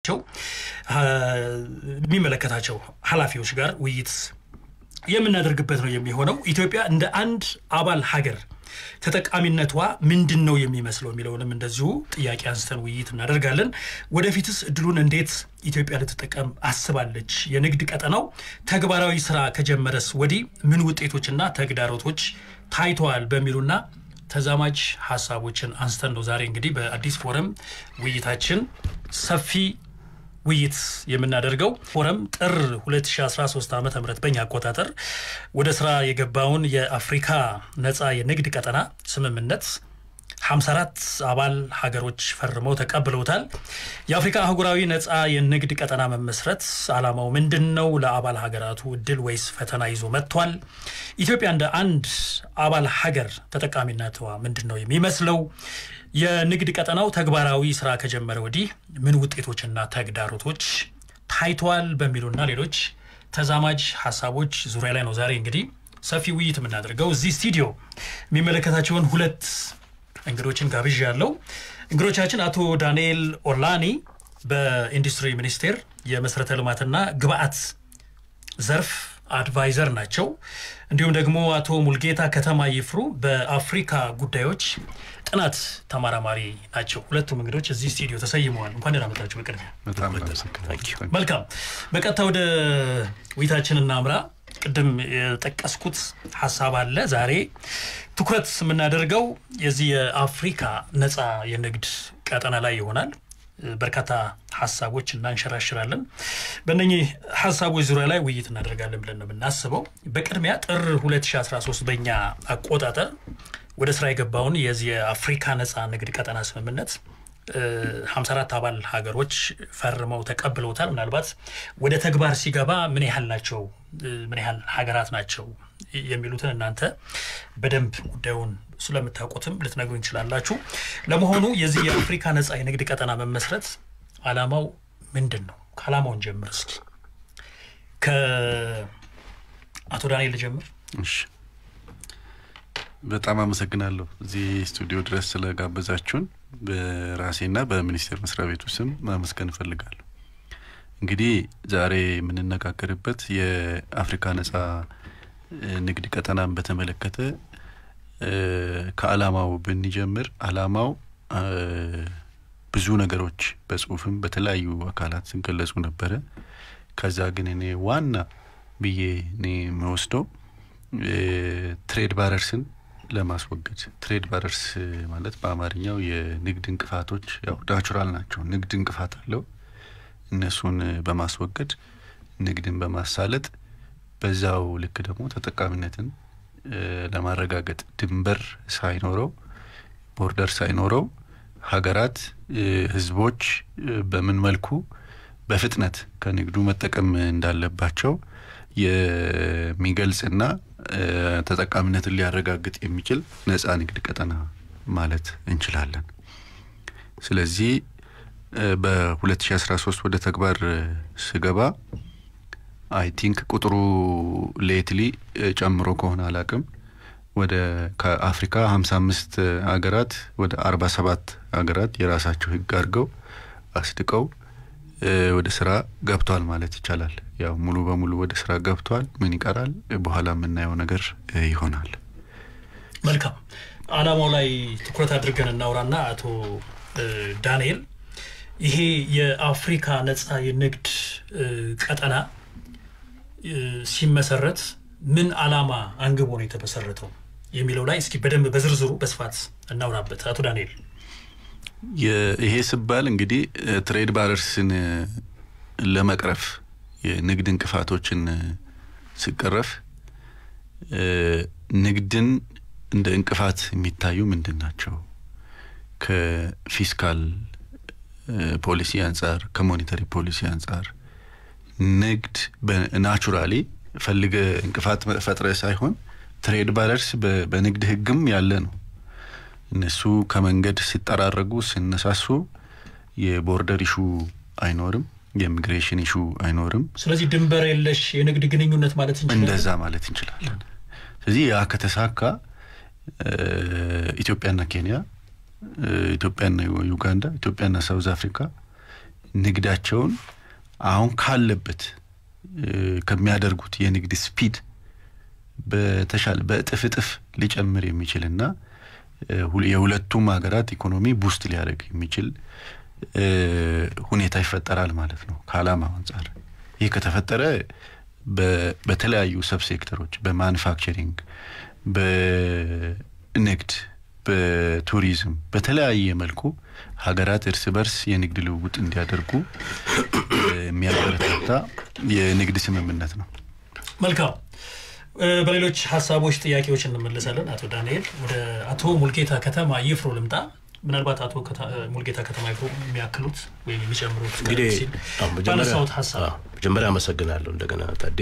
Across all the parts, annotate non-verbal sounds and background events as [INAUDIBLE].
ናቸው የሚመለከታቸው ኃላፊዎች ጋር ውይይት የምናደርግበት ነው የሚሆነው። ኢትዮጵያ እንደ አንድ አባል ሀገር ተጠቃሚነቷ ምንድን ነው የሚመስለው የሚለውንም እንደዚሁ ጥያቄ አንስተን ውይይት እናደርጋለን። ወደፊትስ እድሉን እንዴት ኢትዮጵያ ልትጠቀም አስባለች? የንግድ ቀጠናው ተግባራዊ ስራ ከጀመረስ ወዲህ ምን ውጤቶችና ተግዳሮቶች ታይተዋል? በሚሉና ተዛማጅ ሀሳቦችን አንስተን ነው ዛሬ እንግዲህ በአዲስ ፎረም ውይይታችን ሰፊ ውይይት የምናደርገው ፎረም ጥር 2013 ዓ ም በኛ አቆጣጠር ወደ ስራ የገባውን የአፍሪካ ነፃ የንግድ ቀጠና ስምምነት 54 አባል ሀገሮች ፈርመው ተቀብለውታል። የአፍሪካ አህጉራዊ ነፃ የንግድ ቀጠና መመስረት አላማው ምንድን ነው? ለአባል ሀገራቱ እድል ወይስ ፈተና ይዞ መጥቷል? ኢትዮጵያ እንደ አንድ አባል ሀገር ተጠቃሚነቷ ምንድን ነው የሚመስለው? የንግድ ቀጠናው ተግባራዊ ስራ ከጀመረ ወዲህ ምን ውጤቶችና ተግዳሮቶች ታይተዋል በሚሉና ሌሎች ተዛማጅ ሀሳቦች ዙሪያ ላይ ነው ዛሬ እንግዲህ ሰፊ ውይይት የምናደርገው። እዚህ ስቱዲዮ የሚመለከታቸውን ሁለት እንግዶችን ጋብዣ ያለው እንግዶቻችን አቶ ዳንኤል ኦርላኒ በኢንዱስትሪ ሚኒስቴር የመሰረተ ልማትና ግብአት ዘርፍ አድቫይዘር ናቸው። እንዲሁም ደግሞ አቶ ሙልጌታ ከተማ ይፍሩ በአፍሪካ ጉዳዮች ጥናት ተመራማሪ ናቸው። ሁለቱም እንግዶች እዚህ ስቱዲዮ ተሰይመዋል። እንኳን ደህና መጣችሁ። በቅድሚያ መልካም። በቀጥታ ወደ ውይይታችን እናምራ። ቅድም የጠቀስኩት ሀሳብ አለ። ዛሬ ትኩረት የምናደርገው የዚህ የአፍሪካ ነፃ የንግድ ቀጠና ላይ ይሆናል። በርካታ ሀሳቦች እናንሸራሽራለን። በእነኚህ ሀሳቦች ዙሪያ ላይ ውይይት እናደርጋለን ብለን ነው የምናስበው። በቅድሚያ ጥር 2013 በኛ አቆጣጠር ወደ ስራ የገባውን የዚህ የአፍሪካ ነፃ ንግድ ቀጠና ስምምነት አራት አባል ሀገሮች ፈርመው ተቀብለውታል። ምናልባት ወደ ተግባር ሲገባ ምን ያህል ናቸው፣ ምን ያህል ሀገራት ናቸው የሚሉትን እናንተ በደንብ ጉዳዩን ስለምታውቁትም ልትነግሩ እንችላላችሁ። ለመሆኑ የዚህ የአፍሪካ ነፃ የንግድ ቀጠና መመስረት አላማው ምንድን ነው? ከአላማውን ጀምር እስኪ። ከአቶ ዳንኤል ጀምር? በጣም አመሰግናለሁ እዚህ ስቱዲዮ ድረስ ስለጋበዛችሁን በራሴና በሚኒስቴር መስሪያ ቤቱ ስም ማመስገን እፈልጋለሁ። እንግዲህ ዛሬ የምንነጋገርበት የአፍሪካ ነጻ ንግድ ቀጠናን በተመለከተ ከአላማው ብንጀምር አላማው ብዙ ነገሮች በጽሁፍም በተለያዩ አካላት ስንገለጹ ነበረ። ከዛ ግን እኔ ዋና ብዬ እኔ መወስደው ትሬድ ባረርስን ለማስወገድ ትሬድ ባረርስ ማለት በአማርኛው የንግድ እንቅፋቶች ያው ናቹራል ናቸው። ንግድ እንቅፋት አለው። እነሱን በማስወገድ ንግድን በማሳለጥ በዛው ልክ ደግሞ ተጠቃሚነትን ለማረጋገጥ ድንበር ሳይኖረው ቦርደር ሳይኖረው ሀገራት፣ ህዝቦች በምን መልኩ በፍጥነት ከንግዱ መጠቀም እንዳለባቸው የሚገልጽና ተጠቃሚነትን ሊያረጋግጥ የሚችል ነፃ ንግድ ቀጠና ማለት እንችላለን። ስለዚህ በ2013 ወደ ተግባር ስገባ አይ ቲንክ ቁጥሩ ሌትሊ ጨምሮ ከሆነ አላቅም ወደ ከአፍሪካ 55 ሀገራት ወደ 47 ሀገራት የራሳቸው ህግ አድርገው አስድቀው ወደ ስራ ገብቷል ማለት ይቻላል። ያው ሙሉ በሙሉ ወደ ስራ ገብቷል። ምን ይቀራል በኋላ የምናየው ነገር ይሆናል። መልካም አላማው ላይ ትኩረት አድርገን እናውራና አቶ ዳንኤል ይሄ የአፍሪካ ነጻ የንግድ ቀጠና ሲመሰረት ምን አላማ አንግቦ ነው የተመሰረተው የሚለው ላይ እስኪ በደንብ በዝርዝሩ በስፋት እናውራበት አቶ ዳንኤል። ይሄ ስባል እንግዲህ ትሬድ ባረርስን ለመቅረፍ የንግድ እንቅፋቶችን ሲቀረፍ ንግድን እንደ እንቅፋት የሚታዩ ምንድን ናቸው? ከፊስካል ፖሊሲ አንጻር፣ ከሞኔተሪ ፖሊሲ አንጻር ንግድ ናቹራሊ ፈልገ እንቅፋት ፈጥረ ሳይሆን ትሬድ ባረርስ በንግድ ህግም ያለ ነው። እነሱ ከመንገድ ሲጠራረጉ ሲነሳሱ የቦርደር ኢሹ አይኖርም፣ የኢሚግሬሽን ኢሹ አይኖርም። ስለዚህ ድንበር የለሽ የንግድ ግንኙነት ማለት እንችላለን፣ እንደዛ ማለት እንችላለን። ስለዚህ ያ ከተሳካ ኢትዮጵያና ኬንያ፣ ኢትዮጵያና ዩጋንዳ፣ ኢትዮጵያና ሳውዝ አፍሪካ ንግዳቸውን አሁን ካለበት ከሚያደርጉት የንግድ ስፒድ በተሻለ በእጥፍ እጥፍ ሊጨምር የሚችልና የሁለቱም ሀገራት ኢኮኖሚ ቡስት ሊያደርግ የሚችል ሁኔታ ይፈጠራል ማለት ነው ከአላማ አንጻር። ይህ ከተፈጠረ በተለያዩ ሰብ ሴክተሮች በማኑፋክቸሪንግ፣ በንግድ፣ በቱሪዝም በተለያየ መልኩ ሀገራት እርስ በርስ የንግድ ልውውጥ እንዲያደርጉ የሚያበረታታ የንግድ ስምምነት ነው። መልካም በሌሎች ሀሳቦች፣ ጥያቄዎች እንመለሳለን። አቶ ዳንኤል ወደ አቶ ሙልጌታ ከተማ ይፍሩ ልምጣ። ምናልባት አቶ ሙልጌታ ከተማ ይፍሩ የሚያክሉት ወይም የሚጨምሩት ባነሳሁት ሀሳብ መጀመሪያ አመሰግናለሁ። እንደገና ታዴ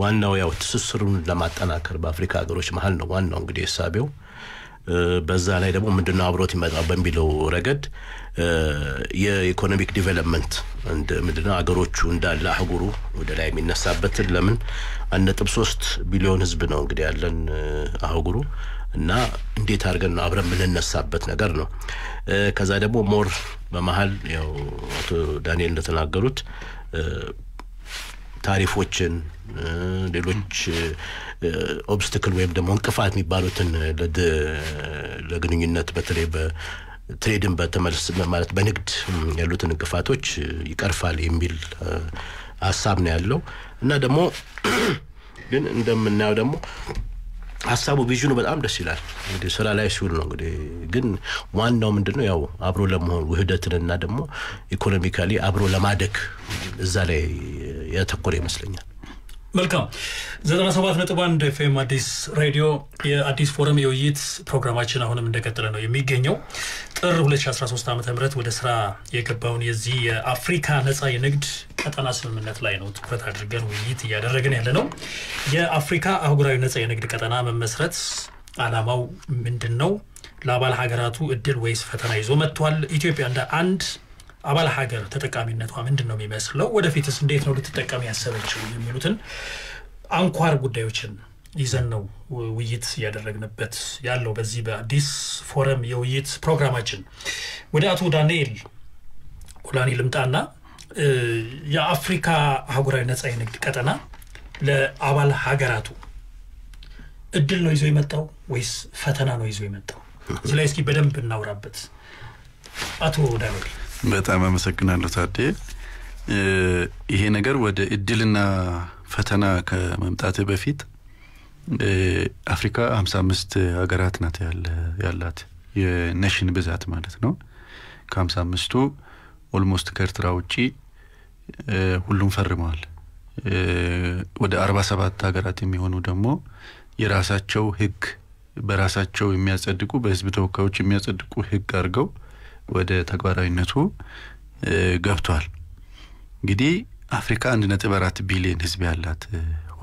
ዋናው ያው ትስስሩን ለማጠናከር በአፍሪካ ሀገሮች መሀል ነው ዋናው እንግዲህ እሳቤው በዛ ላይ ደግሞ ምንድነው አብሮት ይመጣ በሚለው ረገድ የኢኮኖሚክ ዲቨሎፕመንት ምንድነው አገሮቹ እንዳለ አህጉሩ ወደ ላይ የሚነሳበትን ለምን አንድ ነጥብ ሶስት ቢሊዮን ህዝብ ነው እንግዲህ ያለን አህጉሩ እና እንዴት አድርገን ነው አብረን የምንነሳበት ነገር ነው። ከዛ ደግሞ ሞር በመሀል ያው አቶ ዳንኤል እንደተናገሩት ታሪፎችን ሌሎች ኦብስትክል ወይም ደግሞ እንቅፋት የሚባሉትን ለግንኙነት በተለይ በትሬድን በተመልስ ማለት በንግድ ያሉትን እንቅፋቶች ይቀርፋል የሚል ሀሳብ ነው ያለው እና ደግሞ [CLEARS THROAT] ግን እንደምናየው ደግሞ ሀሳቡ ቪዥኑ በጣም ደስ ይላል። እንግዲህ ስራ ላይ ሲውል ነው እንግዲህ ግን ዋናው ምንድን ነው ያው አብሮ ለመሆን ውህደትንና ደግሞ ኢኮኖሚካሊ አብሮ ለማደግ እዛ ላይ ያተኮረ ይመስለኛል። መልካም ዘጠና ሰባት አንድ ኤፍኤም አዲስ ሬዲዮ የአዲስ ፎረም የውይይት ፕሮግራማችን አሁንም እንደቀጠለ ነው የሚገኘው። ጥር 2013 ዓ ምት ወደ ስራ የገባውን የዚህ የአፍሪካ ነፃ የንግድ ቀጠና ስምምነት ላይ ነው ትኩረት አድርገን ውይይት እያደረግን ያለ ነው። የአፍሪካ አህጉራዊ ነፃ የንግድ ቀጠና መመስረት አላማው ምንድን ነው? ለአባል ሀገራቱ እድል ወይስ ፈተና ይዞ መጥቷል? ኢትዮጵያ እንደ አንድ አባል ሀገር ተጠቃሚነቷ ምንድን ነው የሚመስለው፣ ወደፊትስ እንዴት ነው ልትጠቀም ያሰበችው የሚሉትን አንኳር ጉዳዮችን ይዘን ነው ውይይት እያደረግንበት ያለው በዚህ በአዲስ ፎረም የውይይት ፕሮግራማችን። ወደ አቶ ዳንኤል ጎላኒ ልምጣና የአፍሪካ አህጉራዊ ነጻ የንግድ ቀጠና ለአባል ሀገራቱ እድል ነው ይዞ የመጣው ወይስ ፈተና ነው ይዞ የመጣው? እዚህ ላይ እስኪ በደንብ እናውራበት አቶ ዳንኤል። በጣም አመሰግናለሁ ታዴ። ይሄ ነገር ወደ እድልና ፈተና ከመምጣት በፊት አፍሪካ ሀምሳ አምስት ሀገራት ናት ያላት የኔሽን ብዛት ማለት ነው። ከሀምሳ አምስቱ ኦልሞስት ከኤርትራ ውጪ ሁሉም ፈርመዋል። ወደ አርባ ሰባት ሀገራት የሚሆኑ ደግሞ የራሳቸው ህግ በራሳቸው የሚያጸድቁ በህዝብ ተወካዮች የሚያጸድቁ ህግ አድርገው ወደ ተግባራዊነቱ ገብቷል። እንግዲህ አፍሪካ አንድ ነጥብ አራት ቢሊዮን ህዝብ ያላት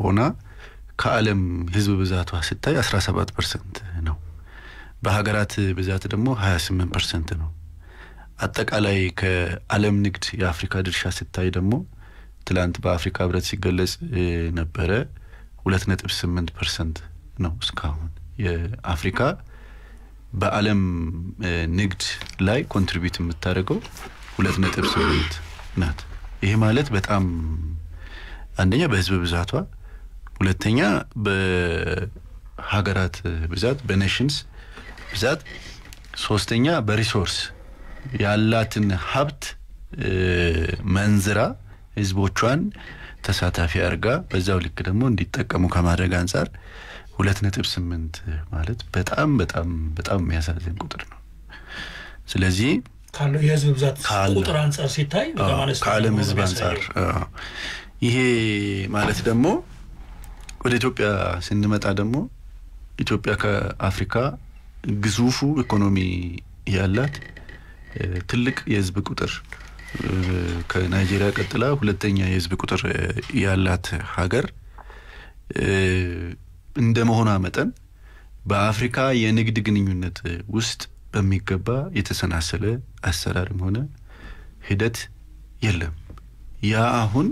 ሆና ከዓለም ህዝብ ብዛቷ ስታይ 17 ፐርሰንት ነው። በሀገራት ብዛት ደግሞ 28 ፐርሰንት ነው። አጠቃላይ ከዓለም ንግድ የአፍሪካ ድርሻ ስታይ ደግሞ ትላንት በአፍሪካ ህብረት ሲገለጽ ነበረ ሁለት ነጥብ ስምንት ፐርሰንት ነው እስካሁን የአፍሪካ በዓለም ንግድ ላይ ኮንትሪቢዩት የምታደርገው ሁለት ነጥብ ስምንት ናት። ይሄ ማለት በጣም አንደኛ በህዝብ ብዛቷ፣ ሁለተኛ በሀገራት ብዛት በኔሽንስ ብዛት፣ ሶስተኛ በሪሶርስ ያላትን ሀብት መንዝራ ህዝቦቿን ተሳታፊ አድርጋ በዛው ልክ ደግሞ እንዲጠቀሙ ከማድረግ አንጻር ሁለት ነጥብ ስምንት ማለት በጣም በጣም በጣም የሚያሳዝን ቁጥር ነው። ስለዚህ ካለው የህዝብ ብዛት ቁጥር አንጻር ሲታይ ከዓለም ህዝብ አንጻር ይሄ ማለት ደግሞ ወደ ኢትዮጵያ ስንመጣ ደግሞ ኢትዮጵያ ከአፍሪካ ግዙፉ ኢኮኖሚ ያላት ትልቅ የህዝብ ቁጥር ከናይጄሪያ ቀጥላ ሁለተኛ የህዝብ ቁጥር ያላት ሀገር እንደ መሆኗ መጠን በአፍሪካ የንግድ ግንኙነት ውስጥ በሚገባ የተሰናሰለ አሰራርም ሆነ ሂደት የለም። ያ አሁን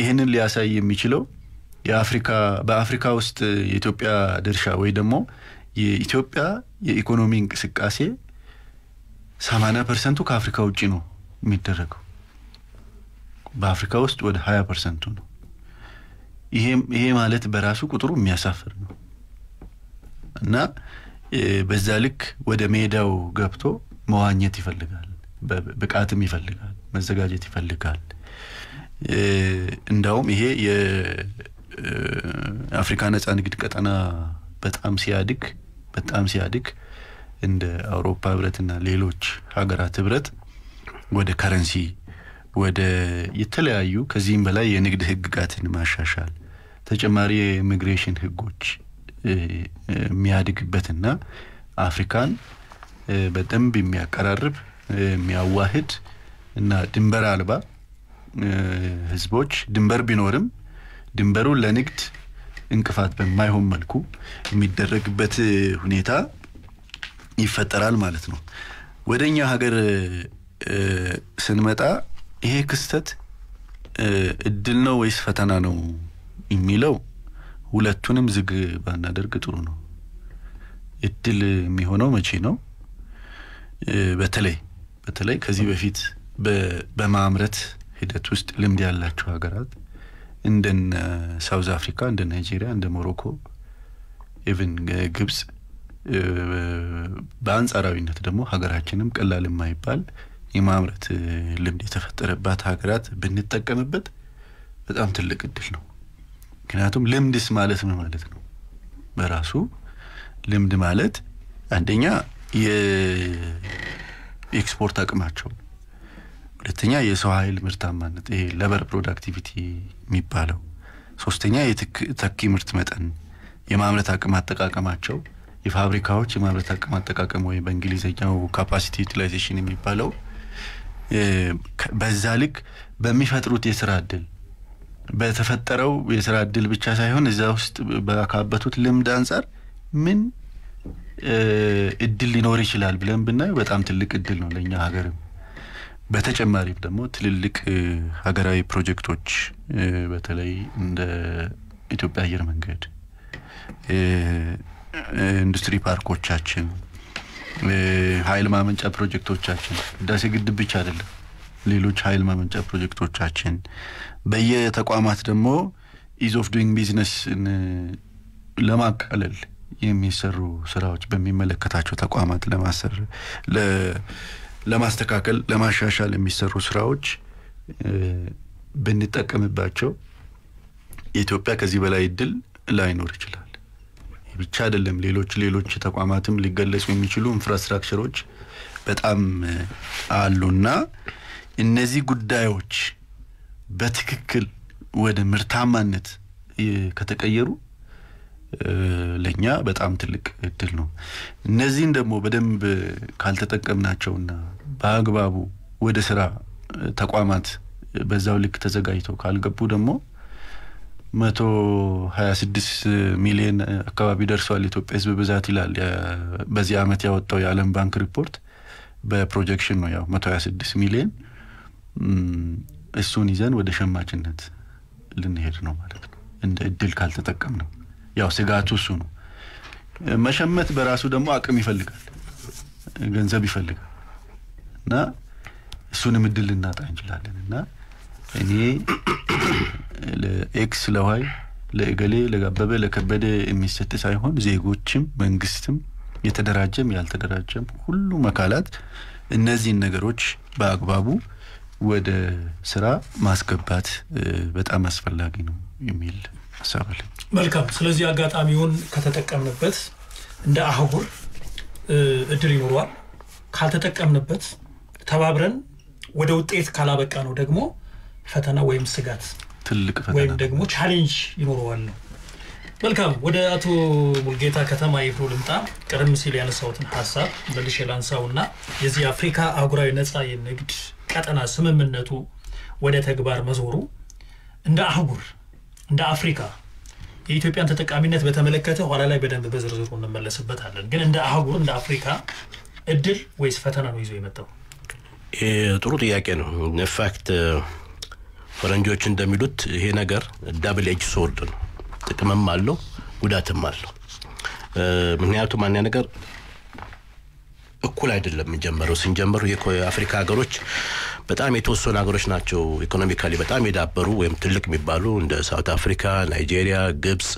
ይህንን ሊያሳይ የሚችለው የአፍሪካ በአፍሪካ ውስጥ የኢትዮጵያ ድርሻ ወይ ደግሞ የኢትዮጵያ የኢኮኖሚ እንቅስቃሴ ሰማንያ ፐርሰንቱ ከአፍሪካ ውጭ ነው የሚደረገው። በአፍሪካ ውስጥ ወደ ሀያ ፐርሰንቱ ነው። ይሄ ማለት በራሱ ቁጥሩ የሚያሳፍር ነው እና በዛ ልክ ወደ ሜዳው ገብቶ መዋኘት ይፈልጋል፣ ብቃትም ይፈልጋል፣ መዘጋጀት ይፈልጋል። እንዳውም ይሄ የአፍሪካ ነፃ ንግድ ቀጠና በጣም ሲያድግ በጣም ሲያድግ እንደ አውሮፓ ህብረትና ሌሎች ሀገራት ህብረት ወደ ከረንሲ ወደ የተለያዩ ከዚህም በላይ የንግድ ህግጋትን ማሻሻል ተጨማሪ የኢሚግሬሽን ህጎች የሚያድግበትና አፍሪካን በደንብ የሚያቀራርብ የሚያዋህድ እና ድንበር አልባ ህዝቦች ድንበር ቢኖርም ድንበሩ ለንግድ እንቅፋት በማይሆን መልኩ የሚደረግበት ሁኔታ ይፈጠራል ማለት ነው። ወደ እኛ ሀገር ስንመጣ ይሄ ክስተት እድል ነው ወይስ ፈተና ነው የሚለው ሁለቱንም ዝግ ባናደርግ ጥሩ ነው። እድል የሚሆነው መቼ ነው? በተለይ በተለይ ከዚህ በፊት በማምረት ሂደት ውስጥ ልምድ ያላቸው ሀገራት እንደነ ሳውዝ አፍሪካ፣ እንደ ናይጄሪያ፣ እንደ ሞሮኮ ኢቭን ግብጽ በአንጻራዊነት ደግሞ ሀገራችንም ቀላል የማይባል የማምረት ልምድ የተፈጠረባት ሀገራት ብንጠቀምበት በጣም ትልቅ እድል ነው። ምክንያቱም ልምድስ ማለት ምን ማለት ነው? በራሱ ልምድ ማለት አንደኛ የኤክስፖርት አቅማቸው፣ ሁለተኛ የሰው ኃይል ምርታማነት ይሄ ለበር ፕሮዳክቲቪቲ የሚባለው፣ ሶስተኛ የተኪ ምርት መጠን፣ የማምረት አቅም አጠቃቀማቸው፣ የፋብሪካዎች የማምረት አቅም አጠቃቀም ወይም በእንግሊዝኛው ካፓሲቲ ዩቲላይዜሽን የሚባለው በዛ ልክ በሚፈጥሩት የስራ እድል በተፈጠረው የስራ እድል ብቻ ሳይሆን እዛ ውስጥ በካበቱት ልምድ አንጻር ምን እድል ሊኖር ይችላል ብለን ብናየው በጣም ትልቅ እድል ነው ለእኛ ሀገርም። በተጨማሪም ደግሞ ትልልቅ ሀገራዊ ፕሮጀክቶች በተለይ እንደ ኢትዮጵያ አየር መንገድ፣ ኢንዱስትሪ ፓርኮቻችን፣ ኃይል ማመንጫ ፕሮጀክቶቻችን ህዳሴ ግድብ ብቻ አይደለም ሌሎች ኃይል ማመንጫ ፕሮጀክቶቻችን በየተቋማት ደግሞ ኢዝ ኦፍ ዱንግ ቢዝነስን ለማቃለል የሚሰሩ ስራዎች በሚመለከታቸው ተቋማት ለማሰር ለማስተካከል ለማሻሻል የሚሰሩ ስራዎች ብንጠቀምባቸው የኢትዮጵያ ከዚህ በላይ እድል ላይኖር ይችላል። ብቻ አይደለም ሌሎች ሌሎች ተቋማትም ሊገለጹ የሚችሉ ኢንፍራስትራክቸሮች በጣም አሉና እነዚህ ጉዳዮች በትክክል ወደ ምርታማነት ከተቀየሩ ለእኛ በጣም ትልቅ እድል ነው። እነዚህን ደግሞ በደንብ ካልተጠቀምናቸውና በአግባቡ ወደ ስራ ተቋማት በዛው ልክ ተዘጋጅተው ካልገቡ ደግሞ መቶ ሀያ ስድስት ሚሊዮን አካባቢ ደርሷል የኢትዮጵያ ህዝብ ብዛት ይላል በዚህ አመት ያወጣው የዓለም ባንክ ሪፖርት በፕሮጀክሽን ነው ያው መቶ ሀያ ስድስት ሚሊዮን እሱን ይዘን ወደ ሸማችነት ልንሄድ ነው ማለት ነው፣ እንደ እድል ካልተጠቀም ነው። ያው ስጋቱ እሱ ነው። መሸመት በራሱ ደግሞ አቅም ይፈልጋል፣ ገንዘብ ይፈልጋል እና እሱንም እድል ልናጣ እንችላለን እና እኔ ለኤክስ ለዋይ ለእገሌ ለጋበበ ለከበደ የሚሰጥ ሳይሆን ዜጎችም መንግስትም የተደራጀም ያልተደራጀም ሁሉም አካላት እነዚህን ነገሮች በአግባቡ ወደ ስራ ማስገባት በጣም አስፈላጊ ነው የሚል ሀሳብ መልካም። ስለዚህ አጋጣሚውን ከተጠቀምንበት እንደ አህጉር እድል ይኖረዋል። ካልተጠቀምንበት ተባብረን ወደ ውጤት ካላበቃ ነው ደግሞ ፈተና ወይም ስጋት ትልቅ ፈተና ወይም ደግሞ ቻሌንጅ ይኖረዋል ነው። መልካም ወደ አቶ ሙልጌታ ከተማ ይፍሩ ልምጣ። ቀደም ሲል ያነሳውትን ሀሳብ መልሼ ላንሳውና የዚህ አፍሪካ አህጉራዊ ነፃ የንግድ ቀጠና ስምምነቱ ወደ ተግባር መዞሩ እንደ አህጉር እንደ አፍሪካ የኢትዮጵያን ተጠቃሚነት በተመለከተ ኋላ ላይ በደንብ በዝርዝሩ እንመለስበታለን። ግን እንደ አህጉር እንደ አፍሪካ እድል ወይስ ፈተና ነው ይዞ የመጣው? ጥሩ ጥያቄ ነው። ኢንፋክት uh, ፈረንጆች እንደሚሉት ይሄ ነገር ዳብል ኤጅ ሶርድ ነው። ጥቅምም አለው፣ ጉዳትም አለው። uh, ምክንያቱም አንያ ነገር እኩል አይደለም የምንጀምረው ስንጀምር የአፍሪካ ሀገሮች በጣም የተወሰኑ ሀገሮች ናቸው ኢኮኖሚካሊ በጣም የዳበሩ ወይም ትልቅ የሚባሉ እንደ ሳውት አፍሪካ፣ ናይጄሪያ፣ ግብጽ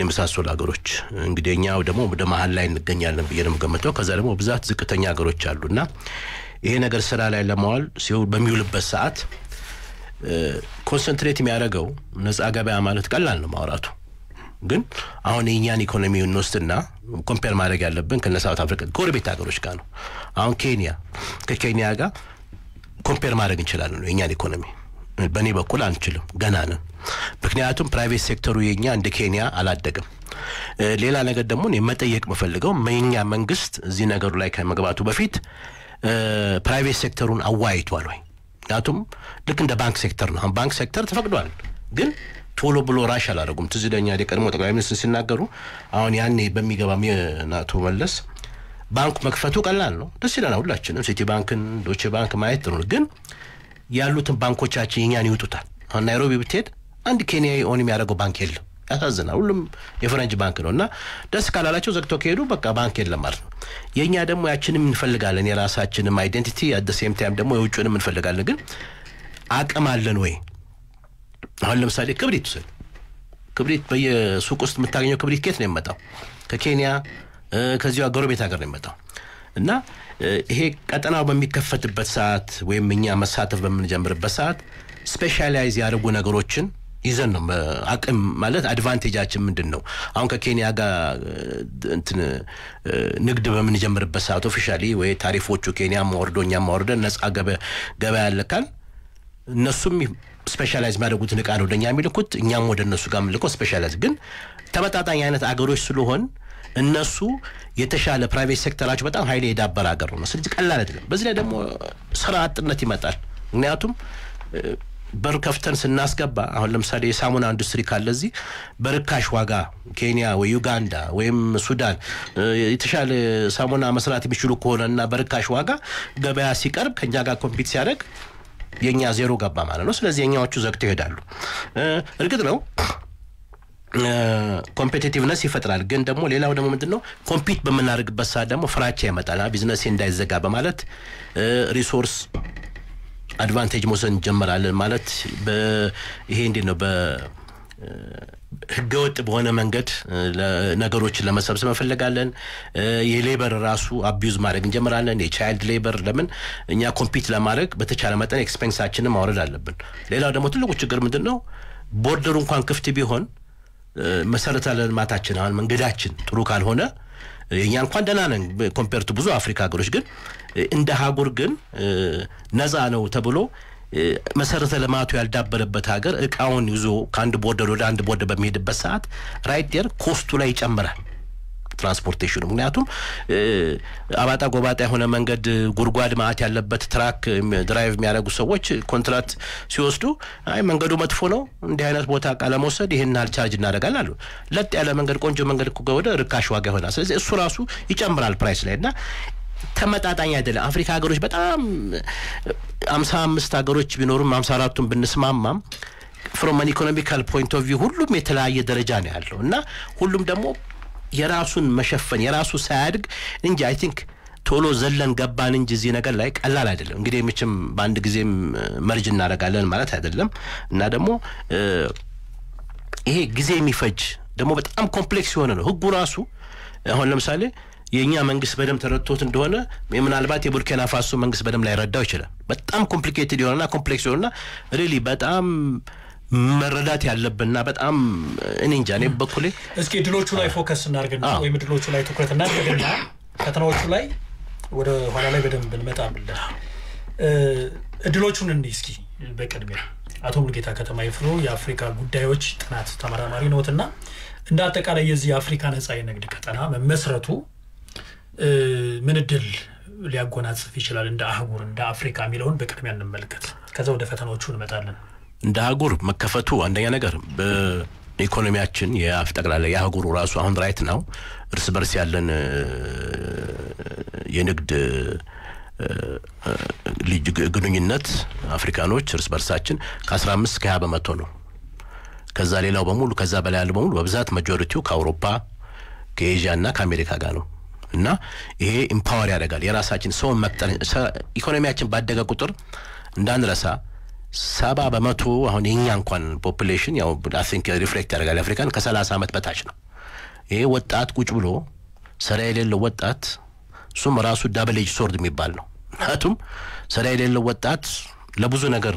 የመሳሰሉ ሀገሮች እንግዲህ እኛ ደግሞ ወደ መሀል ላይ እንገኛለን ብዬ ነው የምገምተው። ከዛ ደግሞ ብዛት ዝቅተኛ ሀገሮች አሉ እና ይሄ ነገር ስራ ላይ ለማዋል ሲሆን በሚውልበት ሰዓት ኮንሰንትሬት የሚያደርገው ነጻ ገበያ ማለት ቀላል ነው ማውራቱ ግን አሁን የእኛን ኢኮኖሚ እንወስድና ኮምፔር ማድረግ ያለብን ከነ ሳውት አፍሪካ ጎረቤት ሀገሮች ጋር ነው። አሁን ኬንያ ከኬንያ ጋር ኮምፔር ማድረግ እንችላለን የእኛን ኢኮኖሚ በእኔ በኩል አንችልም፣ ገና ነን። ምክንያቱም ፕራይቬት ሴክተሩ የኛ እንደ ኬንያ አላደግም። ሌላ ነገር ደግሞ መጠየቅ የምፈልገው የኛ መንግስት እዚህ ነገሩ ላይ ከመግባቱ በፊት ፕራይቬት ሴክተሩን አዋይቷል ወይ? ምክንያቱም ልክ እንደ ባንክ ሴክተር ነው። አሁን ባንክ ሴክተር ተፈቅዷል ግን ቶሎ ብሎ ራሽ አላደረጉም። ትዝደኛ ይለኛል የቀድሞ ጠቅላይ ሚኒስትር ሲናገሩ አሁን ያኔ በሚገባም የአቶ መለስ ባንኩ መክፈቱ ቀላል ነው፣ ደስ ይለናል ሁላችንም። ሲቲ ባንክን፣ ዶቼ ባንክ ማየት ጥሩ ነው። ግን ያሉትን ባንኮቻችን የኛን ይውጡታል። አሁን ናይሮቢ ብትሄድ አንድ ኬንያዊ ኦን የሚያደርገው ባንክ የለም። ያሳዝናል። ሁሉም የፈረንጅ ባንክ ነው እና ደስ ካላላቸው ዘግቶ ከሄዱ በቃ ባንክ የለም ማለት ነው። የእኛ ደግሞ ያችንም እንፈልጋለን፣ የራሳችንም አይደንቲቲ አት ታይም ደግሞ የውጭንም እንፈልጋለን። ግን አቅም አለን ወይ? አሁን ለምሳሌ ክብሪት ውሰድ። ክብሪት በየሱቅ ውስጥ የምታገኘው ክብሪት ከየት ነው የመጣው? ከኬንያ ከዚሁ ጎረቤት ሀገር ነው የመጣው እና ይሄ ቀጠናው በሚከፈትበት ሰዓት ወይም እኛ መሳተፍ በምንጀምርበት ሰዓት ስፔሻላይዝ ያደርጉ ነገሮችን ይዘን ነው አቅም ማለት አድቫንቴጃችን ምንድን ነው? አሁን ከኬንያ ጋር እንትን ንግድ በምንጀምርበት ሰዓት ኦፊሻሊ ወይ ታሪፎቹ ኬንያ ማወርዶ እኛ ማወርደን ነጻ ገበያ ያለካል እነሱም ስፔሻላይዝ የሚያደርጉትን እቃ ነው ወደኛ የሚልኩት፣ እኛም ወደ እነሱ ጋር የምልከው ስፔሻላይዝ ግን ተመጣጣኝ አይነት አገሮች ስለሆን እነሱ የተሻለ ፕራይቬት ሴክተራቸው በጣም ሀይሌ የዳበረ ሀገር ነው። ስለዚህ ቀላል አይደለም። በዚህ ላይ ደግሞ ስራ አጥነት ይመጣል። ምክንያቱም በር ከፍተን ስናስገባ አሁን ለምሳሌ የሳሙና ኢንዱስትሪ ካለ እዚህ በርካሽ ዋጋ ኬንያ ወይ ዩጋንዳ ወይም ሱዳን የተሻለ ሳሙና መስራት የሚችሉ ከሆነና በርካሽ ዋጋ ገበያ ሲቀርብ ከእኛ ጋር ኮምፒት ሲያደርግ የእኛ ዜሮ ገባ ማለት ነው። ስለዚህ የእኛዎቹ ዘግተው ይሄዳሉ። እርግጥ ነው ኮምፔቲቲቭነስ ይፈጥራል። ግን ደግሞ ሌላው ደግሞ ምንድን ነው ኮምፒት በምናደርግበት ሰዓት ደግሞ ፍራቻ ይመጣል። ቢዝነስ እንዳይዘጋ በማለት ሪሶርስ አድቫንቴጅ መውሰድ እንጀምራለን ማለት ይሄ እንዴት ነው በ ህገወጥ በሆነ መንገድ ነገሮችን ለመሰብሰብ እንፈልጋለን። የሌበር ራሱ አቢዩዝ ማድረግ እንጀምራለን። የቻይልድ ሌበር ለምን እኛ ኮምፒት ለማድረግ በተቻለ መጠን ኤክስፔንሳችንን ማውረድ አለብን። ሌላው ደግሞ ትልቁ ችግር ምንድን ነው? ቦርደሩ እንኳን ክፍት ቢሆን መሰረተ ልማታችን አሁን መንገዳችን ጥሩ ካልሆነ እኛ እንኳን ደህና ነን ኮምፔርቱ ብዙ አፍሪካ ሀገሮች፣ ግን እንደ ሀጉር ግን ነፃ ነው ተብሎ መሰረተ ልማቱ ያልዳበረበት ሀገር እቃውን ይዞ ከአንድ ቦርደር ወደ አንድ ቦርደር በሚሄድበት ሰዓት ራይት ዴር ኮስቱ ላይ ይጨምራል። ትራንስፖርቴሽኑ ምክንያቱም አባጣ ጎባጣ የሆነ መንገድ ጉድጓድ ማአት ያለበት ትራክ ድራይቭ የሚያደርጉ ሰዎች ኮንትራት ሲወስዱ አይ መንገዱ መጥፎ ነው፣ እንዲህ አይነት ቦታ ቃለመውሰድ ለመውሰድ ይህን ያህል ቻርጅ እናደርጋለን አሉ። ለጥ ያለ መንገድ ቆንጆ መንገድ ወደ ርካሽ ዋጋ ይሆናል። ስለዚህ እሱ ራሱ ይጨምራል ፕራይስ ላይ እና ተመጣጣኝ አይደለም። አፍሪካ ሀገሮች በጣም አምሳ አምስት ሀገሮች ቢኖሩም አምሳ አራቱን ብንስማማም ፍሮም ኢኮኖሚካል ፖይንት ኦፍ ቪው ሁሉም የተለያየ ደረጃ ነው ያለው እና ሁሉም ደግሞ የራሱን መሸፈን የራሱ ሳያድግ እንጂ አይ ቲንክ ቶሎ ዘለን ገባን እንጂ እዚህ ነገር ላይ ቀላል አይደለም። እንግዲህ ምችም በአንድ ጊዜም መርጅ እናደርጋለን ማለት አይደለም እና ደግሞ ይሄ ጊዜ የሚፈጅ ደግሞ በጣም ኮምፕሌክስ የሆነ ነው ህጉ ራሱ አሁን ለምሳሌ የእኛ መንግስት በደም ተረድቶት እንደሆነ ምናልባት የቡርኪና ፋሶ መንግስት በደም ላይ ረዳው ይችላል። በጣም ኮምፕሊኬትድ የሆነና ኮምፕሌክስ የሆነና ሪሊ በጣም መረዳት ያለብንና በጣም እኔ እንጃ እኔ በኩሌ እስኪ ድሎቹ ላይ ፎከስ እናድርግና ወይም ድሎቹ ላይ ትኩረት እናድርግና ፈተናዎቹ ላይ ወደ ኋላ ላይ በደንብ እንመጣለን። እድሎቹን እንይ እስኪ በቅድሚያ አቶ ሙልጌታ ከተማ ይፍሩ የአፍሪካ ጉዳዮች ጥናት ተመራማሪ ነዎትና እንደ አጠቃላይ የዚህ የአፍሪካ ነጻ የንግድ ቀጠና መመስረቱ ምን እድል ሊያጎናጽፍ ይችላል እንደ አህጉር እንደ አፍሪካ የሚለውን በቅድሚያ እንመልከት። ከዛ ወደ ፈተናዎቹ እንመጣለን። እንደ አህጉር መከፈቱ አንደኛ ነገር ኢኮኖሚያችን ጠቅላላ የአህጉሩ ራሱ አሁን ራይት ነው እርስ በርስ ያለን የንግድ ግንኙነት አፍሪካኖች እርስ በርሳችን ከአስራ 15 ከሀያ በመቶ ነው። ከዛ ሌላው በሙሉ ከዛ በላይ ያለው በሙሉ በብዛት መጆሪቲው ከአውሮፓ ከኤዥያ እና ከአሜሪካ ጋር ነው። እና ይሄ ኢምፓወር ያደርጋል። የራሳችን ሰው መቅጠር ኢኮኖሚያችን ባደገ ቁጥር እንዳንረሳ ሰባ በመቶ አሁን የእኛ እንኳን ፖፕሌሽን ያው ቲንክ ሪፍሌክት ያደርጋል አፍሪካን ከሰላሳ ዓመት በታች ነው። ይሄ ወጣት ቁጭ ብሎ ስራ የሌለው ወጣት እሱም ራሱ ዳብል ኤጅ ሶርድ የሚባል ነው። ምክንያቱም ስራ የሌለው ወጣት ለብዙ ነገር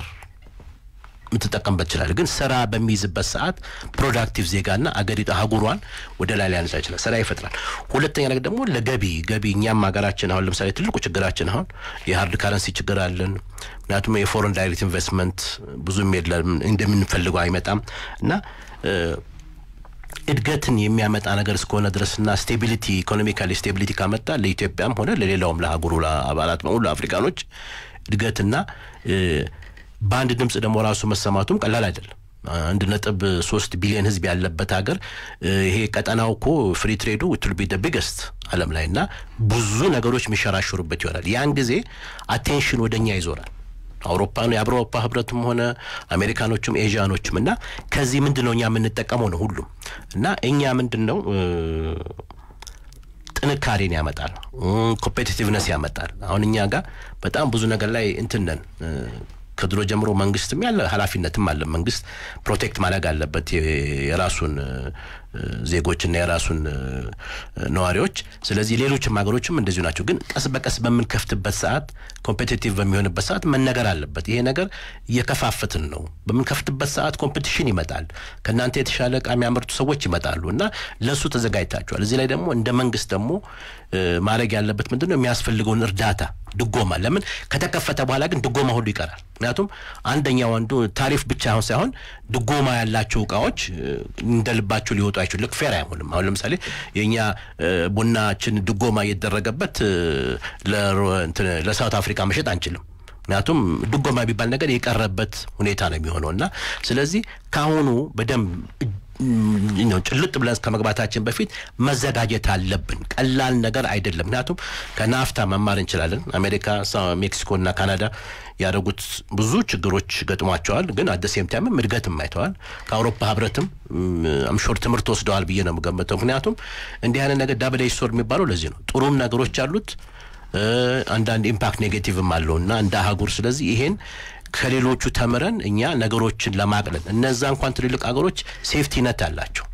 የምትጠቀምበት ይችላል። ግን ስራ በሚይዝበት ሰዓት ፕሮዳክቲቭ ዜጋና አገሪቱ አህጉሯን ወደ ላይ ሊያነሳ ይችላል። ስራ ይፈጥራል። ሁለተኛ ነገር ደግሞ ለገቢ ገቢ እኛም ሀገራችን አሁን ለምሳሌ ትልቁ ችግራችን አሁን የሀርድ ካረንሲ ችግር አለን። ምክንያቱም የፎረን ዳይሬክት ኢንቨስትመንት ብዙም የለም፣ እንደምንፈልገው አይመጣም እና እድገትን የሚያመጣ ነገር እስከሆነ ድረስና ስቴቢሊቲ ኢኮኖሚካሊ ስቴቢሊቲ ካመጣ ለኢትዮጵያም ሆነ ለሌላውም ለአህጉሩ አባላት በሙሉ አፍሪካኖች እድገትና በአንድ ድምፅ ደግሞ ራሱ መሰማቱም ቀላል አይደለም። አንድ ነጥብ ሶስት ቢሊዮን ህዝብ ያለበት ሀገር ይሄ ቀጠናው እኮ ፍሪ ትሬዱ ትል ቢ ቢገስት አለም ላይ እና ብዙ ነገሮች የሚሸራሽሩበት ይሆናል። ያን ጊዜ አቴንሽን ወደኛ ይዞራል። አውሮፓ የአውሮፓ ህብረትም ሆነ አሜሪካኖቹም ኤዥያኖችም እና ከዚህ ምንድን ነው እኛ የምንጠቀመው ነው ሁሉም እና እኛ ምንድን ነው ጥንካሬን ያመጣል፣ ኮምፔቲቲቭነስ ያመጣል። አሁን እኛ ጋር በጣም ብዙ ነገር ላይ እንትን ነን ከድሮ ጀምሮ መንግስትም ያለ ኃላፊነትም አለ። መንግስት ፕሮቴክት ማድረግ አለበት የራሱን ዜጎችና የራሱን ነዋሪዎች። ስለዚህ ሌሎችም ሀገሮችም እንደዚሁ ናቸው። ግን ቀስ በቀስ በምንከፍትበት ሰዓት፣ ኮምፔቲቲቭ በሚሆንበት ሰዓት መነገር አለበት። ይሄ ነገር እየከፋፍትን ነው። በምንከፍትበት ሰዓት ኮምፒቲሽን ይመጣል። ከእናንተ የተሻለ እቃ የሚያመርቱ ሰዎች ይመጣሉ እና ለእሱ ተዘጋጅታቸዋል። እዚህ ላይ ደግሞ እንደ መንግስት ደግሞ ማድረግ ያለበት ምንድን ነው የሚያስፈልገውን እርዳታ ድጎማ። ለምን ከተከፈተ በኋላ ግን ድጎማ ሁሉ ይቀራል። ምክንያቱም አንደኛው አንዱ ታሪፍ ብቻ ሳይሆን ድጎማ ያላቸው እቃዎች እንደልባቸው ሊወጡ አይችሉ ልክ ፌር አይሆንም። አሁን ለምሳሌ የእኛ ቡናችን ድጎማ እየተደረገበት ለሳውት አፍሪካ መሸጥ አንችልም። ምክንያቱም ድጎማ የሚባል ነገር የቀረበት ሁኔታ ነው የሚሆነው እና ስለዚህ ከአሁኑ በደንብ ጭልጥ ብለን ከመግባታችን በፊት መዘጋጀት አለብን። ቀላል ነገር አይደለም። ምክንያቱም ከናፍታ መማር እንችላለን። አሜሪካ፣ ሜክሲኮ እና ካናዳ ያደረጉት ብዙ ችግሮች ገጥሟቸዋል። ግን አደ ሴም ታይምም እድገትም አይተዋል። ከአውሮፓ ህብረትም አምሾር ትምህርት ወስደዋል ብዬ ነው የምገምተው። ምክንያቱም እንዲህ አይነት ነገር ዳብል ኤጅ ሶርድ የሚባለው ለዚህ ነው። ጥሩም ነገሮች አሉት፣ አንዳንድ ኢምፓክት ኔጌቲቭም አለው እና እንደ አህጉር ስለዚህ ይሄን ከሌሎቹ ተምረን እኛ ነገሮችን ለማቅለል እነዛ እንኳን ትልልቅ ሀገሮች ሴፍቲ ነት አላቸው።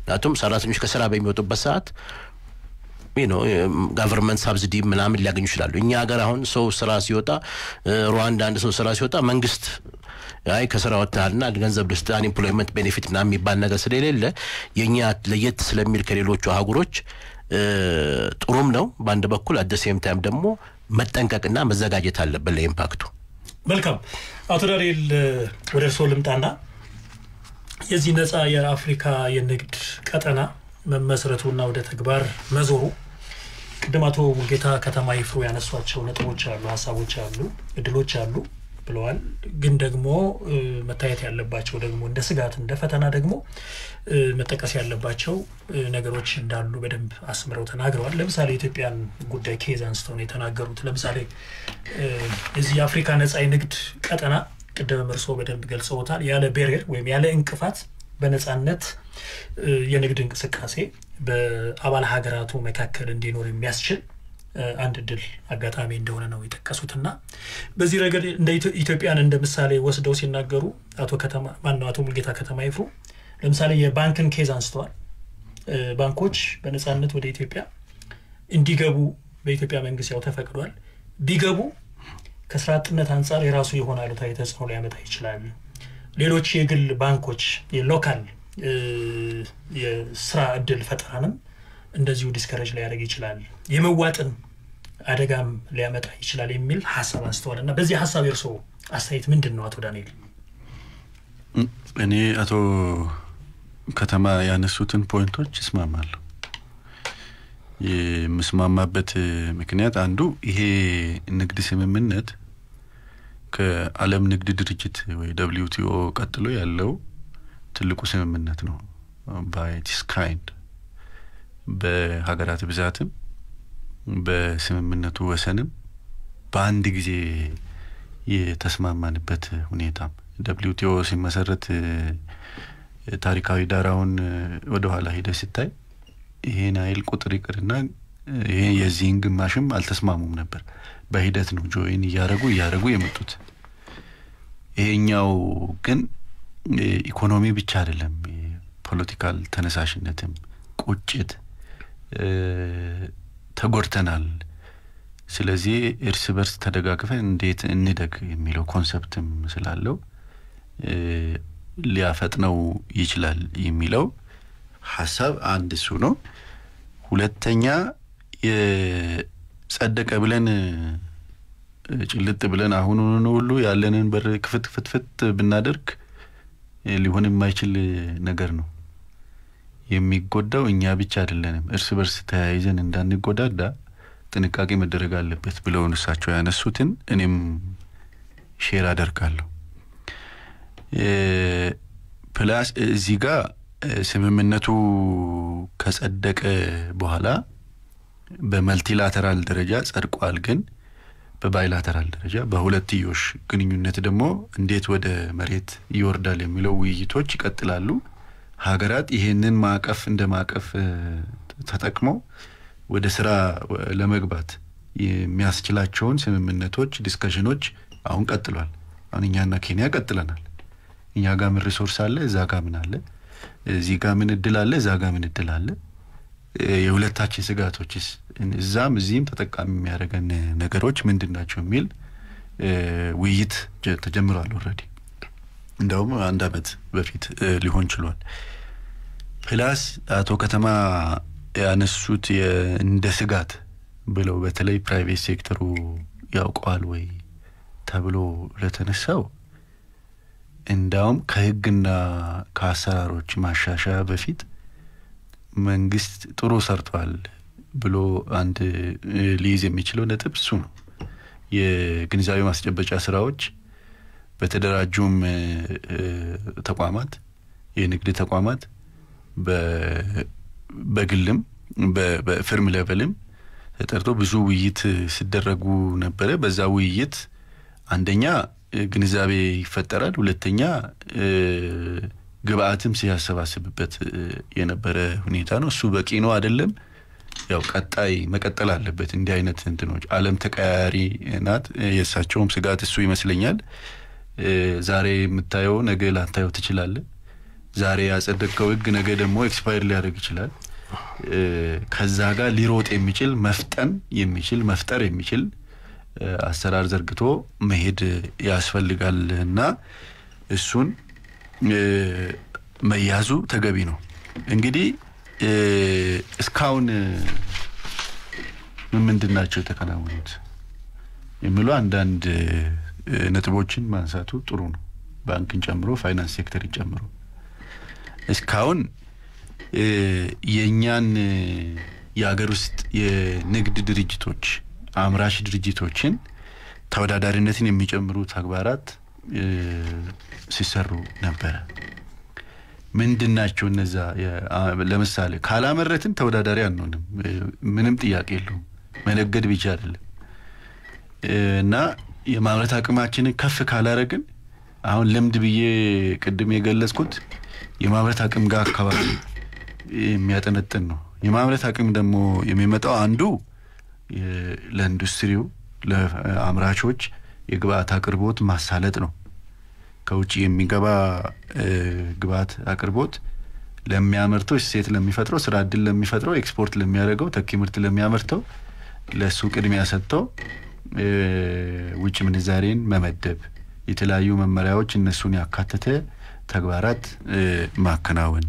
ምክንያቱም ሰራተኞች ከስራ በሚወጡበት ሰዓት ጋቨርንመንት ሳብሲዲ eh, ምናምን ሊያገኙ ይችላሉ። እኛ ሀገር አሁን ሰው ስራ ሲወጣ eh, ሩዋንዳ አንድ ሰው ስራ ሲወጣ መንግስት አይ ከስራ ወጥተሃልና ገንዘብ ልስጥ አንኤምፕሎይመንት ቤኔፊት ምናምን የሚባል ነገር ስለሌለ የእኛ ለየት ስለሚል ከሌሎቹ አህጉሮች eh, ጥሩም ነው በአንድ በኩል አደ ሴም ታይም ደግሞ መጠንቀቅና መዘጋጀት አለብን ለኢምፓክቱ። መልካም አቶ ዳንኤል ወደ እርስዎ ልምጣና የዚህ ነጻ የአፍሪካ የንግድ ቀጠና መመስረቱና ወደ ተግባር መዞሩ ቅድም አቶ ሙልጌታ ከተማ ይፍሩ ያነሷቸው ነጥቦች አሉ፣ ሀሳቦች አሉ፣ እድሎች አሉ ብለዋል። ግን ደግሞ መታየት ያለባቸው ደግሞ እንደ ስጋት እንደ ፈተና ደግሞ መጠቀስ ያለባቸው ነገሮች እንዳሉ በደንብ አስምረው ተናግረዋል። ለምሳሌ የኢትዮጵያን ጉዳይ ኬዝ አንስተው ነው የተናገሩት። ለምሳሌ እዚህ የአፍሪካ ነፃ ንግድ ቀጠና ቅድም እርስዎ በደንብ ገልጸውታል። ያለ ቤሬር ወይም ያለ እንቅፋት በነጻነት የንግድ እንቅስቃሴ በአባል ሀገራቱ መካከል እንዲኖር የሚያስችል አንድ ድል አጋጣሚ እንደሆነ ነው የጠቀሱትና በዚህ ረገድ እንደ ኢትዮጵያን እንደ ምሳሌ ወስደው ሲናገሩ አቶ ከተማ ማነው አቶ ሙልጌታ ከተማ ይፍሩ ለምሳሌ የባንክን ኬዝ አንስተዋል። ባንኮች በነጻነት ወደ ኢትዮጵያ እንዲገቡ በኢትዮጵያ መንግስት ያው ተፈቅዷል። ቢገቡ ከስራ አጥነት አንጻር የራሱ የሆነ አሉታዊ ተጽዕኖ ሊያመጣ ይችላል ሌሎች የግል ባንኮች የሎካል የስራ እድል ፈጠራንም እንደዚሁ ዲስከረጅ ሊያደርግ ይችላል፣ የመዋጥን አደጋም ሊያመጣ ይችላል የሚል ሀሳብ አንስተዋል እና በዚህ ሀሳብ የእርሶ አስተያየት ምንድን ነው አቶ ዳንኤል? እኔ አቶ ከተማ ያነሱትን ፖይንቶች ይስማማሉ። የምስማማበት ምክንያት አንዱ ይሄ ንግድ ስምምነት ከዓለም ንግድ ድርጅት ወይ ደብሊዩ ቲኦ ቀጥሎ ያለው ትልቁ ስምምነት ነው። ባይቲስ ካይንድ በሀገራት ብዛትም በስምምነቱ ወሰንም በአንድ ጊዜ የተስማማንበት ሁኔታም ደብሊዩ ቲኦ ሲመሰረት ታሪካዊ ዳራውን ወደኋላ ሂደ ሲታይ ይሄን አይል ቁጥር ይቅርና ይሄ የዚህን ግማሽም አልተስማሙም ነበር። በሂደት ነው ጆይን እያደረጉ እያደረጉ የመጡት። ይሄኛው ግን ኢኮኖሚ ብቻ አይደለም፣ ፖለቲካል ተነሳሽነትም ቁጭት፣ ተጎድተናል፣ ስለዚህ እርስ በርስ ተደጋግፈን እንዴት እንደግ የሚለው ኮንሰፕትም ስላለው ሊያፈጥነው ይችላል የሚለው ሀሳብ አንድ እሱ ነው። ሁለተኛ ጸደቀ ብለን ጭልጥ ብለን አሁኑ ሁሉ ያለንን በር ክፍት ፍትፍት ብናደርግ ሊሆን የማይችል ነገር ነው። የሚጎዳው እኛ ብቻ አይደለንም። እርስ በርስ ተያይዘን እንዳንጎዳዳ ጥንቃቄ መደረግ አለበት ብለውን እሳቸው ያነሱትን እኔም ሼር አደርጋለሁ። ፕላስ እዚህ ጋር ስምምነቱ ከጸደቀ በኋላ በመልቲላተራል ደረጃ ጸድቋል። ግን በባይላተራል ደረጃ በሁለትዮሽ ግንኙነት ደግሞ እንዴት ወደ መሬት ይወርዳል የሚለው ውይይቶች ይቀጥላሉ። ሀገራት ይሄንን ማዕቀፍ እንደ ማዕቀፍ ተጠቅመው ወደ ስራ ለመግባት የሚያስችላቸውን ስምምነቶች፣ ዲስከሽኖች አሁን ቀጥሏል። አሁን እኛና ኬንያ ቀጥለናል። እኛ ጋ ምን ሪሶርስ አለ፣ እዛ ጋር ምን አለ፣ እዚህ ጋ ምን እድል አለ፣ እዛ ጋምን ምን እድል አለ የሁለታችን ስጋቶችስ እዛም እዚህም ተጠቃሚ የሚያደርገን ነገሮች ምንድን ናቸው የሚል ውይይት ተጀምሯል። ኦልሬዲ እንደውም አንድ አመት በፊት ሊሆን ችሏል። ፕላስ አቶ ከተማ ያነሱት እንደ ስጋት ብለው በተለይ ፕራይቬት ሴክተሩ ያውቀዋል ወይ ተብሎ ለተነሳው እንዳውም ከህግና ከአሰራሮች ማሻሻያ በፊት መንግስት ጥሩ ሰርቷል ብሎ አንድ ሊይዝ የሚችለው ነጥብ እሱ ነው። የግንዛቤ ማስጨበጫ ስራዎች በተደራጁም ተቋማት፣ የንግድ ተቋማት በግልም በፍርም ለበልም ተጠርቶ ብዙ ውይይት ሲደረጉ ነበረ። በዛ ውይይት አንደኛ ግንዛቤ ይፈጠራል፣ ሁለተኛ ግብአትም ሲያሰባስብበት የነበረ ሁኔታ ነው። እሱ በቂ ነው አይደለም። ያው ቀጣይ መቀጠል አለበት። እንዲህ አይነት እንትኖች ዓለም ተቀያሪ ናት። የእሳቸውም ስጋት እሱ ይመስለኛል። ዛሬ የምታየው ነገ ላታየው ትችላለ። ዛሬ ያጸደቅከው ህግ ነገ ደግሞ ኤክስፓየር ሊያደርግ ይችላል። ከዛ ጋር ሊሮጥ የሚችል መፍጠን የሚችል መፍጠር የሚችል አሰራር ዘርግቶ መሄድ ያስፈልጋል እና እሱን መያዙ ተገቢ ነው። እንግዲህ እስካሁን ምንድን ናቸው የተከናወኑት የሚሉ አንዳንድ ነጥቦችን ማንሳቱ ጥሩ ነው። ባንክን ጨምሮ ፋይናንስ ሴክተርን ጨምሮ እስካሁን የእኛን የሀገር ውስጥ የንግድ ድርጅቶች አምራች ድርጅቶችን ተወዳዳሪነትን የሚጨምሩ ተግባራት ሲሰሩ ነበረ። ምንድን ናቸው እነዛ? ለምሳሌ ካላመረትን ተወዳዳሪ አንሆንም፣ ምንም ጥያቄ የለውም። መነገድ ብቻ አይደለም እና የማምረት አቅማችንን ከፍ ካላረግን አሁን ልምድ ብዬ ቅድም የገለጽኩት የማምረት አቅም ጋር አካባቢ የሚያጠነጥን ነው። የማምረት አቅም ደግሞ የሚመጣው አንዱ ለኢንዱስትሪው ለአምራቾች የግብአት አቅርቦት ማሳለጥ ነው። ከውጭ የሚገባ ግብአት አቅርቦት ለሚያመርተው ሴት ለሚፈጥረው ስራ እድል ለሚፈጥረው ኤክስፖርት ለሚያደርገው ተኪ ምርት ለሚያመርተው ለእሱ ቅድሚያ ሰጥተው ውጭ ምንዛሬን መመደብ የተለያዩ መመሪያዎች እነሱን ያካተተ ተግባራት ማከናወን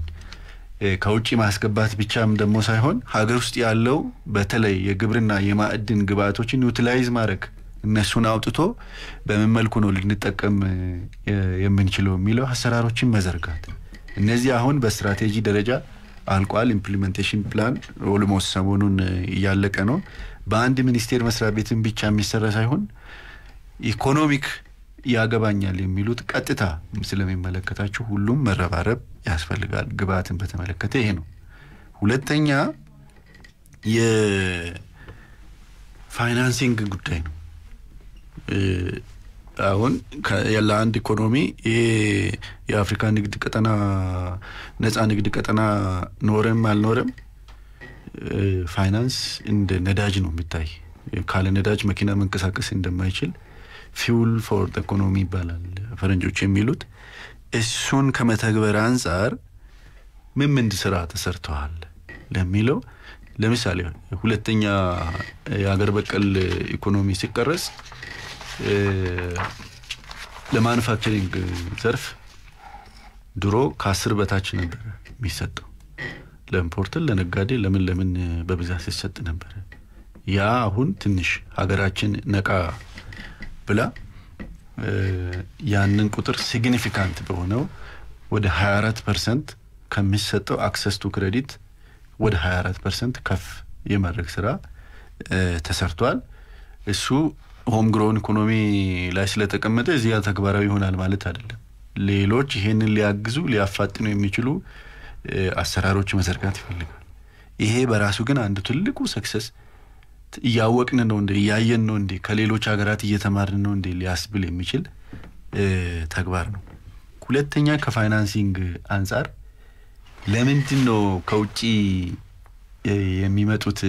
ከውጭ ማስገባት ብቻም ደግሞ ሳይሆን ሀገር ውስጥ ያለው በተለይ የግብርና የማዕድን ግብአቶችን ዩቲላይዝ ማድረግ እነሱን አውጥቶ በምን መልኩ ነው ልንጠቀም የምንችለው የሚለው አሰራሮችን መዘርጋት። እነዚህ አሁን በስትራቴጂ ደረጃ አልቋል። ኢምፕሊሜንቴሽን ፕላን ኦልሞስት ሰሞኑን እያለቀ ነው። በአንድ ሚኒስቴር መስሪያ ቤትን ብቻ የሚሰራ ሳይሆን ኢኮኖሚክ ያገባኛል የሚሉት ቀጥታ ስለሚመለከታቸው ሁሉም መረባረብ ያስፈልጋል። ግብአትን በተመለከተ ይሄ ነው። ሁለተኛ የፋይናንሲንግ ጉዳይ ነው። አሁን ለአንድ ኢኮኖሚ ይሄ የአፍሪካ ንግድ ቀጠና ነፃ ንግድ ቀጠና ኖረም አልኖረም ፋይናንስ እንደ ነዳጅ ነው የሚታይ። ካለ ነዳጅ መኪና መንቀሳቀስ እንደማይችል ፊውል ፎር ኢኮኖሚ ይባላል ፈረንጆች የሚሉት። እሱን ከመተግበር አንጻር ምን ምን ስራ ተሰርተዋል ለሚለው ለምሳሌ ሁለተኛ የሀገር በቀል ኢኮኖሚ ሲቀረጽ ለማኑፋክቸሪንግ ዘርፍ ድሮ ከአስር በታች ነበረ የሚሰጠው። ለኢምፖርተር፣ ለነጋዴ፣ ለምን ለምን በብዛት ሲሰጥ ነበር። ያ አሁን ትንሽ ሀገራችን ነቃ ብላ ያንን ቁጥር ሲግኒፊካንት በሆነው ወደ 24 ፐርሰንት ከሚሰጠው አክሰስ ቱ ክሬዲት ወደ 24 ፐርሰንት ከፍ የማድረግ ስራ ተሰርቷል። እሱ ሆምግሮን ኢኮኖሚ ላይ ስለተቀመጠ እዚያ ተግባራዊ ይሆናል ማለት አይደለም። ሌሎች ይሄንን ሊያግዙ ሊያፋጥኑ የሚችሉ አሰራሮች መዘርጋት ይፈልጋል። ይሄ በራሱ ግን አንዱ ትልቁ ሰክሰስ እያወቅን ነው እንዴ እያየን ነው እንዴ ከሌሎች ሀገራት እየተማርን ነው እንዴ ሊያስብል የሚችል ተግባር ነው። ሁለተኛ ከፋይናንሲንግ አንጻር ለምንድን ነው ከውጭ የሚመጡት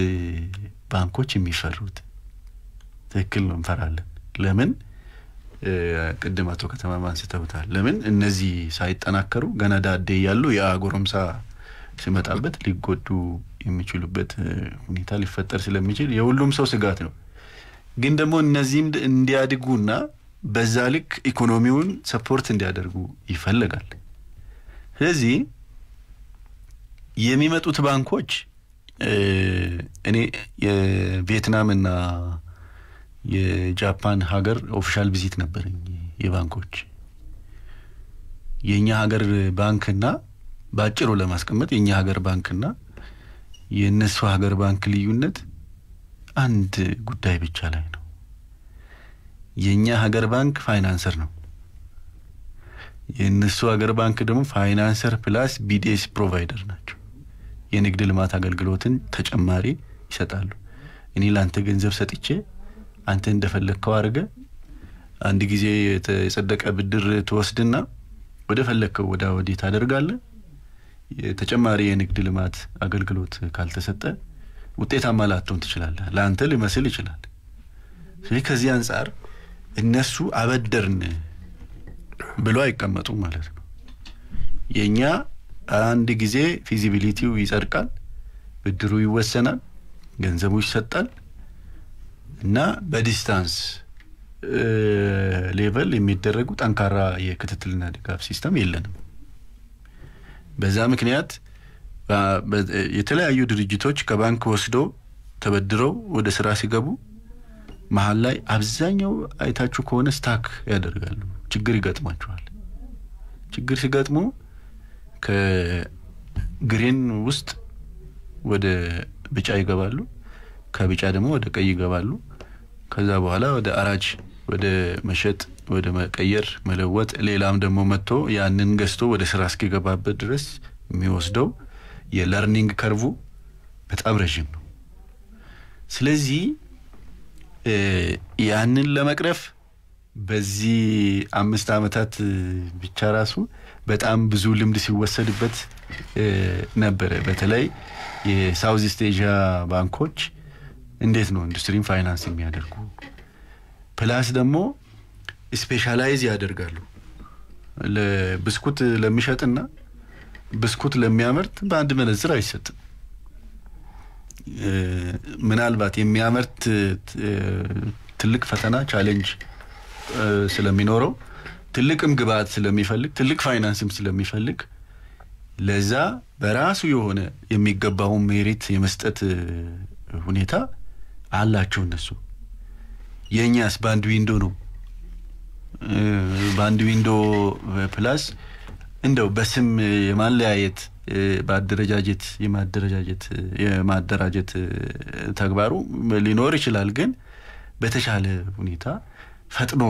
ባንኮች የሚፈሩት? ትክክል ነው እንፈራለን። ለምን ቅድም አቶ ከተማ ማንስተውታል። ለምን እነዚህ ሳይጠናከሩ ገና ዳዴ ያሉ የአጎረምሳ ሲመጣበት ሊጎዱ የሚችሉበት ሁኔታ ሊፈጠር ስለሚችል የሁሉም ሰው ስጋት ነው። ግን ደግሞ እነዚህም እንዲያድጉና በዛ ልክ ኢኮኖሚውን ሰፖርት እንዲያደርጉ ይፈለጋል። ስለዚህ የሚመጡት ባንኮች እኔ የቪየትናምና የጃፓን ሀገር ኦፊሻል ቪዚት ነበረኝ የባንኮች የእኛ ሀገር ባንክና በአጭሩ ለማስቀመጥ የእኛ ሀገር ባንክና የእነሱ ሀገር ባንክ ልዩነት አንድ ጉዳይ ብቻ ላይ ነው። የእኛ ሀገር ባንክ ፋይናንሰር ነው። የእነሱ ሀገር ባንክ ደግሞ ፋይናንሰር ፕላስ ቢዲኤስ ፕሮቫይደር ናቸው። የንግድ ልማት አገልግሎትን ተጨማሪ ይሰጣሉ። እኔ ለአንተ ገንዘብ ሰጥቼ አንተ እንደፈለግከው አድርገ አንድ ጊዜ የጸደቀ ብድር ትወስድና ወደ ፈለግከው ወዳ ወዲህ ታደርጋለህ። ተጨማሪ የንግድ ልማት አገልግሎት ካልተሰጠ ውጤታማ ላትሆን ትችላለ ለአንተ ሊመስል ይችላል። ስለዚህ ከዚህ አንጻር እነሱ አበደርን ብሎ አይቀመጡም ማለት ነው። የእኛ አንድ ጊዜ ፊዚቢሊቲው ይጸድቃል፣ ብድሩ ይወሰናል፣ ገንዘቡ ይሰጣል። እና በዲስታንስ ሌቨል የሚደረጉ ጠንካራ የክትትልና ድጋፍ ሲስተም የለንም። በዛ ምክንያት የተለያዩ ድርጅቶች ከባንክ ወስዶ ተበድረው ወደ ስራ ሲገቡ መሀል ላይ አብዛኛው አይታችሁ ከሆነ ስታክ ያደርጋሉ። ችግር ይገጥማቸዋል። ችግር ሲገጥሙ ከግሪን ውስጥ ወደ ቢጫ ይገባሉ። ከቢጫ ደግሞ ወደ ቀይ ይገባሉ። ከዛ በኋላ ወደ አራጅ ወደ መሸጥ ወደ መቀየር መለወጥ፣ ሌላም ደግሞ መጥቶ ያንን ገዝቶ ወደ ስራ እስኪገባበት ድረስ የሚወስደው የለርኒንግ ከርቡ በጣም ረዥም ነው። ስለዚህ ያንን ለመቅረፍ በዚህ አምስት ዓመታት ብቻ ራሱ በጣም ብዙ ልምድ ሲወሰድበት ነበረ። በተለይ የሳውዝ ኢስት ኤዥያ ባንኮች እንዴት ነው ኢንዱስትሪን ፋይናንስ የሚያደርጉ ፕላስ ደግሞ ስፔሻላይዝ ያደርጋሉ። ለብስኩት ለሚሸጥና ብስኩት ለሚያመርት በአንድ መነጽር አይሰጥም። ምናልባት የሚያመርት ትልቅ ፈተና ቻሌንጅ ስለሚኖረው ትልቅም ግብአት ስለሚፈልግ ትልቅ ፋይናንስም ስለሚፈልግ ለዛ በራሱ የሆነ የሚገባውን ሜሪት የመስጠት ሁኔታ አላቸው እነሱ። የእኛስ በአንድ ዊንዶ ነው። በአንድ ዊንዶ ፕላስ እንደው በስም የማለያየት በአደረጃጀት የማደረጃጀት የማደራጀት ተግባሩ ሊኖር ይችላል። ግን በተሻለ ሁኔታ ፈጥኖ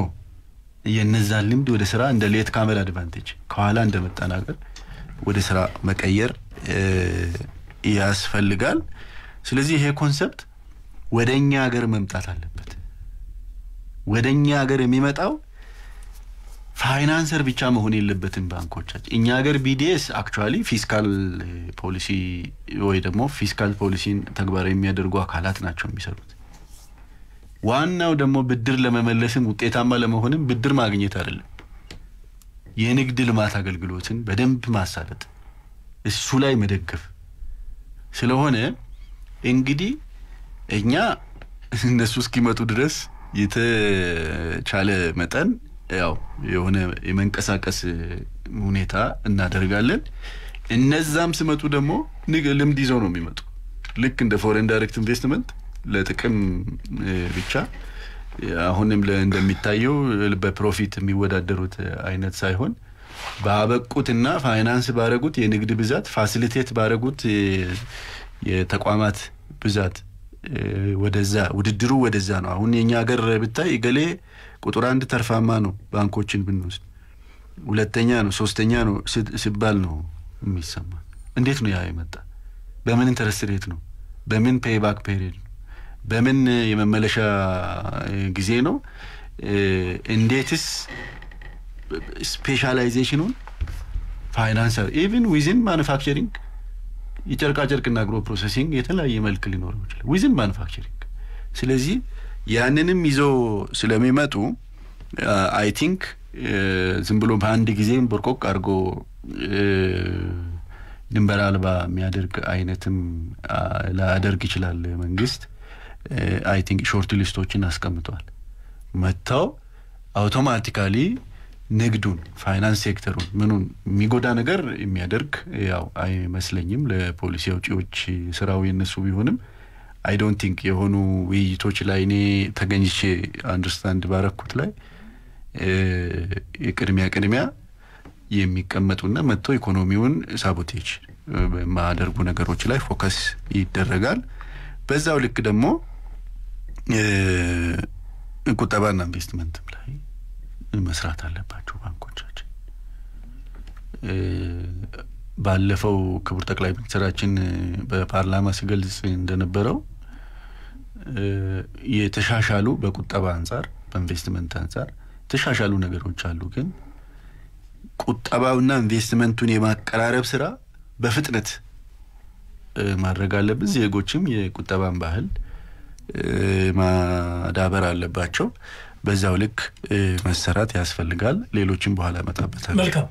የነዛን ልምድ ወደ ስራ እንደ ሌት ካመር አድቫንቴጅ ከኋላ እንደ መጠናቀር ወደ ስራ መቀየር ያስፈልጋል። ስለዚህ ይሄ ኮንሰፕት ወደ እኛ ሀገር መምጣት አለበት። ወደ እኛ ሀገር የሚመጣው ፋይናንሰር ብቻ መሆን የለበትም። ባንኮቻችን እኛ ሀገር ቢዲኤስ አክቹዋሊ ፊስካል ፖሊሲ ወይ ደግሞ ፊስካል ፖሊሲን ተግባራዊ የሚያደርጉ አካላት ናቸው የሚሰሩት። ዋናው ደግሞ ብድር ለመመለስም ውጤታማ ለመሆንም ብድር ማግኘት አይደለም፣ የንግድ ልማት አገልግሎትን በደንብ ማሳለጥ፣ እሱ ላይ መደገፍ ስለሆነ እንግዲህ እኛ እነሱ እስኪመጡ ድረስ የተቻለ መጠን ያው የሆነ የመንቀሳቀስ ሁኔታ እናደርጋለን። እነዛም ስመጡ ደግሞ ልምድ ይዘው ነው የሚመጡ። ልክ እንደ ፎሬን ዳይሬክት ኢንቨስትመንት ለጥቅም ብቻ አሁንም እንደሚታየው በፕሮፊት የሚወዳደሩት አይነት ሳይሆን ባበቁትና ፋይናንስ ባረጉት የንግድ ብዛት ፋሲሊቴት ባረጉት የተቋማት ብዛት ወደዛ ውድድሩ ወደዛ ነው። አሁን የኛ ሀገር ብታይ ገሌ ቁጥር አንድ ተርፋማ ነው። ባንኮችን ብንወስድ ሁለተኛ ነው፣ ሶስተኛ ነው ሲባል ነው የሚሰማ። እንዴት ነው ያ የመጣ? በምን ኢንተረስት ሬት ነው? በምን ፔይባክ ፔሪድ ነው? በምን የመመለሻ ጊዜ ነው? እንዴትስ ስፔሻላይዜሽኑን ፋይናንስ ኢቭን ዊዝን ማኑፋክቸሪንግ የጨርቃጨርቅና አግሮ ፕሮሰሲንግ የተለያየ መልክ ሊኖረው ይችላል ዊዝም ማኑፋክቸሪንግ። ስለዚህ ያንንም ይዘው ስለሚመጡ አይ uh, ቲንክ uh, ዝም ብሎ በአንድ ጊዜም ቦርቆቅ አድርጎ uh, ድንበር አልባ የሚያደርግ አይነትም ላደርግ ይችላል። መንግስት አይ ቲንክ ሾርት ሊስቶችን አስቀምጧል መጥተው አውቶማቲካሊ ንግዱን፣ ፋይናንስ ሴክተሩን ምኑን የሚጎዳ ነገር የሚያደርግ ያው አይመስለኝም። ለፖሊሲ አውጪዎች ስራው የነሱ ቢሆንም አይ ዶንት ቲንክ የሆኑ ውይይቶች ላይ እኔ ተገኝቼ አንደርስታንድ ባረኩት ላይ የቅድሚያ ቅድሚያ የሚቀመጡና መጥቶ ኢኮኖሚውን ሳቦቴጅ በማያደርጉ ነገሮች ላይ ፎከስ ይደረጋል። በዛው ልክ ደግሞ ቁጠባና ኢንቨስትመንትም ላይ መስራት አለባቸው ባንኮቻችን። ባለፈው ክቡር ጠቅላይ ሚኒስትራችን በፓርላማ ሲገልጽ እንደነበረው የተሻሻሉ በቁጠባ አንጻር በኢንቨስትመንት አንጻር የተሻሻሉ ነገሮች አሉ። ግን ቁጠባውና ኢንቨስትመንቱን የማቀራረብ ስራ በፍጥነት ማድረግ አለብን። ዜጎችም የቁጠባን ባህል ማዳበር አለባቸው። በዚያው ልክ መሰራት ያስፈልጋል። ሌሎችም በኋላ መጣበታል። መልካም።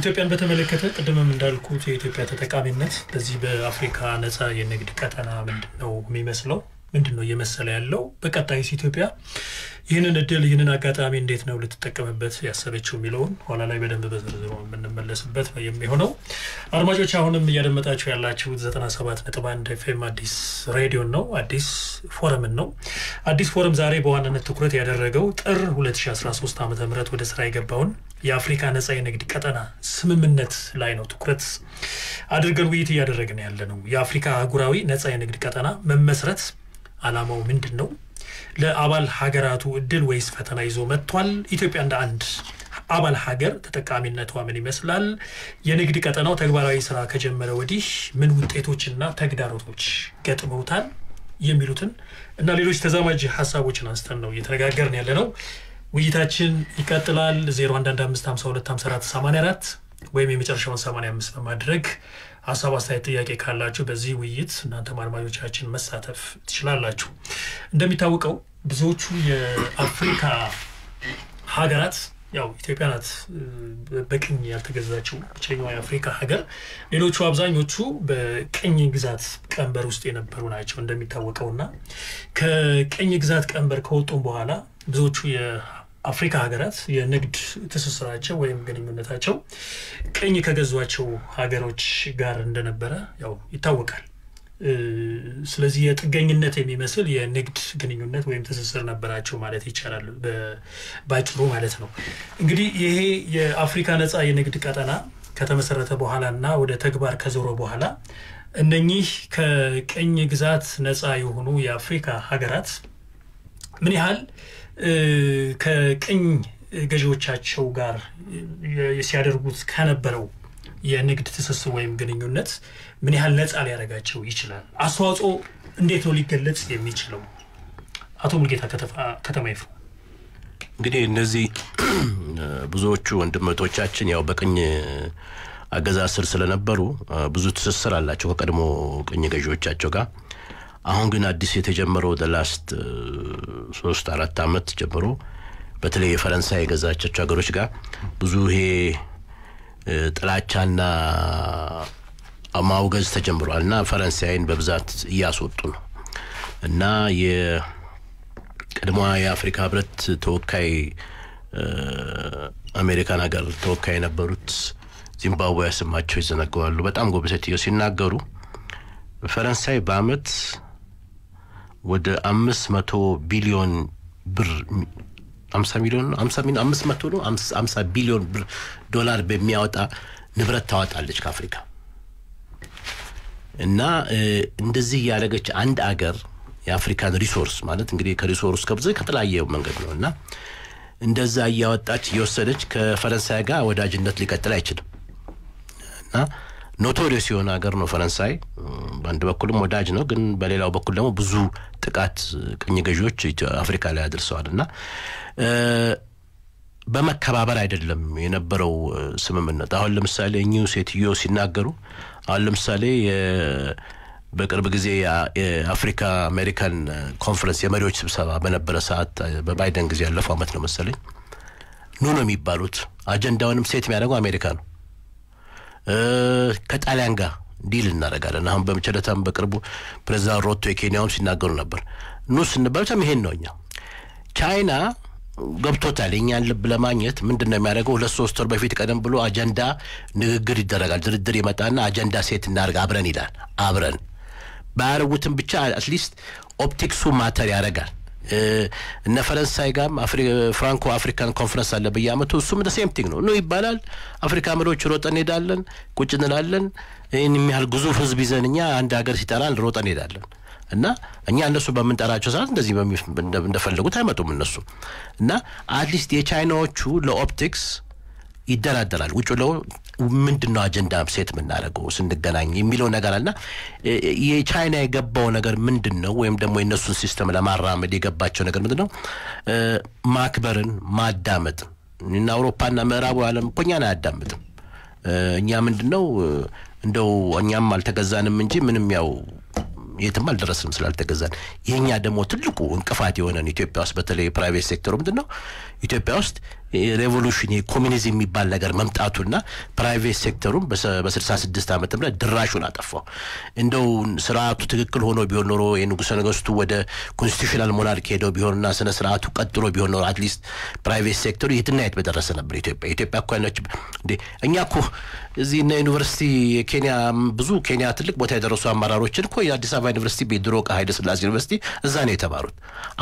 ኢትዮጵያን በተመለከተ ቅድምም እንዳልኩት የኢትዮጵያ ተጠቃሚነት በዚህ በአፍሪካ ነጻ የንግድ ቀጠና ምንድን ነው የሚመስለው? ምንድን ነው እየመሰለ ያለው? በቀጣይስ ኢትዮጵያ ይህንን እድል ይህንን አጋጣሚ እንዴት ነው ልትጠቀምበት ያሰበችው የሚለውን ኋላ ላይ በደንብ በዝርዝሩ የምንመለስበት የሚሆነው። አድማጮች አሁንም እያደመጣችሁ ያላችሁት 97 ነጥብ 1 ኤፍኤም አዲስ ሬዲዮን ነው፣ አዲስ ፎረምን ነው። አዲስ ፎረም ዛሬ በዋናነት ትኩረት ያደረገው ጥር 2013 ዓ ም ወደ ስራ የገባውን የአፍሪካ ነጻ የንግድ ቀጠና ስምምነት ላይ ነው ትኩረት አድርገን ውይይት እያደረግን ያለ ነው። የአፍሪካ አህጉራዊ ነጻ የንግድ ቀጠና መመስረት አላማው ምንድን ነው? ለአባል ሀገራቱ እድል ወይስ ፈተና ይዞ መጥቷል? ኢትዮጵያ እንደ አንድ አባል ሀገር ተጠቃሚነቷ ምን ይመስላል? የንግድ ቀጠናው ተግባራዊ ስራ ከጀመረ ወዲህ ምን ውጤቶችና ተግዳሮቶች ገጥመውታል? የሚሉትን እና ሌሎች ተዛማጅ ሀሳቦችን አንስተን ነው እየተነጋገርን ያለ ነው። ውይይታችን ይቀጥላል። 0115525484 ወይም የመጨረሻውን 85 በማድረግ ሀሳብ፣ አስተያየት፣ ጥያቄ ካላችሁ በዚህ ውይይት እናንተ አድማጮቻችን መሳተፍ ትችላላችሁ። እንደሚታወቀው ብዙዎቹ የአፍሪካ ሀገራት ያው ኢትዮጵያ ናት በቅኝ ያልተገዛችው ብቸኛዋ የአፍሪካ ሀገር። ሌሎቹ አብዛኞቹ በቅኝ ግዛት ቀንበር ውስጥ የነበሩ ናቸው እንደሚታወቀው እና ከቅኝ ግዛት ቀንበር ከወጡም በኋላ ብዙዎቹ አፍሪካ ሀገራት የንግድ ትስስራቸው ወይም ግንኙነታቸው ቅኝ ከገዟቸው ሀገሮች ጋር እንደነበረ ያው ይታወቃል። ስለዚህ የጥገኝነት የሚመስል የንግድ ግንኙነት ወይም ትስስር ነበራቸው ማለት ይቻላል ባጭሩ ማለት ነው። እንግዲህ ይሄ የአፍሪካ ነፃ የንግድ ቀጠና ከተመሰረተ በኋላ እና ወደ ተግባር ከዞረ በኋላ እነኚህ ከቅኝ ግዛት ነፃ የሆኑ የአፍሪካ ሀገራት ምን ያህል ከቅኝ ገዢዎቻቸው ጋር ሲያደርጉት ከነበረው የንግድ ትስስር ወይም ግንኙነት ምን ያህል ነፃ ሊያደርጋቸው ይችላል? አስተዋጽኦ እንዴት ነው ሊገለጽ የሚችለው? አቶ ሙልጌታ ከተማ ይፍ እንግዲህ እነዚህ ብዙዎቹ ወንድመቶቻችን ያው በቅኝ አገዛዝ ስር ስለነበሩ ብዙ ትስስር አላቸው ከቀድሞ ቅኝ ገዢዎቻቸው ጋር አሁን ግን አዲስ የተጀመረው ደ ላስት uh, ሶስት አራት አመት ጀምሮ በተለይ የፈረንሳይ የገዛቻቸው ሀገሮች ጋር ብዙ ይሄ uh, ጥላቻና ማውገዝ ተጀምሯል እና ፈረንሳይን በብዛት እያስወጡ ነው እና የቀድሞዋ የአፍሪካ ህብረት ተወካይ uh, አሜሪካን ሀገር ተወካይ የነበሩት ዚምባብዌ ስማቸው ይዘነገዋሉ። በጣም ጎበዝ ሲናገሩ ፈረንሳይ በአመት ወደ አምስት መቶ ቢሊዮን ብር አምሳ ሚሊዮን ነው አምሳ ሚሊዮን አምስት መቶ ነው አምሳ ቢሊዮን ብር ዶላር በሚያወጣ ንብረት ታወጣለች ከአፍሪካ እና እንደዚህ ያደረገች አንድ አገር የአፍሪካን ሪሶርስ ማለት እንግዲህ ከሪሶርስ ከብዙ ከተለያየ መንገድ ነው እና እንደዛ እያወጣች እየወሰደች ከፈረንሳይ ጋር ወዳጅነት ሊቀጥል አይችልም እና ኖቶሪየስ የሆነ ሀገር ነው ፈረንሳይ። በአንድ በኩልም ወዳጅ ነው፣ ግን በሌላው በኩል ደግሞ ብዙ ጥቃት ቅኝ ገዢዎች አፍሪካ ላይ አድርሰዋል እና በመከባበር አይደለም የነበረው ስምምነት። አሁን ለምሳሌ እኚሁ ሴትዮ ሲናገሩ አሁን ለምሳሌ በቅርብ ጊዜ የአፍሪካ አሜሪካን ኮንፈረንስ የመሪዎች ስብሰባ በነበረ ሰዓት በባይደን ጊዜ ያለፈው አመት ነው መሰለኝ ኑ ነው የሚባሉት። አጀንዳውንም ሴት የሚያደርገው አሜሪካ ነው። ከጣሊያን ጋር ዲል እናደርጋለን። አሁን በመቸለታም በቅርቡ ፕሬዚዳንት ሮቶ የኬንያውም ሲናገሩ ነበር። ኑ ስንባል ብቻም ይሄን ነው እኛ ቻይና ገብቶታል። የኛን ልብ ለማግኘት ምንድን ነው የሚያደርገው? ሁለት ሶስት ወር በፊት ቀደም ብሎ አጀንዳ ንግግር ይደረጋል። ድርድር ይመጣና አጀንዳ ሴት እናደርግ አብረን ይላል። አብረን ባያደርጉትም ብቻ አትሊስት ኦፕቲክሱ ማተር ያደርጋል። እነ ፈረንሳይ ጋርም ፍራንኮ አፍሪካን ኮንፈረንስ አለ በየአመቱ እሱም ደ ሴም ቲንግ ነው ኖ ይባላል። አፍሪካ መሪዎች ሮጠ እንሄዳለን፣ ቁጭ እንላለን። ይህን የሚያህል ግዙፍ ህዝብ ይዘን እኛ አንድ ሀገር ሲጠራን ሮጠ እንሄዳለን እና እኛ እነሱ በምንጠራቸው ሰዓት እንደዚህ እንደፈለጉት አይመጡም እነሱ እና አትሊስት የቻይናዎቹ ለኦፕቲክስ ይደራደራል። ውጭ ለው ምንድን ነው አጀንዳ ሴት የምናደርገው ስንገናኝ የሚለው ነገር አለና የቻይና የገባው ነገር ምንድን ነው ወይም ደግሞ የእነሱን ሲስተም ለማራመድ የገባቸው ነገር ምንድን ነው? ማክበርን፣ ማዳመጥ እና አውሮፓና ምዕራቡ ዓለም እኮ እኛን አያዳምጥም። እኛ ምንድን ነው እንደው እኛም አልተገዛንም እንጂ ምንም ያው የትም አልደረስንም ስላልተገዛን። የእኛ ደግሞ ትልቁ እንቅፋት የሆነን ኢትዮጵያ ውስጥ በተለይ ፕራይቬት ሴክተሩ ምንድን ነው ኢትዮጵያ ውስጥ ሬቮሉሽን የኮሚኒዝም የሚባል ነገር መምጣቱና ፕራይቬት ሴክተሩን በስልሳ ስድስት ዓመት ምህረት ድራሹን አጠፋው። እንደው ስርዓቱ ትክክል ሆኖ ቢሆን ኖሮ የንጉሰ ነገስቱ ወደ ኮንስቲቱሽናል ሞናርክ ሄደው ቢሆንና ስነ ስርዓቱ ቀጥሎ ቢሆን ኖሮ አትሊስት ፕራይቬት ሴክተሩ የትና የት በደረሰ ነበር ኢትዮጵያ። ኢትዮጵያ እኮ ያለች እንዴ እኛ እኮ እዚህ እና ዩኒቨርሲቲ ኬንያ ብዙ ኬንያ ትልቅ ቦታ የደረሱ አመራሮችን እኮ የአዲስ አበባ ዩኒቨርሲቲ ቤድሮ ቃ ስላሴ ዩኒቨርሲቲ እዛ ነው የተማሩት።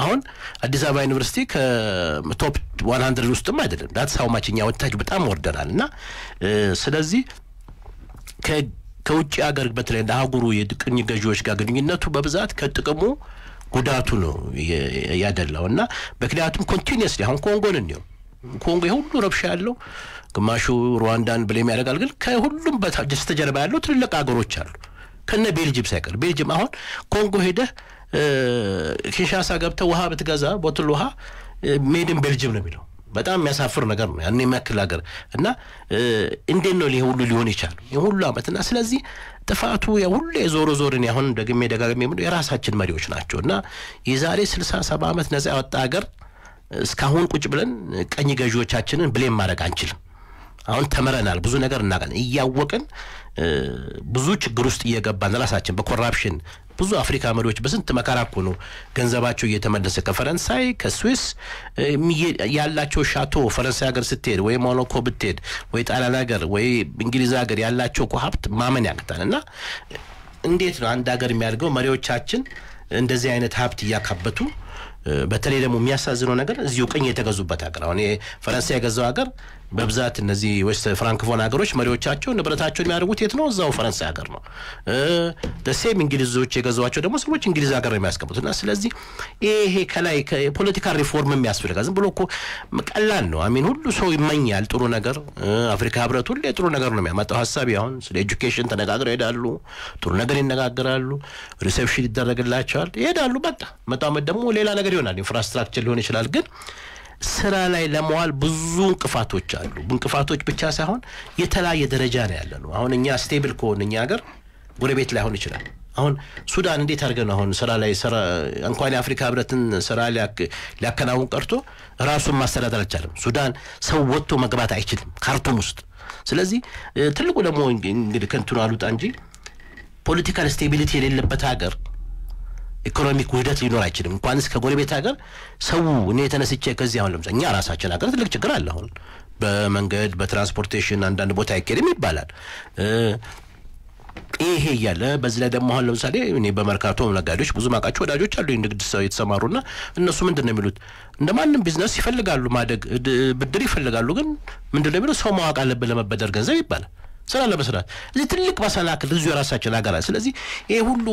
አሁን አዲስ አበባ ዩኒቨርሲቲ ከቶፕ ዋን ሀንድረድ ውስጥም ምንም አይደለም። ዳትስ ሀው ማች እኛ ወታጅ በጣም ወርደናል እና ስለዚህ ከውጭ ሀገር በተለይ ለአህጉሩ የቅኝ ገዢዎች ጋር ግንኙነቱ በብዛት ከጥቅሙ ጉዳቱ ነው ያደላው እና ምክንያቱም ኮንቲኒስ አሁን ኮንጎን እኒው ኮንጎ የሁሉ ረብሻ ያለው ግማሹ ሩዋንዳን ብሌም ያደርጋል። ግን ከሁሉም በስተጀርባ ያለው ትልልቅ ሀገሮች አሉ ከነ ቤልጅም ሳይቀር ቤልጅም አሁን ኮንጎ ሄደህ ኪንሻሳ ገብተ ውሃ ብትገዛ ቦትል ውሃ ሜድን ቤልጅም ነው የሚለው በጣም የሚያሳፍር ነገር ነው። ያን የሚያክል ሀገር እና እንዴት ነው ይሄ ሁሉ ሊሆን ይቻል? የሁሉ አመት እና ስለዚህ ጥፋቱ ሁሉ የዞሮ ዞርን ያሁን ደግሜ ደጋግሜ የምለው የራሳችን መሪዎች ናቸው እና የዛሬ ስልሳ ሰባ አመት ነጻ ያወጣ ሀገር እስካሁን ቁጭ ብለን ቀኝ ገዢዎቻችንን ብሌም ማድረግ አንችልም። አሁን ተምረናል፣ ብዙ ነገር እናውቃለን። እያወቅን ብዙ ችግር ውስጥ እየገባን ራሳችን በኮራፕሽን ብዙ አፍሪካ መሪዎች በስንት መከራ እኮ ነው ገንዘባቸው እየተመለሰ ከፈረንሳይ ከስዊስ ያላቸው ሻቶ ፈረንሳይ ሀገር ስትሄድ ወይ ሞኖኮ ብትሄድ ወይ ጣሊያን ሀገር ወይ እንግሊዝ ሀገር ያላቸው እኮ ሀብት ማመን ያቅታል። እና እንዴት ነው አንድ ሀገር የሚያድገው? መሪዎቻችን እንደዚህ አይነት ሀብት እያካበቱ በተለይ ደግሞ የሚያሳዝነው ነገር እዚሁ ቅኝ የተገዙበት ሀገር አሁን ፈረንሳይ የገዛው ሀገር በብዛት እነዚህ ወስ ፍራንክፎን ሀገሮች መሪዎቻቸው ንብረታቸውን የሚያደርጉት የት ነው? እዛው ፈረንሳይ ሀገር ነው። ደሴም እንግሊዞች የገዟቸው ደግሞ ሰዎች እንግሊዝ ሀገር ነው የሚያስቀምጡት። እና ስለዚህ ይሄ ከላይ ፖለቲካል ሪፎርም የሚያስፈልጋል ዝም ብሎ እኮ ቀላል ነው። አሚን ሁሉ ሰው ይመኛል ጥሩ ነገር። አፍሪካ ህብረት ሁሌ ጥሩ ነገር ነው የሚያመጣው። ሀሳቢ አሁን ስለ ኤጁኬሽን ተነጋግረው ይሄዳሉ። ጥሩ ነገር ይነጋገራሉ። ሪሴፕሽን ይደረግላቸዋል፣ ይሄዳሉ። በቃ መጣመት ደግሞ ሌላ ነገር ይሆናል። ኢንፍራስትራክቸር ሊሆን ይችላል ግን ስራ ላይ ለመዋል ብዙ እንቅፋቶች አሉ። እንቅፋቶች ብቻ ሳይሆን የተለያየ ደረጃ ነው ያለ ነው። አሁን እኛ ስቴብል ከሆን እኛ ሀገር ጎረቤት ላይሆን ይችላል። አሁን ሱዳን እንዴት አድርገን አሁን ስራ ላይ እንኳን የአፍሪካ ህብረትን ስራ ሊያከናውን ቀርቶ ራሱን ማስተዳደር አልቻለም። ሱዳን ሰው ወጥቶ መግባት አይችልም ካርቱም ውስጥ። ስለዚህ ትልቁ ደግሞ እንግዲህ ከንቱን አሉጣ እንጂ ፖለቲካል ስቴቢሊቲ የሌለበት ሀገር ኢኮኖሚክ ውህደት ሊኖር አይችልም። እስከ ጎረቤት ሀገር ሰው እኔ የተነስቼ ከዚህ አሁን ለምሳ እኛ ራሳችን ሀገር ትልቅ ችግር አለ። አሁን በመንገድ በትራንስፖርቴሽን አንዳንድ ቦታ አይኬድም ይባላል። ይሄ እያለ በዚህ ላይ ደግሞ አሁን ለምሳሌ እኔ በመርካቶ ነጋዴዎች ብዙ ማቃቸው ወዳጆች አሉ ንግድ ና እነሱ ምንድን ነው የሚሉት እንደ ማንም ቢዝነስ ይፈልጋሉ ማደግ፣ ብድር ይፈልጋሉ። ግን ምንድን ነው የሚሉት ሰው ማወቅ አለብን ለመበደር ገንዘብ ይባላል ስራ ለመስራት እዚህ ትልቅ መሰናክል እዚሁ የራሳችን ሀገር ስለዚህ ይሄ ሁሉ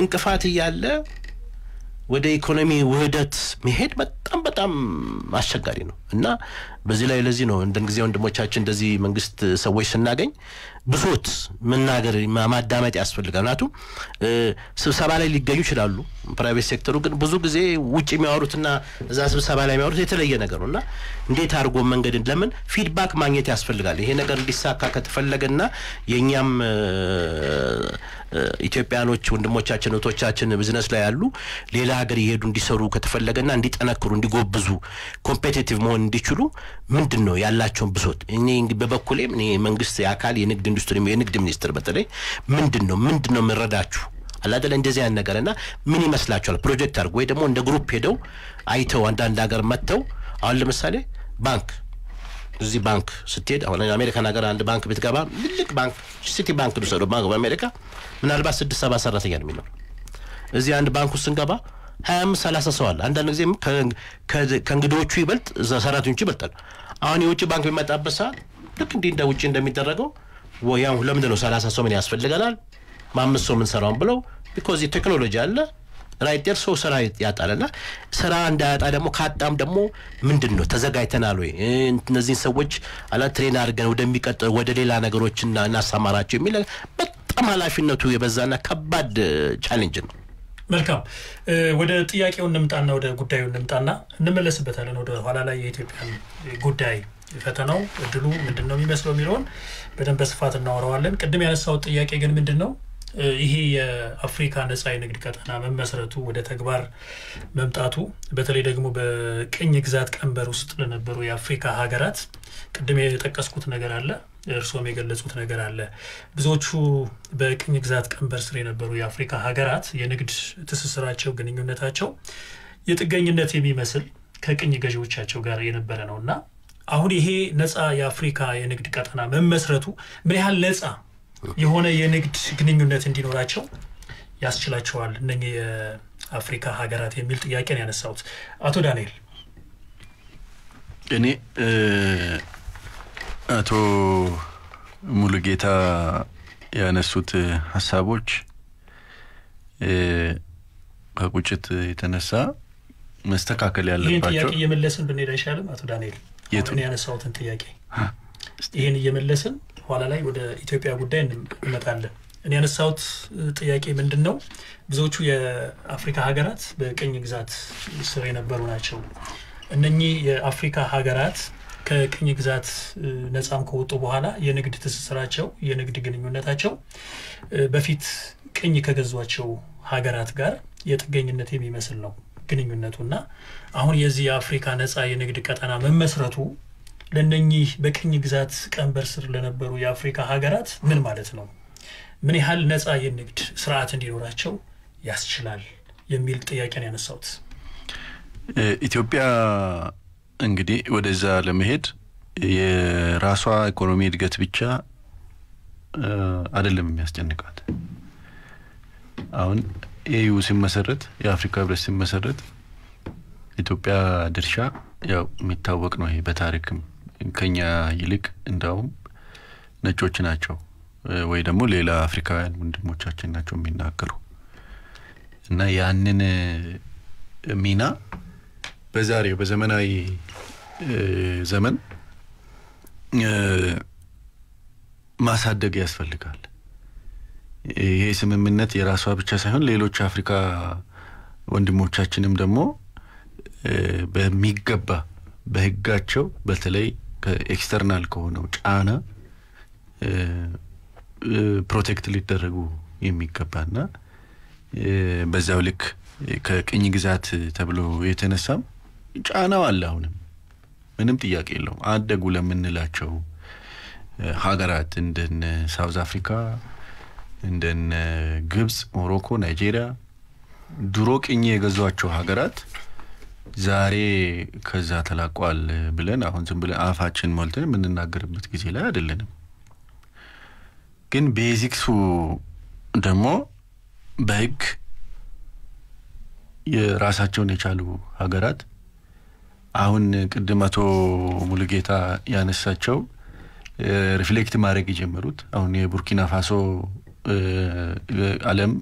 እንቅፋት እያለ ወደ ኢኮኖሚ ውህደት መሄድ በጣም በጣም አስቸጋሪ ነው እና በዚህ ላይ ለዚህ ነው እንደን ጊዜ ወንድሞቻችን እንደዚህ መንግስት ሰዎች ስናገኝ ብሶት መናገር ማዳመጥ ያስፈልጋል። ምክንያቱም ስብሰባ ላይ ሊገኙ ይችላሉ። ፕራይቬት ሴክተሩ ግን ብዙ ጊዜ ውጭ የሚያወሩትና እዛ ስብሰባ ላይ የሚያወሩት የተለየ ነገር ነው እና እንዴት አድርጎ መንገድ ለምን ፊድባክ ማግኘት ያስፈልጋል። ይሄ ነገር እንዲሳካ ከተፈለገና የእኛም ኢትዮጵያኖች ወንድሞቻችን እህቶቻችን ብዝነስ ላይ ያሉ ሌላ ሀገር እየሄዱ እንዲሰሩ ከተፈለገና እንዲጠነክሩ እንዲጎብዙ ኮምፔቲቲቭ መሆን እንዲችሉ ምንድን ነው ያላቸውን ብሶት? እኔ በበኩሌም እኔ መንግስት የአካል የንግድ ኢንዱስትሪ የንግድ ሚኒስትር በተለይ ምንድን ነው ምንድን ነው የምንረዳችሁ አላደለ እንደዚህ አይነት ነገርና ምን ይመስላችኋል? ፕሮጀክት አድርጎ ወይ ደግሞ እንደ ግሩፕ ሄደው አይተው አንዳንድ ሀገር መጥተው አሁን ለምሳሌ ባንክ እዚህ ባንክ ስትሄድ አሁን አሜሪካን ሀገር አንድ ባንክ ብትገባ ትልቅ ባንክ ሲቲ ባንክ ልውሰደው ባንክ በአሜሪካ ምናልባት ስድስት ሰባት ሰራተኛ ነው የሚለው እዚህ አንድ ባንክ ውስጥ ስንገባ ሀያ አምስት ሰላሳ ሰው አለ። አንዳንድ ጊዜም ከእንግዶቹ ይበልጥ ሰራተኞቹ ይበልጣል። አሁን የውጭ ባንክ የሚመጣበት ሰዓት ልክ እንዲህ እንደ ውጭ እንደሚደረገው ያው ለምንድን ነው ሰላሳ ሰው ምን ያስፈልገናል ማምስት ሰው የምንሰራውን ብለው ቢኮዝ ቴክኖሎጂ አለ ራይጤር ሰው ስራ ያጣልና ስራ እንዳያጣ ደግሞ ካጣም ደግሞ ምንድን ነው ተዘጋጅተናል ወይ እነዚህን ሰዎች አላ ትሬን አድርገን ወደሚቀጥሉ ወደ ሌላ ነገሮች እናሰማራቸው የሚለ በጣም ኃላፊነቱ የበዛና ከባድ ቻሌንጅ ነው። መልካም ወደ ጥያቄው እንምጣና ወደ ጉዳዩ እንምጣና እንመለስበታለን ወደ ኋላ ላይ የኢትዮጵያን ጉዳይ ፈተናው እድሉ ምንድን ነው የሚመስለው የሚለውን በደንብ በስፋት እናወረዋለን ቅድም ያነሳው ጥያቄ ግን ምንድን ነው ይሄ የአፍሪካ ነጻ የንግድ ቀጠና መመስረቱ ወደ ተግባር መምጣቱ በተለይ ደግሞ በቅኝ ግዛት ቀንበር ውስጥ ለነበሩ የአፍሪካ ሀገራት ቅድም የጠቀስኩት ነገር አለ እርስዎም የገለጹት ነገር አለ። ብዙዎቹ በቅኝ ግዛት ቀንበር ስር የነበሩ የአፍሪካ ሀገራት የንግድ ትስስራቸው፣ ግንኙነታቸው የጥገኝነት የሚመስል ከቅኝ ገዢዎቻቸው ጋር የነበረ ነው እና አሁን ይሄ ነፃ የአፍሪካ የንግድ ቀጠና መመስረቱ ምን ያህል ነፃ የሆነ የንግድ ግንኙነት እንዲኖራቸው ያስችላቸዋል እነኚህ የአፍሪካ ሀገራት የሚል ጥያቄ ነው ያነሳሁት። አቶ ዳንኤል እኔ አቶ ሙሉጌታ ያነሱት ሀሳቦች ከቁጭት የተነሳ መስተካከል ያለባቸው ይህን ጥያቄ እየመለስን ብንሄድ አይሻልም? አቶ ዳንኤል አሁን ያነሳሁትን ጥያቄ ይህን እየመለስን ኋላ ላይ ወደ ኢትዮጵያ ጉዳይ እንመጣለን። እኔ ያነሳሁት ጥያቄ ምንድን ነው? ብዙዎቹ የአፍሪካ ሀገራት በቅኝ ግዛት ስር የነበሩ ናቸው። እነኚህ የአፍሪካ ሀገራት ከቅኝ ግዛት ነፃም ከወጡ በኋላ የንግድ ትስስራቸው የንግድ ግንኙነታቸው በፊት ቅኝ ከገዟቸው ሀገራት ጋር የጥገኝነት የሚመስል ነው ግንኙነቱና አሁን የዚህ የአፍሪካ ነፃ የንግድ ቀጠና መመስረቱ ለነኚህ በቅኝ ግዛት ቀንበር ስር ለነበሩ የአፍሪካ ሀገራት ምን ማለት ነው? ምን ያህል ነፃ የንግድ ስርዓት እንዲኖራቸው ያስችላል የሚል ጥያቄ ነው ያነሳሁት። ኢትዮጵያ እንግዲህ ወደዛ ለመሄድ የራሷ ኢኮኖሚ እድገት ብቻ አይደለም የሚያስጨንቃት። አሁን ኤዩ ሲመሰረት የአፍሪካ ህብረት ሲመሰረት ኢትዮጵያ ድርሻ ያው የሚታወቅ ነው። ይሄ በታሪክም ከኛ ይልቅ እንዳውም ነጮች ናቸው ወይ ደግሞ ሌላ አፍሪካውያን ወንድሞቻችን ናቸው የሚናገሩ እና ያንን ሚና በዛሬው በዘመናዊ ዘመን ማሳደግ ያስፈልጋል። ይሄ ስምምነት የራሷ ብቻ ሳይሆን ሌሎች አፍሪካ ወንድሞቻችንም ደግሞ በሚገባ በህጋቸው በተለይ ከኤክስተርናል ከሆነው ጫና ፕሮቴክት ሊደረጉ የሚገባና በዛው ልክ ከቅኝ ግዛት ተብሎ የተነሳም ጫናው አለ አሁንም ምንም ጥያቄ የለውም። አደጉ ለምንላቸው ሀገራት እንደነ ሳውዝ አፍሪካ፣ እንደነ ግብጽ፣ ሞሮኮ፣ ናይጄሪያ ድሮ ቅኝ የገዟቸው ሀገራት ዛሬ ከዛ ተላቋል ብለን አሁን ዝም ብለን አፋችን ሞልተን የምንናገርበት ጊዜ ላይ አይደለንም። ግን ቤዚክሱ ደግሞ በህግ የራሳቸውን የቻሉ ሀገራት አሁን ቅድም አቶ ሙሉጌታ ያነሳቸው ሪፍሌክት ማድረግ የጀመሩት አሁን የቡርኪና ፋሶ አለም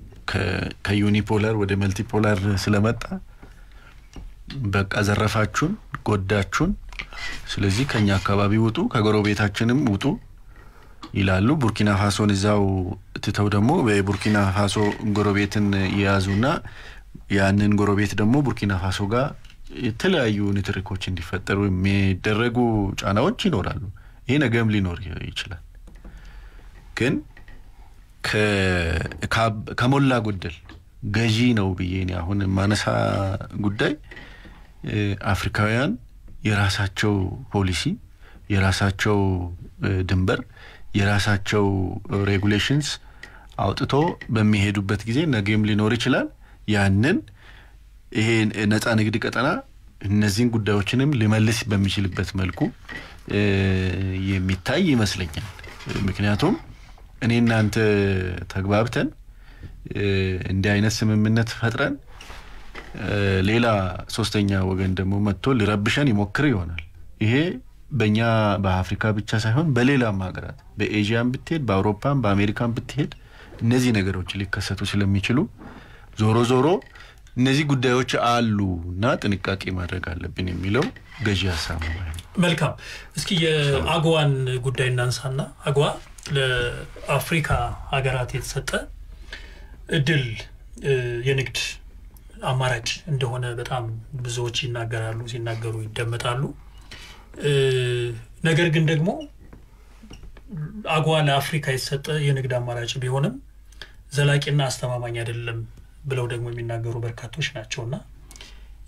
ከዩኒፖላር ወደ መልቲፖላር ስለመጣ በቃ ዘረፋችሁን፣ ጎዳችሁን፣ ስለዚህ ከኛ አካባቢ ውጡ፣ ከጎረቤታችንም ውጡ ይላሉ። ቡርኪና ፋሶን እዛው ትተው ደግሞ የቡርኪና ፋሶ ጎረቤትን የያዙና ያንን ጎረቤት ደግሞ ቡርኪና ፋሶ ጋር የተለያዩ ንትርኮች እንዲፈጠሩ የሚደረጉ ጫናዎች ይኖራሉ። ይህ ነገም ሊኖር ይችላል። ግን ከሞላ ጎደል ገዢ ነው ብዬ እኔ አሁን ማነሳ ጉዳይ አፍሪካውያን የራሳቸው ፖሊሲ፣ የራሳቸው ድንበር፣ የራሳቸው ሬጉሌሽንስ አውጥቶ በሚሄዱበት ጊዜ ነገም ሊኖር ይችላል ያንን ይሄ ነፃ ንግድ ቀጠና እነዚህን ጉዳዮችንም ሊመልስ በሚችልበት መልኩ የሚታይ ይመስለኛል። ምክንያቱም እኔ እናንተ ተግባብተን እንዲህ አይነት ስምምነት ፈጥረን ሌላ ሶስተኛ ወገን ደግሞ መጥቶ ሊረብሸን ይሞክር ይሆናል። ይሄ በእኛ በአፍሪካ ብቻ ሳይሆን በሌላም ሀገራት በኤዥያም ብትሄድ፣ በአውሮፓም በአሜሪካም ብትሄድ እነዚህ ነገሮች ሊከሰቱ ስለሚችሉ ዞሮ ዞሮ እነዚህ ጉዳዮች አሉ እና ጥንቃቄ ማድረግ አለብን የሚለው ገዢ ሀሳብ ነው። መልካም። እስኪ የአግዋን ጉዳይ እናንሳና አግዋ ለአፍሪካ ሀገራት የተሰጠ እድል የንግድ አማራጭ እንደሆነ በጣም ብዙዎች ይናገራሉ፣ ሲናገሩ ይደመጣሉ። ነገር ግን ደግሞ አግዋ ለአፍሪካ የተሰጠ የንግድ አማራጭ ቢሆንም ዘላቂና አስተማማኝ አይደለም ብለው ደግሞ የሚናገሩ በርካቶች እና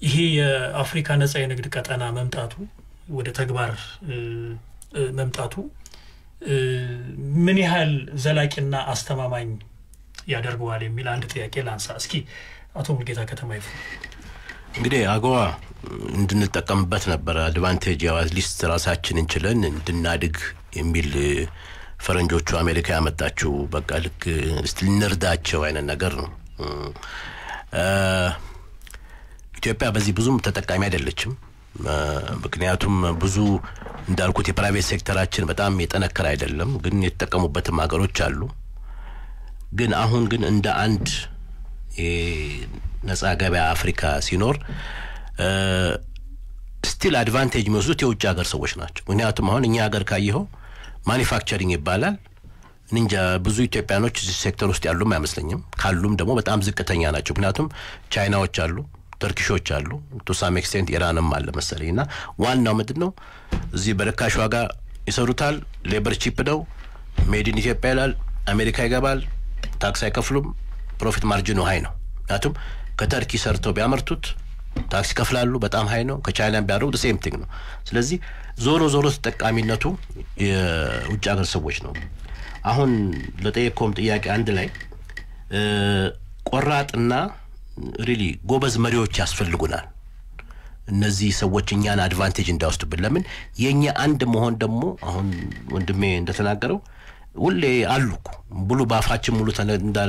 ይሄ የአፍሪካ ነጻ የንግድ ቀጠና መምጣቱ ወደ ተግባር መምጣቱ ምን ያህል ዘላቂና አስተማማኝ ያደርገዋል የሚል አንድ ጥያቄ ላንሳ። እስኪ አቶ ሙልጌታ ከተማ ይፉ። እንግዲህ አገዋ እንድንጠቀምበት ነበረ አድቫንቴጅ ያው አትሊስት ራሳችንን ችለን እንድናድግ የሚል ፈረንጆቹ አሜሪካ ያመጣችው በቃ ልክ ስቲል አይነት ነገር ነው። ኢትዮጵያ በዚህ ብዙም ተጠቃሚ አይደለችም። ምክንያቱም ብዙ እንዳልኩት የፕራይቬት ሴክተራችን በጣም የጠነከረ አይደለም፣ ግን የተጠቀሙበትም ሀገሮች አሉ። ግን አሁን ግን እንደ አንድ ነጻ ገበያ አፍሪካ ሲኖር ስቲል አድቫንቴጅ የሚወስዱት የውጭ ሀገር ሰዎች ናቸው። ምክንያቱም አሁን እኛ ሀገር ካየኸው ማኒፋክቸሪንግ ይባላል እንጃ ብዙ ኢትዮጵያኖች እዚህ ሴክተር ውስጥ ያሉም አይመስለኝም። ካሉም ደግሞ በጣም ዝቅተኛ ናቸው። ምክንያቱም ቻይናዎች አሉ፣ ተርኪሾች አሉ፣ ቱሳም ኤክስቴንት ኢራንም አለ መሰለኝ። እና ዋናው ምንድን ነው እዚህ በርካሽ ዋጋ ይሰሩታል። ሌበር ቺፕ ነው፣ ሜድን ኢትዮጵያ ይላል፣ አሜሪካ ይገባል፣ ታክስ አይከፍሉም፣ ፕሮፊት ማርጅኑ ሀይ ነው። ምክንያቱም ከተርኪ ሰርተው ቢያመርቱት ታክስ ይከፍላሉ፣ በጣም ሀይ ነው። ከቻይና ቢያደርጉ ሴም ቲንግ ነው። ስለዚህ ዞሮ ዞሮ ተጠቃሚነቱ የውጭ ሀገር ሰዎች ነው። አሁን ለጠየቅከውም ጥያቄ አንድ ላይ ቆራጥና ሪሊ ጎበዝ መሪዎች ያስፈልጉናል። እነዚህ ሰዎች እኛን አድቫንቴጅ እንዳይወስድብን። ለምን የእኛ አንድ መሆን ደግሞ አሁን ወንድሜ እንደተናገረው ሁሌ አሉ ብሉ በአፋችን ሙሉ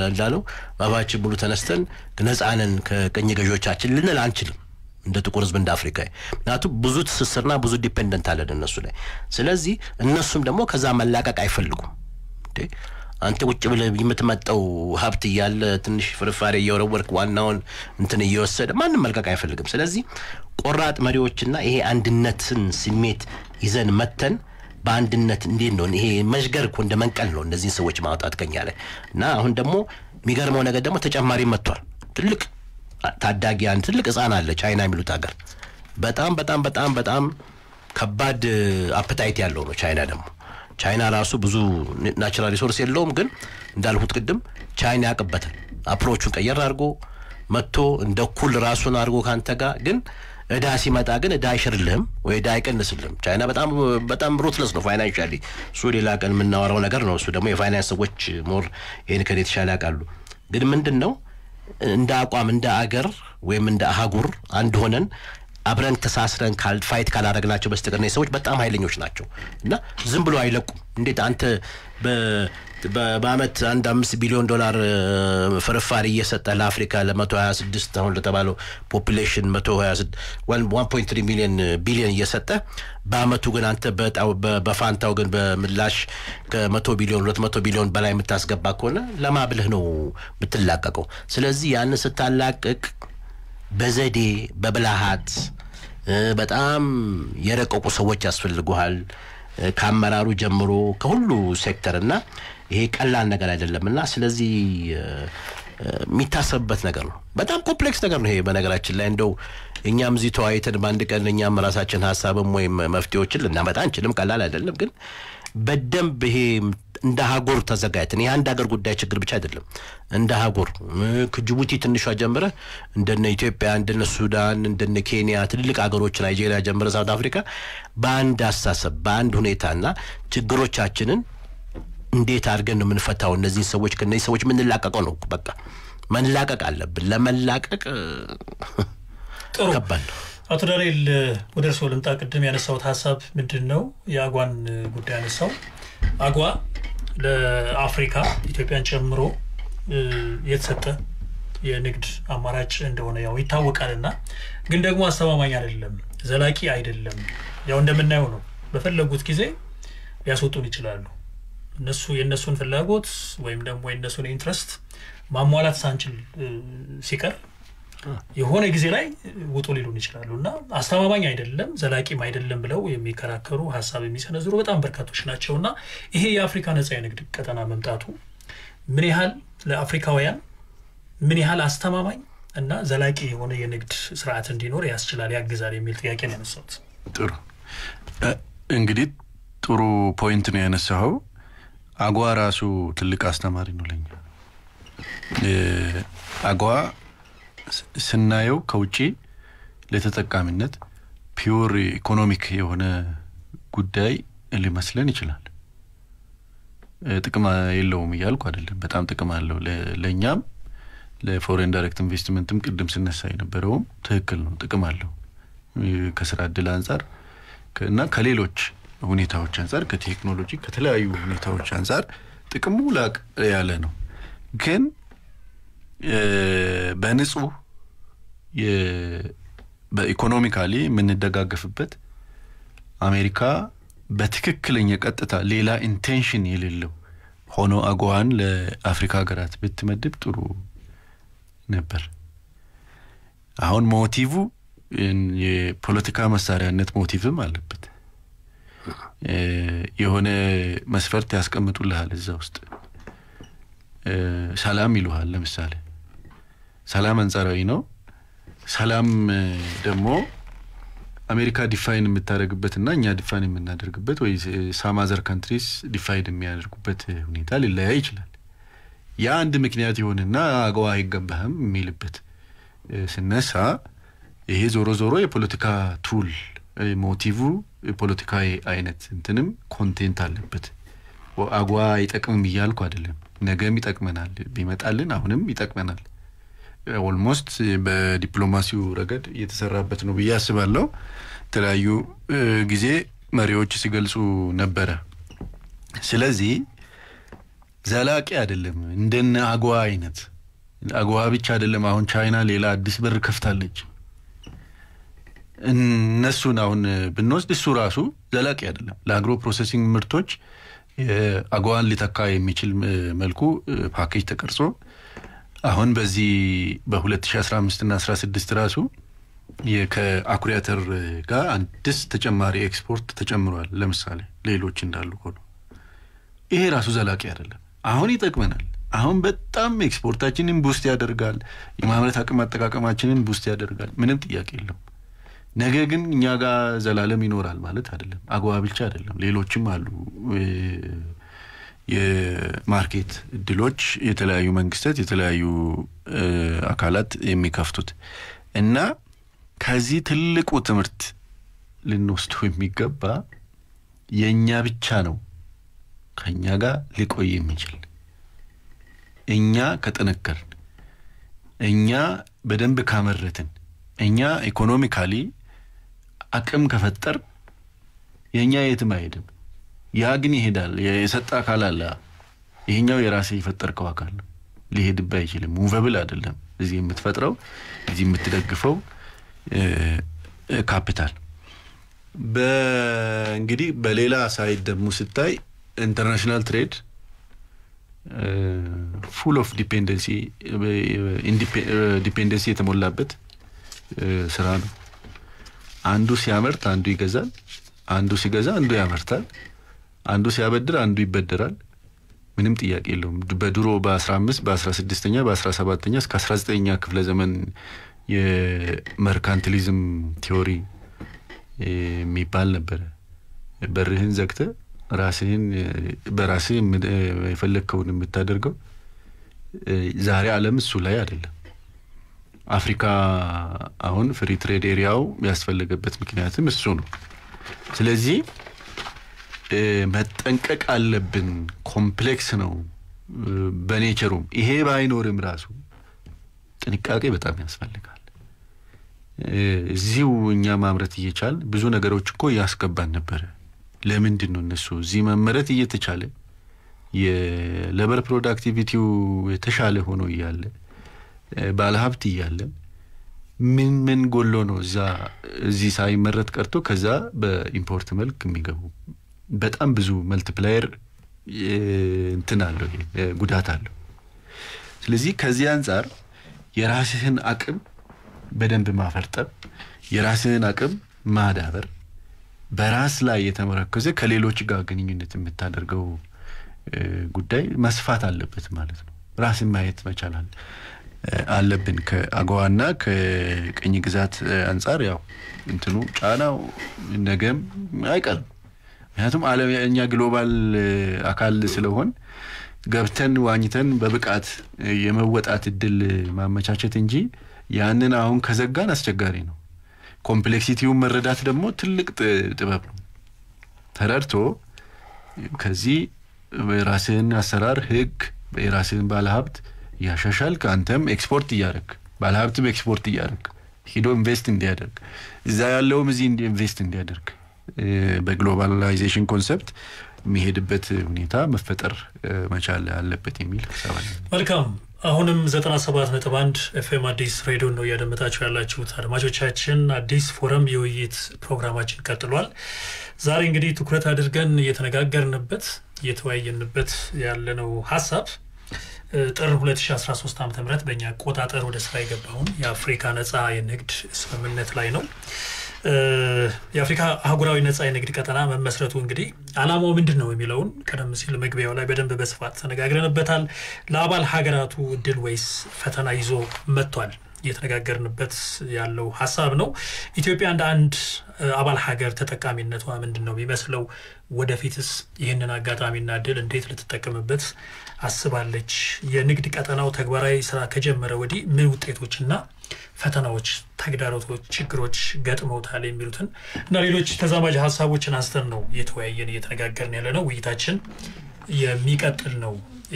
እንዳለው በአፋችን ሙሉ ተነስተን ነፃንን ከቀኝ ገዢዎቻችን ልንል አንችልም። እንደ ጥቁር ህዝብ እንደ አፍሪካ ምክንያቱም ብዙ ትስስርና ብዙ ዲፔንደንት አለን እነሱ ላይ። ስለዚህ እነሱም ደግሞ ከዛ መላቀቅ አይፈልጉም። አንተ ቁጭ ብለህ የምትመጣው ሀብት እያለ ትንሽ ፍርፋሬ እየወረወርክ ዋናውን እንትን እየወሰደ ማንም መልቀቅ አይፈልግም። ስለዚህ ቆራጥ መሪዎችና ይሄ አንድነትን ስሜት ይዘን መተን በአንድነት እንዴት ነው ይሄ መሽገር እኮ እንደ መንቀል ነው እነዚህን ሰዎች ማውጣት ከኛ ላይ እና አሁን ደግሞ የሚገርመው ነገር ደግሞ ተጨማሪ መጥቷል። ትልቅ ታዳጊ አንድ ትልቅ ህፃን አለ ቻይና የሚሉት ሀገር በጣም በጣም በጣም በጣም ከባድ አፕታይት ያለው ነው ቻይና ደግሞ ቻይና ራሱ ብዙ ናቹራል ሪሶርስ የለውም፣ ግን እንዳልሁት ቅድም ቻይና ያቅበታል። አፕሮቹን ቀየር አድርጎ መጥቶ እንደ ኩል ራሱን አድርጎ ካንተ ጋር ግን እዳ ሲመጣ ግን እዳ አይሽርልህም ወይ እዳ አይቀንስልህም። ቻይና በጣም በጣም ሩትለስ ነው ፋይናንሻሊ። እሱ ሌላ ቀን የምናወራው ነገር ነው። እሱ ደግሞ የፋይናንስ ሰዎች ሞር ይህን ከኔ የተሻለ ያውቃሉ። ግን ምንድን ነው እንደ አቋም እንደ አገር ወይም እንደ አህጉር አንድ ሆነን አብረን ተሳስረን ፋይት ካላረግናቸው በስተቀር እነዚህ ሰዎች በጣም ኃይለኞች ናቸው እና ዝም ብሎ አይለቁም። እንዴት አንተ በአመት አንድ አምስት ቢሊዮን ዶላር ፍርፋሪ እየሰጠ ለአፍሪካ ለመቶ ሀያ ስድስት አሁን ለተባለው ፖፕሌሽን መቶ ሀያ ዋን ፖይንት ትሪ ሚሊዮን ቢሊዮን እየሰጠ በአመቱ ግን አንተ በፋንታው ግን በምላሽ ከመቶ ቢሊዮን ሁለት መቶ ቢሊዮን በላይ የምታስገባ ከሆነ ለማብልህ ነው የምትላቀቀው። ስለዚህ ያንን ስታላቅቅ በዘዴ በብልሃት በጣም የረቀቁ ሰዎች ያስፈልጉሃል። ከአመራሩ ጀምሮ ከሁሉ ሴክተር እና ይሄ ቀላል ነገር አይደለም እና ስለዚህ የሚታሰብበት ነገር ነው። በጣም ኮምፕሌክስ ነገር ነው ይሄ። በነገራችን ላይ እንደው እኛም እዚህ ተዋይተን በአንድ ቀን እኛም ራሳችን ሀሳብም ወይም መፍትሄዎችን ልናመጣ አንችልም። ቀላል አይደለም ግን በደንብ ይሄ እንደ ሀጎር ተዘጋጅተን የአንድ ሀገር ጉዳይ ችግር ብቻ አይደለም። እንደ ሀጎር ከጅቡቲ ትንሿ ጀምረ እንደነ ኢትዮጵያ፣ እንደነ ሱዳን፣ እንደነ ኬንያ ትልልቅ ሀገሮች ናይጄሪያ ጀምረ ሳውት አፍሪካ በአንድ አስተሳሰብ በአንድ ሁኔታና ችግሮቻችንን እንዴት አድርገን ነው የምንፈታው? እነዚህን ሰዎች ከእነዚህ ሰዎች የምንላቀቀው ነው። በቃ መላቀቅ አለብን። ለመላቀቅ ከባድ ነው። አቶ ዳንኤል ወደ እርስዎ ልምጣ። ቅድም ያነሳሁት ሀሳብ ምንድን ነው? የአጓን ጉዳይ ያነሳው አጓ ለአፍሪካ ኢትዮጵያን ጨምሮ የተሰጠ የንግድ አማራጭ እንደሆነ ያው ይታወቃል ና ግን ደግሞ አስተማማኝ አይደለም፣ ዘላቂ አይደለም። ያው እንደምናየው ነው። በፈለጉት ጊዜ ሊያስወጡን ይችላሉ። እነሱ የእነሱን ፍላጎት ወይም ደግሞ የእነሱን ኢንትረስት ማሟላት ሳንችል ሲቀር የሆነ ጊዜ ላይ ውጡ ሊሉን ይችላሉ እና አስተማማኝ አይደለም ዘላቂም አይደለም ብለው የሚከራከሩ ሀሳብ የሚሰነዝሩ በጣም በርካቶች ናቸው እና ይሄ የአፍሪካ ነጻ የንግድ ቀጠና መምጣቱ ምን ያህል ለአፍሪካውያን ምን ያህል አስተማማኝ እና ዘላቂ የሆነ የንግድ ስርዓት እንዲኖር ያስችላል ያግዛል የሚል ጥያቄ ነው የነሳት ጥሩ እንግዲህ ጥሩ ፖይንት ነው ያነሳኸው። አጓ ራሱ ትልቅ አስተማሪ ነው ለኛ። አጓ ስናየው ከውጭ ለተጠቃሚነት ፒዮር ኢኮኖሚክ የሆነ ጉዳይ ሊመስለን ይችላል። ጥቅም የለውም እያልኩ አይደለም። በጣም ጥቅም አለው ለእኛም ለፎሬን ዳይሬክት ኢንቨስትመንትም ቅድም ስነሳ የነበረውም ትክክል ነው፣ ጥቅም አለው ከስራ እድል አንጻር እና ከሌሎች ሁኔታዎች አንጻር ከቴክኖሎጂ ከተለያዩ ሁኔታዎች አንጻር ጥቅሙ ላቅ ያለ ነው ግን በንጹህ በኢኮኖሚካሊ የምንደጋገፍበት አሜሪካ በትክክለኛ ቀጥታ ሌላ ኢንቴንሽን የሌለው ሆኖ አጎዋን ለአፍሪካ ሀገራት ብትመድብ ጥሩ ነበር። አሁን ሞቲቭ የፖለቲካ መሳሪያነት ሞቲቭም አለበት። የሆነ መስፈርት ያስቀምጡልሃል እዛ ውስጥ ሰላም ይሉሃል ለምሳሌ ሰላም አንጻራዊ ነው። ሰላም ደግሞ አሜሪካ ዲፋይን የምታደርግበት እና እኛ ዲፋይን የምናደርግበት ወይ ሳማዘር ካንትሪስ ዲፋይን የሚያደርጉበት ሁኔታ ሊለያይ ይችላል። ያ አንድ ምክንያት ይሆንና አገዋ አይገባህም የሚልበት ስነሳ ይሄ ዞሮ ዞሮ የፖለቲካ ቱል ሞቲቭ የፖለቲካዊ አይነት እንትንም ኮንቴንት አለበት። አጓ አይጠቅምም እያልኩ አይደለም። ነገም ይጠቅመናል፣ ቢመጣልን አሁንም ይጠቅመናል። ኦልሞስት eh, በዲፕሎማሲው ረገድ እየተሰራበት ነው ብዬ አስባለሁ። የተለያዩ ጊዜ መሪዎች ሲገልጹ ነበረ። ስለዚህ ዘላቂ አይደለም። እንደነ አጓ አይነት አጓ ብቻ አይደለም። አሁን ቻይና ሌላ አዲስ በር ከፍታለች። እነሱን አሁን ብንወስድ እሱ ራሱ ዘላቂ አይደለም። ለአግሮ ፕሮሴሲንግ ምርቶች አጓን ሊተካ የሚችል መልኩ ፓኬጅ ተቀርጾ አሁን በዚህ በ2015 እና 16 ራሱ ከአኩሪ አተር ጋር አንድስ ተጨማሪ ኤክስፖርት ተጨምሯል። ለምሳሌ ሌሎች እንዳሉ ሆኖ ይሄ ራሱ ዘላቂ አይደለም። አሁን ይጠቅመናል። አሁን በጣም ኤክስፖርታችንን ቡስት ያደርጋል። የማምረት አቅም አጠቃቀማችንን ቡስት ያደርጋል። ምንም ጥያቄ የለም። ነገ ግን እኛ ጋር ዘላለም ይኖራል ማለት አይደለም። አግባብ ብቻ አይደለም። ሌሎችም አሉ የማርኬት እድሎች የተለያዩ መንግስታት የተለያዩ አካላት የሚከፍቱት እና ከዚህ ትልቁ ትምህርት ልንወስደው የሚገባ የእኛ ብቻ ነው ከእኛ ጋር ሊቆይ የሚችል እኛ ከጠነከርን፣ እኛ በደንብ ካመረትን፣ እኛ ኢኮኖሚካሊ አቅም ከፈጠር የእኛ የትም አይሄድም። ያ ግን ይሄዳል። የሰጠ አካል አለ። ይሄኛው የራሴ የፈጠርከው አካል ነው። ሊሄድብህ አይችልም። ሙቨብል አይደለም። እዚህ የምትፈጥረው እዚህ የምትደግፈው ካፒታል እንግዲህ በሌላ ሳይድ ደግሞ ስታይ ኢንተርናሽናል ትሬድ ፉል ኦፍ ዲፔንደንሲ ዲፔንደንሲ የተሞላበት ስራ ነው። አንዱ ሲያመርት አንዱ ይገዛል፣ አንዱ ሲገዛ አንዱ ያመርታል። አንዱ ሲያበድር አንዱ ይበደራል። ምንም ጥያቄ የለውም። በድሮ በ15 በ16ኛ በ17ኛ እስከ 19ኛ ክፍለ ዘመን የመርካንትሊዝም ቲዎሪ የሚባል ነበረ። በርህን ዘግተ ራስህን በራስህ የፈለግከውን የምታደርገው ዛሬ አለም እሱ ላይ አይደለም። አፍሪካ አሁን ፍሪ ትሬድ ኤሪያው ያስፈለገበት ምክንያትም እሱ ነው። ስለዚህ መጠንቀቅ አለብን። ኮምፕሌክስ ነው በኔቸሩም። ይሄ ባይኖርም ራሱ ጥንቃቄ በጣም ያስፈልጋል። እዚሁ እኛ ማምረት እየቻል ብዙ ነገሮች እኮ እያስገባን ነበረ። ለምንድን ነው እነሱ እዚህ መመረት እየተቻለ የለበር ፕሮዳክቲቪቲው የተሻለ ሆኖ እያለ ባለሀብት እያለ ምን ምን ጎሎ ነው እዛ እዚህ ሳይመረት ቀርቶ ከዛ በኢምፖርት መልክ የሚገቡ በጣም ብዙ መልቲፕላየር እንትን አለው ጉዳት አለው። ስለዚህ ከዚህ አንጻር የራስህን አቅም በደንብ ማፈርጠብ፣ የራስህን አቅም ማዳበር፣ በራስ ላይ የተመረከዘ ከሌሎች ጋር ግንኙነት የምታደርገው ጉዳይ መስፋት አለበት ማለት ነው። ራስን ማየት መቻል አለብን። ከአገዋና ከቅኝ ግዛት አንጻር ያው እንትኑ ጫናው ነገም አይቀርም። ምክንያቱም ዓለም እኛ ግሎባል አካል ስለሆን ገብተን ዋኝተን በብቃት የመወጣት እድል ማመቻቸት እንጂ ያንን አሁን ከዘጋን አስቸጋሪ ነው። ኮምፕሌክሲቲውን መረዳት ደግሞ ትልቅ ጥበብ ነው። ተረድቶ ከዚህ የራስህን አሰራር ህግ፣ የራስህን ባለሀብት ያሻሻል። ከአንተም ኤክስፖርት እያደረግ ባለሀብትም ኤክስፖርት እያደረግ ሂዶ ኢንቨስት እንዲያደርግ እዛ ያለውም እዚህ ኢንቨስት እንዲያደርግ በግሎባላይዜሽን ኮንሰፕት የሚሄድበት ሁኔታ መፈጠር መቻል አለበት የሚል መልካም። አሁንም 97 ነጥብ አንድ ኤፍኤም አዲስ ሬዲዮ ነው እያደመጣቸው ያላችሁት አድማጮቻችን። አዲስ ፎረም የውይይት ፕሮግራማችን ቀጥሏል። ዛሬ እንግዲህ ትኩረት አድርገን እየተነጋገርንበት እየተወያየንበት ያለነው ሀሳብ ጥር 2013 ዓ ም በእኛ አቆጣጠር ወደ ስራ የገባውን የአፍሪካ ነፃ የንግድ ስምምነት ላይ ነው። የአፍሪካ አህጉራዊ ነጻ የንግድ ቀጠና መመስረቱ እንግዲህ አላማው ምንድን ነው የሚለውን ቀደም ሲል መግቢያው ላይ በደንብ በስፋት ተነጋግረንበታል። ለአባል ሀገራቱ እድል ወይስ ፈተና ይዞ መጥቷል? እየተነጋገርንበት ያለው ሀሳብ ነው። ኢትዮጵያ እንደ አንድ አባል ሀገር ተጠቃሚነቷ ምንድን ነው የሚመስለው? ወደፊትስ ይህንን አጋጣሚና ድል እንዴት ልትጠቀምበት አስባለች? የንግድ ቀጠናው ተግባራዊ ስራ ከጀመረ ወዲህ ምን ውጤቶችና ፈተናዎች፣ ተግዳሮቶች፣ ችግሮች ገጥመውታል የሚሉትን እና ሌሎች ተዛማጅ ሀሳቦችን አንስተን ነው እየተወያየን እየተነጋገርን ያለ ነው። ውይይታችን የሚቀጥል ነው።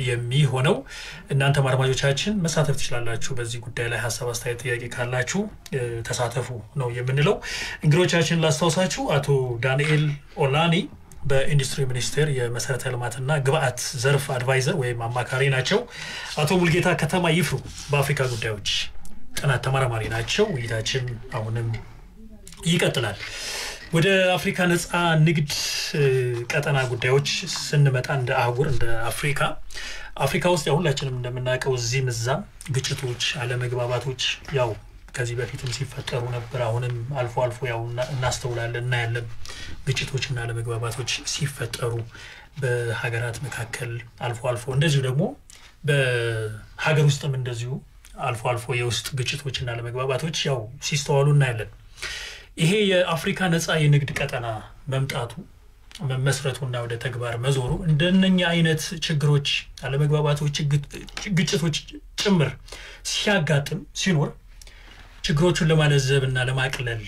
የሚሆነው። እናንተ አድማጮቻችን መሳተፍ ትችላላችሁ። በዚህ ጉዳይ ላይ ሀሳብ፣ አስተያየት፣ ጥያቄ ካላችሁ ተሳተፉ ነው የምንለው። እንግዶቻችን ላስታውሳችሁ አቶ ዳንኤል ኦላኒ በኢንዱስትሪ ሚኒስቴር የመሰረተ ልማትና ግብአት ዘርፍ አድቫይዘር ወይም አማካሪ ናቸው። አቶ ሙልጌታ ከተማ ይፍሩ በአፍሪካ ጉዳዮች ጥናት ተመራማሪ ናቸው። ውይይታችን አሁንም ይቀጥላል። ወደ አፍሪካ ነፃ ንግድ ቀጠና ጉዳዮች ስንመጣ እንደ አህጉር እንደ አፍሪካ አፍሪካ ውስጥ ያው ሁላችንም እንደምናውቀው እዚህም እዛም ግጭቶች፣ አለመግባባቶች ያው ከዚህ በፊትም ሲፈጠሩ ነበር። አሁንም አልፎ አልፎ ያው እናስተውላለን፣ እናያለን እና አለመግባባቶች ሲፈጠሩ በሀገራት መካከል አልፎ አልፎ እንደዚሁ ደግሞ በሀገር ውስጥም እንደዚሁ አልፎ አልፎ የውስጥ ግጭቶችና አለመግባባቶች ያው ሲስተዋሉ እናያለን። ይሄ የአፍሪካ ነፃ የንግድ ቀጠና መምጣቱ መመስረቱና ወደ ተግባር መዞሩ እንደነኛ አይነት ችግሮች፣ አለመግባባቶች፣ ግጭቶች ጭምር ሲያጋጥም ሲኖር ችግሮቹን ለማለዘብ እና ለማቅለል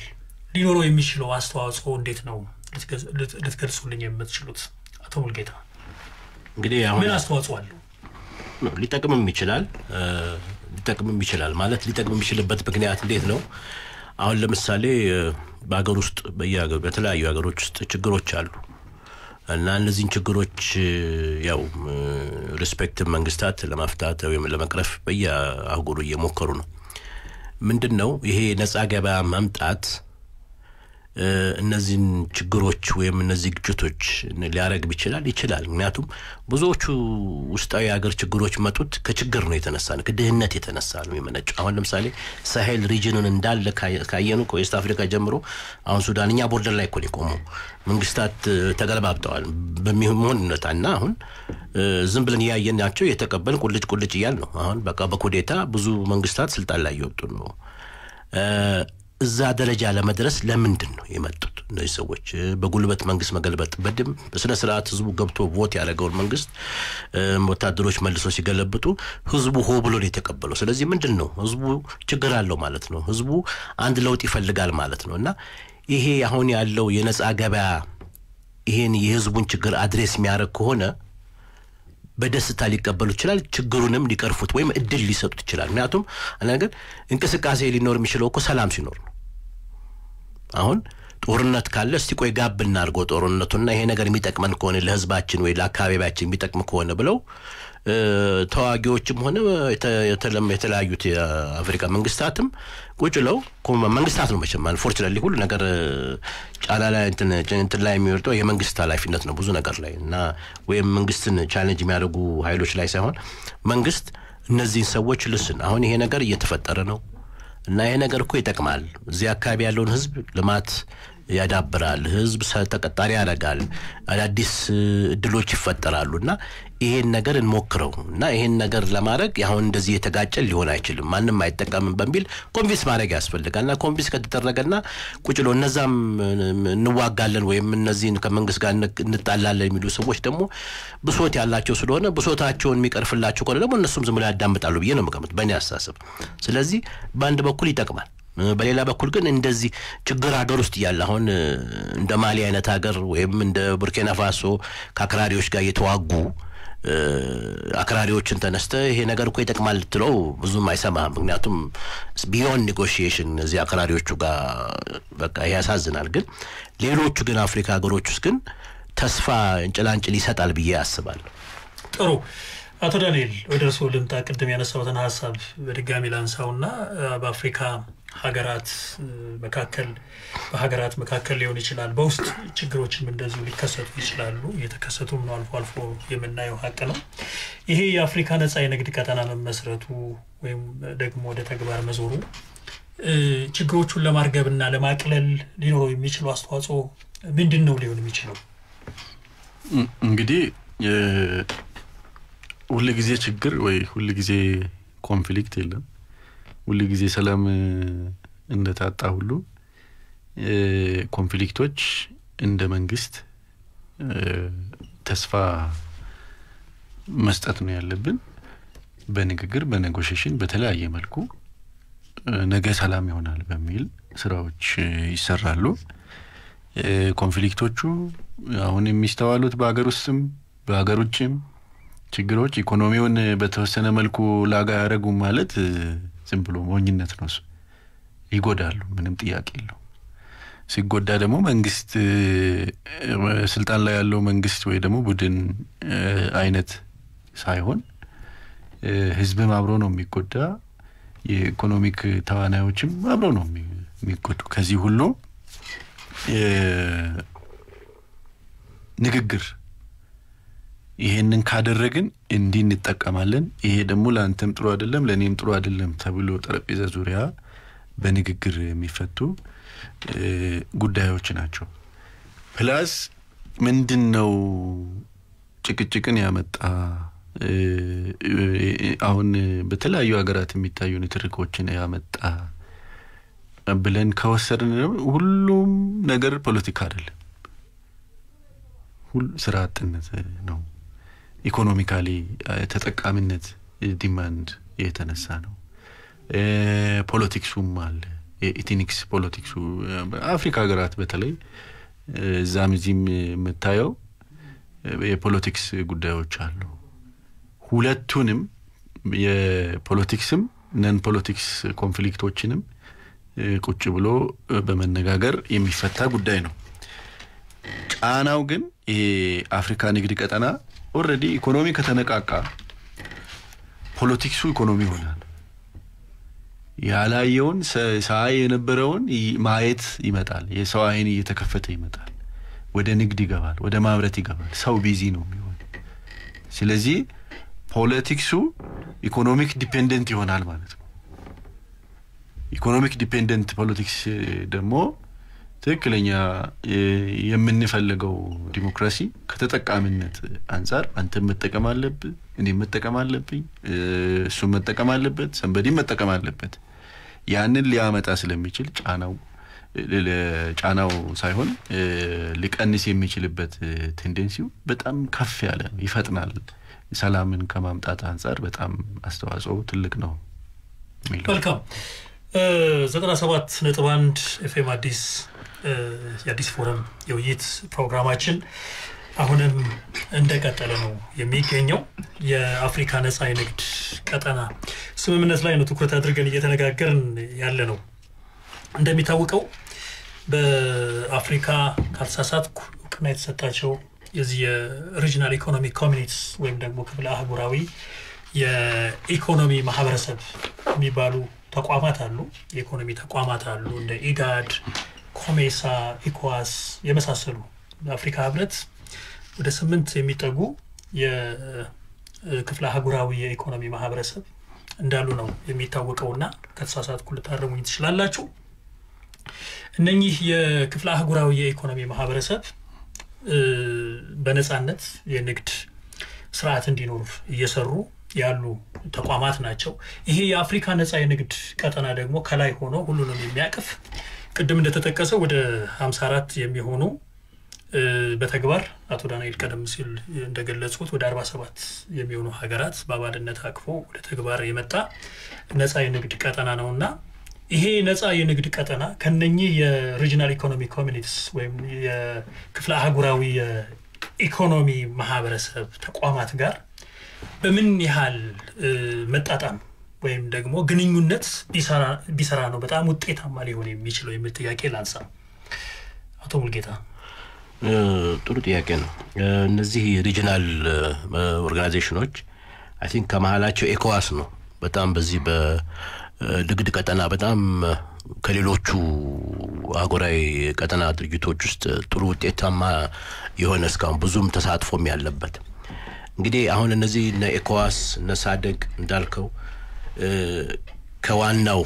ሊኖረው የሚችለው አስተዋጽኦ እንዴት ነው ልትገልጹልኝ የምትችሉት? አቶ ሙልጌታ እንግዲህ ምን አስተዋጽኦ አለው? ሊጠቅምም ይችላል ሊጠቅምም ይችላል ማለት ሊጠቅም የሚችልበት ምክንያት እንዴት ነው አሁን ለምሳሌ በሀገር ውስጥ በየሀገሩ በተለያዩ ሀገሮች ውስጥ ችግሮች አሉ እና እነዚህን ችግሮች ያው ሪስፔክት መንግስታት ለማፍታት ወይም ለመቅረፍ በየአህጉሩ እየሞከሩ ነው። ምንድን ነው ይሄ ነጻ ገበያ መምጣት እነዚህን ችግሮች ወይም እነዚህ ግጭቶች ሊያረግብ ይችላል ይችላል። ምክንያቱም ብዙዎቹ ውስጣዊ የሀገር ችግሮች መጡት ከችግር ነው የተነሳ ነው፣ ከድህነት የተነሳ ነው የመነጨው። አሁን ለምሳሌ ሳሄል ሪጅንን እንዳለ ካየኑ ከዌስት አፍሪካ ጀምሮ አሁን ሱዳን እኛ ቦርደር ላይ ኮን የቆመው መንግስታት ተገለባብጠዋል በሚሆንነታ እና አሁን ዝም ብለን እያየን ናቸው የተቀበልን ቁልጭ ቁልጭ እያል ነው። አሁን በቃ በኩዴታ ብዙ መንግስታት ስልጣን ላይ እየወጡ ነው። እዛ ደረጃ ለመድረስ ለምንድን ነው የመጡት እነዚህ ሰዎች? በጉልበት መንግስት መገልበጥ በድም በስነ ስርዓት ህዝቡ ገብቶ ቮት ያደረገውን መንግስት ወታደሮች መልሶ ሲገለብጡ ህዝቡ ሆ ብሎ ነው የተቀበለው። ስለዚህ ምንድን ነው ህዝቡ ችግር አለው ማለት ነው። ህዝቡ አንድ ለውጥ ይፈልጋል ማለት ነው እና ይሄ አሁን ያለው የነፃ ገበያ ይሄን የህዝቡን ችግር አድሬስ የሚያደርግ ከሆነ በደስታ ሊቀበሉ ይችላል። ችግሩንም ሊቀርፉት ወይም እድል ሊሰጡት ይችላል። ምክንያቱም ነገር እንቅስቃሴ ሊኖር የሚችለው እኮ ሰላም ሲኖር ነው። አሁን ጦርነት ካለ እስቲ ቆይ ጋብ እናድርገው ጦርነቱና ይሄ ነገር የሚጠቅመን ከሆነ ለህዝባችን ወይ ለአካባቢያችን የሚጠቅም ከሆነ ብለው ተዋጊዎችም ሆነ የተለያዩት የአፍሪካ መንግስታትም ቁጭ ለው መንግስታት ነው መቼም አንፎርችነትሊ ሁሉ ነገር ጫላ ላይ እንትን ላይ የሚወርጠው የመንግስት ኃላፊነት ነው ብዙ ነገር ላይ እና ወይም መንግስትን ቻሌንጅ የሚያደርጉ ሀይሎች ላይ ሳይሆን መንግስት እነዚህን ሰዎች ልስን አሁን ይሄ ነገር እየተፈጠረ ነው እና ይሄ ነገር እኮ ይጠቅማል። እዚህ አካባቢ ያለውን ህዝብ ልማት ያዳብራል፣ ህዝብ ተቀጣሪ ያደርጋል፣ አዳዲስ እድሎች ይፈጠራሉ እና ይሄን ነገር እንሞክረው እና ይሄን ነገር ለማድረግ አሁን እንደዚህ የተጋጨ ሊሆን አይችልም፣ ማንም አይጠቀምም በሚል ኮንቪንስ ማድረግ ያስፈልጋል እና ኮንቪንስ ከተደረገና ቁጭ ብሎ እነዛም እንዋጋለን ወይም እነዚህን ከመንግስት ጋር እንጣላለን የሚሉ ሰዎች ደግሞ ብሶት ያላቸው ስለሆነ ብሶታቸውን የሚቀርፍላቸው ከሆነ ደግሞ እነሱም ዝም ብለው ያዳምጣሉ ብዬ ነው የምገምት በእኔ አስተሳሰብ። ስለዚህ በአንድ በኩል ይጠቅማል በሌላ በኩል ግን እንደዚህ ችግር ሀገር ውስጥ እያለ አሁን እንደ ማሊ አይነት ሀገር ወይም እንደ ቡርኪና ፋሶ ከአክራሪዎች ጋር እየተዋጉ አክራሪዎችን ተነስተ ይሄ ነገር እኮ ይጠቅማል ልትለው ብዙም አይሰማህም። ምክንያቱም ቢዮን ኔጎሽዬሽን እነዚህ አክራሪዎቹ ጋር በቃ ይሄ ያሳዝናል። ግን ሌሎቹ ግን አፍሪካ ሀገሮች ውስጥ ግን ተስፋ እንጭላንጭል ይሰጣል ብዬ አስባለሁ። ጥሩ አቶ ዳንኤል ወደ እርስዎ ልምጣ። ቅድም ያነሳሁትን ሀሳብ በድጋሚ ላንሳውና በአፍሪካ ሀገራት መካከል በሀገራት መካከል ሊሆን ይችላል። በውስጥ ችግሮችም እንደዚሁ ሊከሰቱ ይችላሉ። እየተከሰቱ ነው አልፎ አልፎ የምናየው ሀቅ ነው። ይሄ የአፍሪካ ነጻ የንግድ ቀጠና መመስረቱ ወይም ደግሞ ወደ ተግባር መዞሩ ችግሮቹን ለማርገብና ለማቅለል ሊኖረው የሚችለው አስተዋጽኦ ምንድን ነው ሊሆን የሚችለው? እንግዲህ ሁልጊዜ ችግር ወይ ሁልጊዜ ኮንፍሊክት የለም። ሁሉ ጊዜ ሰላም እንደታጣ ሁሉ ኮንፍሊክቶች እንደ መንግስት ተስፋ መስጠት ነው ያለብን። በንግግር በኔጎሽሽን በተለያየ መልኩ ነገ ሰላም ይሆናል በሚል ስራዎች ይሰራሉ። ኮንፍሊክቶቹ አሁን የሚስተዋሉት በሀገር ውስጥም በሀገር ውጭም ችግሮች ኢኮኖሚውን በተወሰነ መልኩ ላጋ ያደረጉ ማለት ዝም ብሎ ሞኝነት ነው እሱ። ይጎዳሉ፣ ምንም ጥያቄ የለው። ሲጎዳ ደግሞ መንግስት ስልጣን ላይ ያለው መንግስት ወይ ደግሞ ቡድን አይነት ሳይሆን ህዝብም አብሮ ነው የሚጎዳ፣ የኢኮኖሚክ ተዋናዮችም አብሮ ነው የሚጎዱ። ከዚህ ሁሉ ንግግር ይሄንን ካደረግን እንዲህ እንጠቀማለን፣ ይሄ ደግሞ ለአንተም ጥሩ አይደለም ለእኔም ጥሩ አይደለም ተብሎ ጠረጴዛ ዙሪያ በንግግር የሚፈቱ ጉዳዮች ናቸው። ፕላስ ምንድን ነው ጭቅጭቅን ያመጣ አሁን በተለያዩ ሀገራት የሚታዩ ንትርኮችን ያመጣ ብለን ከወሰድን ሁሉም ነገር ፖለቲካ አይደለም፣ ስራ አጥነት ነው። ኢኮኖሚካሊ ተጠቃሚነት ዲማንድ የተነሳ ነው። ፖለቲክሱም አለ። የኢትኒክስ ፖለቲክሱ አፍሪካ ሀገራት በተለይ እዛም እዚህም የምታየው የፖለቲክስ ጉዳዮች አሉ። ሁለቱንም የፖለቲክስም ነን ፖለቲክስ ኮንፍሊክቶችንም ቁጭ ብሎ በመነጋገር የሚፈታ ጉዳይ ነው። ጫናው ግን ይሄ አፍሪካ ንግድ ቀጠና ኦልሬዲ ኢኮኖሚ ከተነቃቃ ፖለቲክሱ ኢኮኖሚ ይሆናል። ያላየውን ሰአይ የነበረውን ማየት ይመጣል። የሰው አይን እየተከፈተ ይመጣል። ወደ ንግድ ይገባል፣ ወደ ማምረት ይገባል። ሰው ቢዚ ነው የሚሆን። ስለዚህ ፖለቲክሱ ኢኮኖሚክ ዲፔንደንት ይሆናል ማለት ነው። ኢኮኖሚክ ዲፔንደንት ፖለቲክስ ደግሞ ትክክለኛ የምንፈልገው ዲሞክራሲ ከተጠቃሚነት አንጻር አንተ መጠቀም አለብህ፣ እኔ መጠቀም አለብኝ፣ እሱ መጠቀም አለበት፣ ሰንበዲ መጠቀም አለበት። ያንን ሊያመጣ ስለሚችል ጫናው ጫናው ሳይሆን ሊቀንስ የሚችልበት ቴንደንሲው በጣም ከፍ ያለ ነው፣ ይፈጥናል። ሰላምን ከማምጣት አንጻር በጣም አስተዋጽኦ ትልቅ ነው። መልካም ዘጠና ሰባት ነጥብ አንድ ኤፍኤም አዲስ የአዲስ ፎረም የውይይት ፕሮግራማችን አሁንም እንደቀጠለ ነው የሚገኘው። የአፍሪካ ነፃ የንግድ ቀጠና ስምምነት ላይ ነው ትኩረት አድርገን እየተነጋገርን ያለ ነው። እንደሚታወቀው በአፍሪካ ካልሳሳት እውቅና የተሰጣቸው የዚህ የሪጅናል ኢኮኖሚ ኮሚኒቲስ ወይም ደግሞ ክፍለ አህጉራዊ የኢኮኖሚ ማህበረሰብ የሚባሉ ተቋማት አሉ። የኢኮኖሚ ተቋማት አሉ። እንደ ኢጋድ ኮሜሳ፣ ኢኮዋስ የመሳሰሉ በአፍሪካ ህብረት ወደ ስምንት የሚጠጉ የክፍለ አህጉራዊ የኢኮኖሚ ማህበረሰብ እንዳሉ ነው የሚታወቀውና ከተሳሳትኩ ልታረሙኝ ትችላላችሁ። እነኚህ የክፍለ አህጉራዊ የኢኮኖሚ ማህበረሰብ በነፃነት የንግድ ስርዓት እንዲኖር እየሰሩ ያሉ ተቋማት ናቸው። ይሄ የአፍሪካ ነፃ የንግድ ቀጠና ደግሞ ከላይ ሆኖ ሁሉንም የሚያቅፍ ቅድም እንደተጠቀሰ ወደ 54 የሚሆኑ በተግባር አቶ ዳንኤል ቀደም ሲል እንደገለጹት ወደ 47 የሚሆኑ ሀገራት በአባልነት አቅፎ ወደ ተግባር የመጣ ነፃ የንግድ ቀጠና ነው እና ይሄ ነፃ የንግድ ቀጠና ከነኚህ የሪጅናል ኢኮኖሚ ኮሚኒቲስ ወይም የክፍለ አህጉራዊ የኢኮኖሚ ማህበረሰብ ተቋማት ጋር በምን ያህል መጣጣም ወይም ደግሞ ግንኙነት ቢሰራ ነው በጣም ውጤታማ ሊሆን የሚችለው የሚል ጥያቄ ላንሳ። አቶ ሙልጌታ ጥሩ ጥያቄ ነው። እነዚህ ሪጅናል ኦርጋናይዜሽኖች አይ ቲንክ ከመሀላቸው ኤኮዋስ ነው በጣም በዚህ በድግድ ቀጠና በጣም ከሌሎቹ አህጉራዊ ቀጠና ድርጅቶች ውስጥ ጥሩ ውጤታማ የሆነ እስካሁን ብዙም ተሳትፎም ያለበት እንግዲህ አሁን እነዚህ እነ ኤኮዋስ እነ እንዳልከው ከዋናው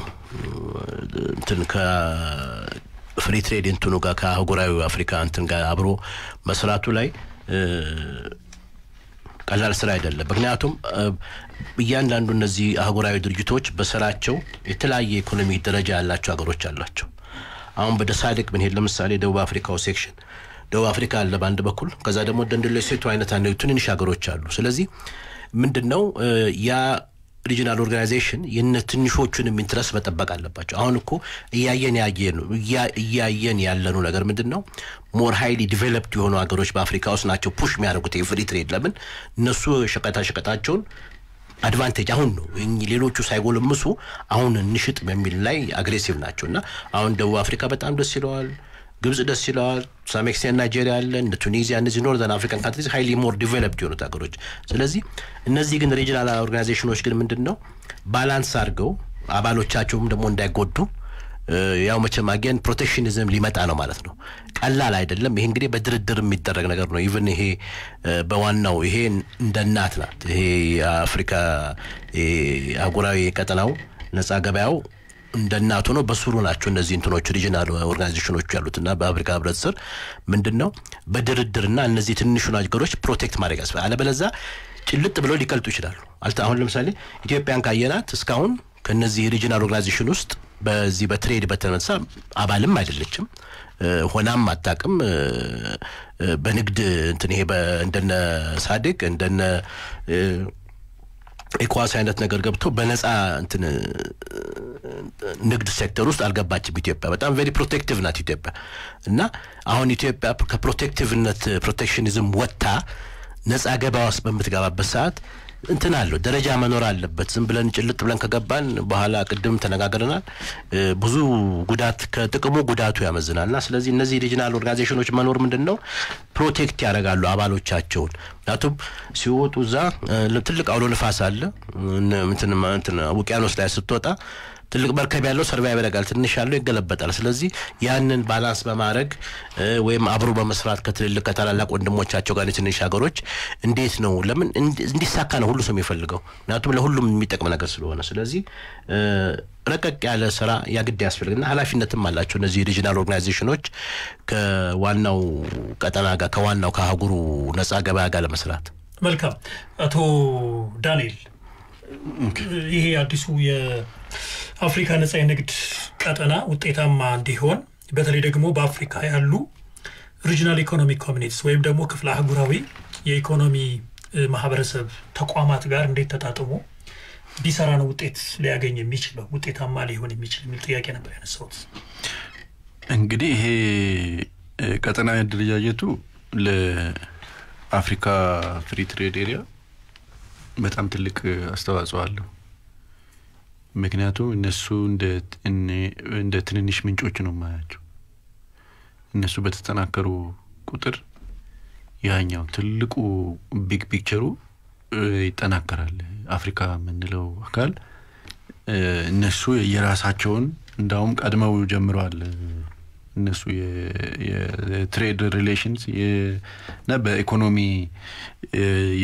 እንትን ከፍሪ ትሬድ እንትኑ ጋር ከአህጉራዊ አፍሪካ እንትን ጋር አብሮ መስራቱ ላይ ቀላል ስራ አይደለም። ምክንያቱም እያንዳንዱ እነዚህ አህጉራዊ ድርጅቶች በስራቸው የተለያየ ኢኮኖሚ ደረጃ ያላቸው ሀገሮች አሏቸው። አሁን በደሳድቅ ብንሄድ ለምሳሌ ደቡብ አፍሪካው ሴክሽን ደቡብ አፍሪካ አለ በአንድ በኩል፣ ከዛ ደግሞ ደንድሎ ሴቱ አይነት አንዱ ትንንሽ ሀገሮች አሉ። ስለዚህ ምንድን ነው ያ ሪጂናል ኦርጋናይዜሽን የነ ትንሾቹንም ኢንትረስት መጠበቅ አለባቸው። አሁን እኮ እያየን እያየን ያለኑ ነገር ምንድን ነው? ሞር ሀይሊ ዲቨሎፕድ የሆኑ ሀገሮች በአፍሪካ ውስጥ ናቸው ፑሽ የሚያደርጉት የፍሪ ትሬድ። ለምን እነሱ ሸቀጣ ሸቀጣቸውን አድቫንቴጅ አሁን ነው። ሌሎቹ ሳይጎለምሱ አሁን እንሽጥ በሚል ላይ አግሬሲቭ ናቸው እና አሁን ደቡብ አፍሪካ በጣም ደስ ይለዋል። ግብጽ ደስ ይለዋል። ሳሜክሲያን ናይጄሪያ አለ፣ እንደ ቱኒዚያ፣ እነዚህ ኖርዘርን አፍሪካን ካንትሪስ ሀይሊ ሞር ዲቨሎፕድ የሆኑት ሀገሮች። ስለዚህ እነዚህ ግን ሪጅናል ኦርጋናይዜሽኖች ግን ምንድን ነው ባላንስ አድርገው አባሎቻቸውም ደግሞ እንዳይጎዱ ያው መቼም አገን ፕሮቴክሽኒዝም ሊመጣ ነው ማለት ነው። ቀላል አይደለም። ይሄ እንግዲህ በድርድር የሚደረግ ነገር ነው። ኢቨን ይሄ በዋናው ይሄ እንደ እናት ናት። ይሄ የአፍሪካ አህጉራዊ ቀጠናው ነጻ ገበያው እንደ እናቱ ነው በስሩ ናቸው እነዚህ እንትኖች ሪጅናል ኦርጋናይዜሽኖቹ ያሉት እና በአፍሪካ ህብረት ስር ምንድን ነው በድርድርና እነዚህ ትንሹ ነገሮች ፕሮቴክት ማድረግ ያስፈልጋል። አለበለዛ ጭልጥ ብለው ሊቀልጡ ይችላሉ። አሁን ለምሳሌ ኢትዮጵያን ካየናት እስካሁን ከነዚህ ሪጅናል ኦርጋናይዜሽን ውስጥ በዚህ በትሬድ በተነሳ አባልም አይደለችም ሆናም አታቅም። በንግድ እንትን ይሄ እንደነ ሳድቅ እንደነ ኢኳስ አይነት ነገር ገብቶ በነፃ እንትን ንግድ ሴክተር ውስጥ አልገባችም ኢትዮጵያ። በጣም ቬሪ ፕሮቴክቲቭ ናት ኢትዮጵያ እና አሁን ኢትዮጵያ ከፕሮቴክቲቭነት ፕሮቴክሽኒዝም ወጥታ ነፃ ገባ ውስጥ በምትገባበት ሰዓት እንትን አለው ደረጃ መኖር አለበት። ዝም ብለን ጭልጥ ብለን ከገባን በኋላ ቅድም ተነጋግረናል፣ ብዙ ጉዳት ከጥቅሙ ጉዳቱ ያመዝናል እና ስለዚህ እነዚህ ሪጅናል ኦርጋኒዜሽኖች መኖር ምንድን ነው ፕሮቴክት ያደርጋሉ አባሎቻቸውን። ምክንያቱም ሲወጡ እዛ ትልቅ አውሎ ንፋስ አለ ውቅያኖስ ላይ ስትወጣ ትልቅ መርከብ ያለው ሰርቫ ያበረጋል፣ ትንሽ ያለው ይገለበጣል። ስለዚህ ያንን ባላንስ በማድረግ ወይም አብሮ በመስራት ከትልልቅ ከታላላቅ ወንድሞቻቸው ጋር የትንሽ ሀገሮች እንዴት ነው ለምን እንዲሳካ ነው ሁሉ ሰው የሚፈልገው፣ ምክንያቱም ለሁሉም የሚጠቅም ነገር ስለሆነ። ስለዚህ ረቀቅ ያለ ስራ ያግድ ያስፈልግና ኃላፊነትም አላቸው እነዚህ ሪጂናል ኦርጋናይዜሽኖች ከዋናው ቀጠና ጋር ከዋናው ከአህጉሩ ነጻ ገበያ ጋር ለመስራት። መልካም አቶ ዳንኤል ይሄ አዲሱ አፍሪካ ነጻ የንግድ ቀጠና ውጤታማ እንዲሆን በተለይ ደግሞ በአፍሪካ ያሉ ሪጅናል ኢኮኖሚ ኮሚኒቲስ ወይም ደግሞ ክፍለ አህጉራዊ የኢኮኖሚ ማህበረሰብ ተቋማት ጋር እንዴት ተጣጥሞ ቢሰራ ነው ውጤት ሊያገኝ የሚችለው ውጤታማ ሊሆን የሚችል የሚል ጥያቄ ነበር ያነሳሁት። እንግዲህ ይሄ ቀጠናዊ አደረጃጀቱ ለአፍሪካ ፍሪ ትሬድ ኤሪያ በጣም ትልቅ አስተዋጽኦ አለው። ምክንያቱም እነሱ እንደ ትንንሽ ምንጮች ነው ማያቸው። እነሱ በተጠናከሩ ቁጥር ያኛው ትልቁ ቢግ ፒክቸሩ ይጠናከራል። አፍሪካ የምንለው አካል እነሱ የራሳቸውን እንዳውም ቀድመው ጀምረዋል። እነሱ የትሬድ ሪሌሽንስ እና በኢኮኖሚ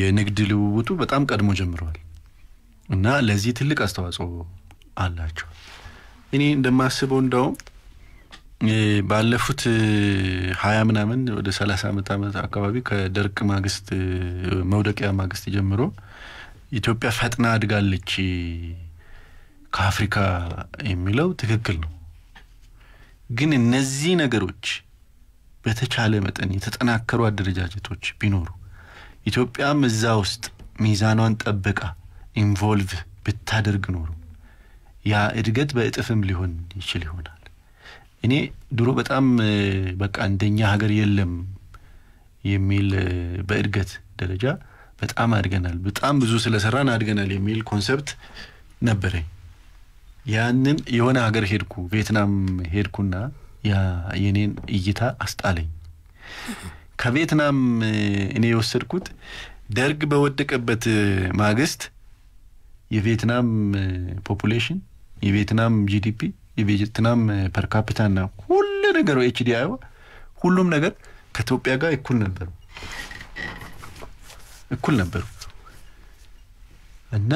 የንግድ ልውውጡ በጣም ቀድሞ ጀምረዋል እና ለዚህ ትልቅ አስተዋጽኦ አላቸው። እኔ እንደማስበው እንደውም ባለፉት ሀያ ምናምን ወደ ሰላሳ አመት አመት አካባቢ ከደርቅ ማግስት መውደቂያ ማግስት ጀምሮ ኢትዮጵያ ፈጥና አድጋለች ከአፍሪካ የሚለው ትክክል ነው። ግን እነዚህ ነገሮች በተቻለ መጠን የተጠናከሩ አደረጃጀቶች ቢኖሩ ኢትዮጵያም እዛ ውስጥ ሚዛኗን ጠብቃ ኢንቮልቭ ብታደርግ ኖሩ ያ እድገት በእጥፍም ሊሆን ይችል ይሆናል። እኔ ድሮ በጣም በቃ እንደኛ ሀገር የለም የሚል በእድገት ደረጃ በጣም አድገናል፣ በጣም ብዙ ስለሰራን አድገናል የሚል ኮንሰፕት ነበረኝ። ያንን የሆነ ሀገር ሄድኩ፣ ቬትናም ሄድኩና የኔን እይታ አስጣለኝ። ከቬትናም እኔ የወሰድኩት ደርግ በወደቀበት ማግስት የቪየትናም ፖፑሌሽን የቬትናም ጂዲፒ የቬትናም ፐርካፒታና ሁሉ ነገሩ ኤችዲ አይዋ ሁሉም ነገር ከኢትዮጵያ ጋር እኩል ነበሩ እኩል ነበሩ እና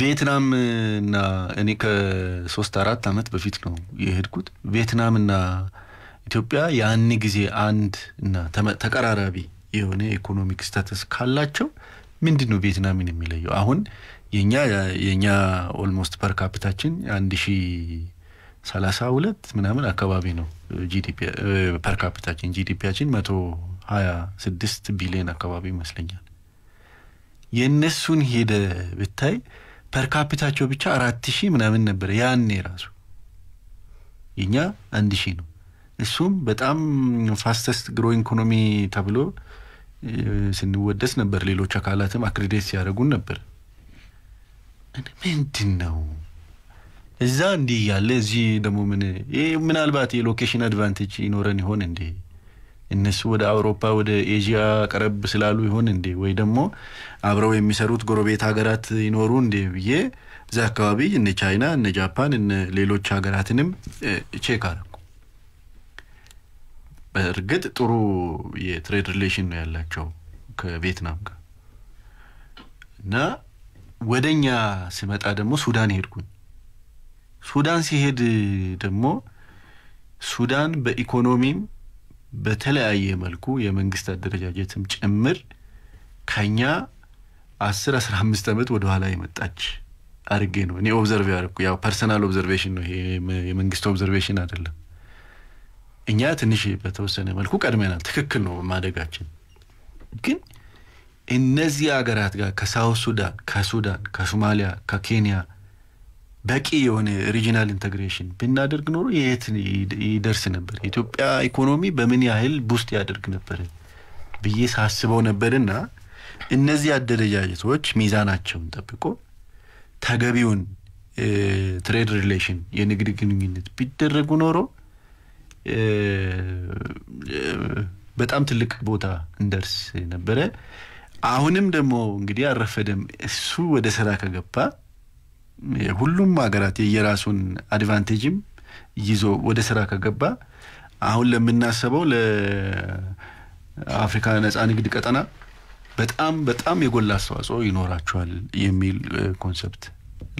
ቪየትናም እና እኔ ከሶስት አራት አመት በፊት ነው የሄድኩት። ቪየትናም እና ኢትዮጵያ ያን ጊዜ አንድ እና ተቀራራቢ የሆነ ኢኮኖሚክ ስታተስ ካላቸው ምንድን ነው ቪየትናምን የሚለየው? አሁን የኛ የኛ ኦልሞስት ፐር ካፒታችን አንድ ሺ ሰላሳ ሁለት ምናምን አካባቢ ነው ጂዲፒ ፐር ካፒታችን ጂዲፒያችን መቶ ሀያ ስድስት ቢሊዮን አካባቢ ይመስለኛል። የእነሱን ሄደ ብታይ ፐር ካፒታቸው ብቻ አራት ሺህ ምናምን ነበረ ያኔ ራሱ የኛ አንድ ሺህ ነው። እሱም በጣም ፋስተስት ግሮ ኢኮኖሚ ተብሎ ስንወደስ ነበር። ሌሎች አካላትም አክሪዴት ሲያደርጉን ነበር። ምንድን ነው እዛ እንዲህ እያለ እዚህ ደግሞ ምን ይህ ምናልባት የሎኬሽን አድቫንቴጅ ይኖረን ይሆን እንዴ? እነሱ ወደ አውሮፓ ወደ ኤዥያ ቀረብ ስላሉ ይሆን እንዴ? ወይ ደግሞ አብረው የሚሰሩት ጎረቤት ሀገራት ይኖሩ እንዴ ብዬ እዚ አካባቢ እነ ቻይና እነ ጃፓን እነ ሌሎች ሀገራትንም ቼክ አረኩ። በእርግጥ ጥሩ የትሬድ ሪሌሽን ነው ያላቸው ከቪየትናም ጋር እና ወደኛ ሲመጣ ደግሞ ሱዳን ሄድኩኝ። ሱዳን ሲሄድ ደግሞ ሱዳን በኢኮኖሚም በተለያየ መልኩ የመንግስት አደረጃጀትም ጭምር ከኛ አስር አስራ አምስት ዓመት ወደኋላ የመጣች አድርጌ ነው እኔ ኦብዘርቭ ያደርኩ። ያው ፐርሰናል ኦብዘርቬሽን ነው የመንግስት ኦብዘርቬሽን አይደለም። እኛ ትንሽ በተወሰነ መልኩ ቀድመናል፣ ትክክል ነው ማደጋችን ግን እነዚህ ሀገራት ጋር ከሳውት ሱዳን፣ ከሱዳን፣ ከሶማሊያ፣ ከኬንያ በቂ የሆነ ሪጂናል ኢንቴግሬሽን ብናደርግ ኖሮ የት ይደርስ ነበር? የኢትዮጵያ ኢኮኖሚ በምን ያህል ቡስት ያደርግ ነበር ብዬ ሳስበው ነበርና እነዚህ አደረጃጀቶች ሚዛናቸውን ጠብቆ ተገቢውን ትሬድ ሪሌሽን የንግድ ግንኙነት ቢደረጉ ኖሮ በጣም ትልቅ ቦታ እንደርስ ነበረ። አሁንም ደግሞ እንግዲህ አረፈደም እሱ ወደ ስራ ከገባ ሁሉም ሀገራት የየራሱን አድቫንቴጅም ይዞ ወደ ስራ ከገባ አሁን ለምናስበው ለአፍሪካ ነጻ ንግድ ቀጠና በጣም በጣም የጎላ አስተዋጽኦ ይኖራቸዋል የሚል ኮንሰፕት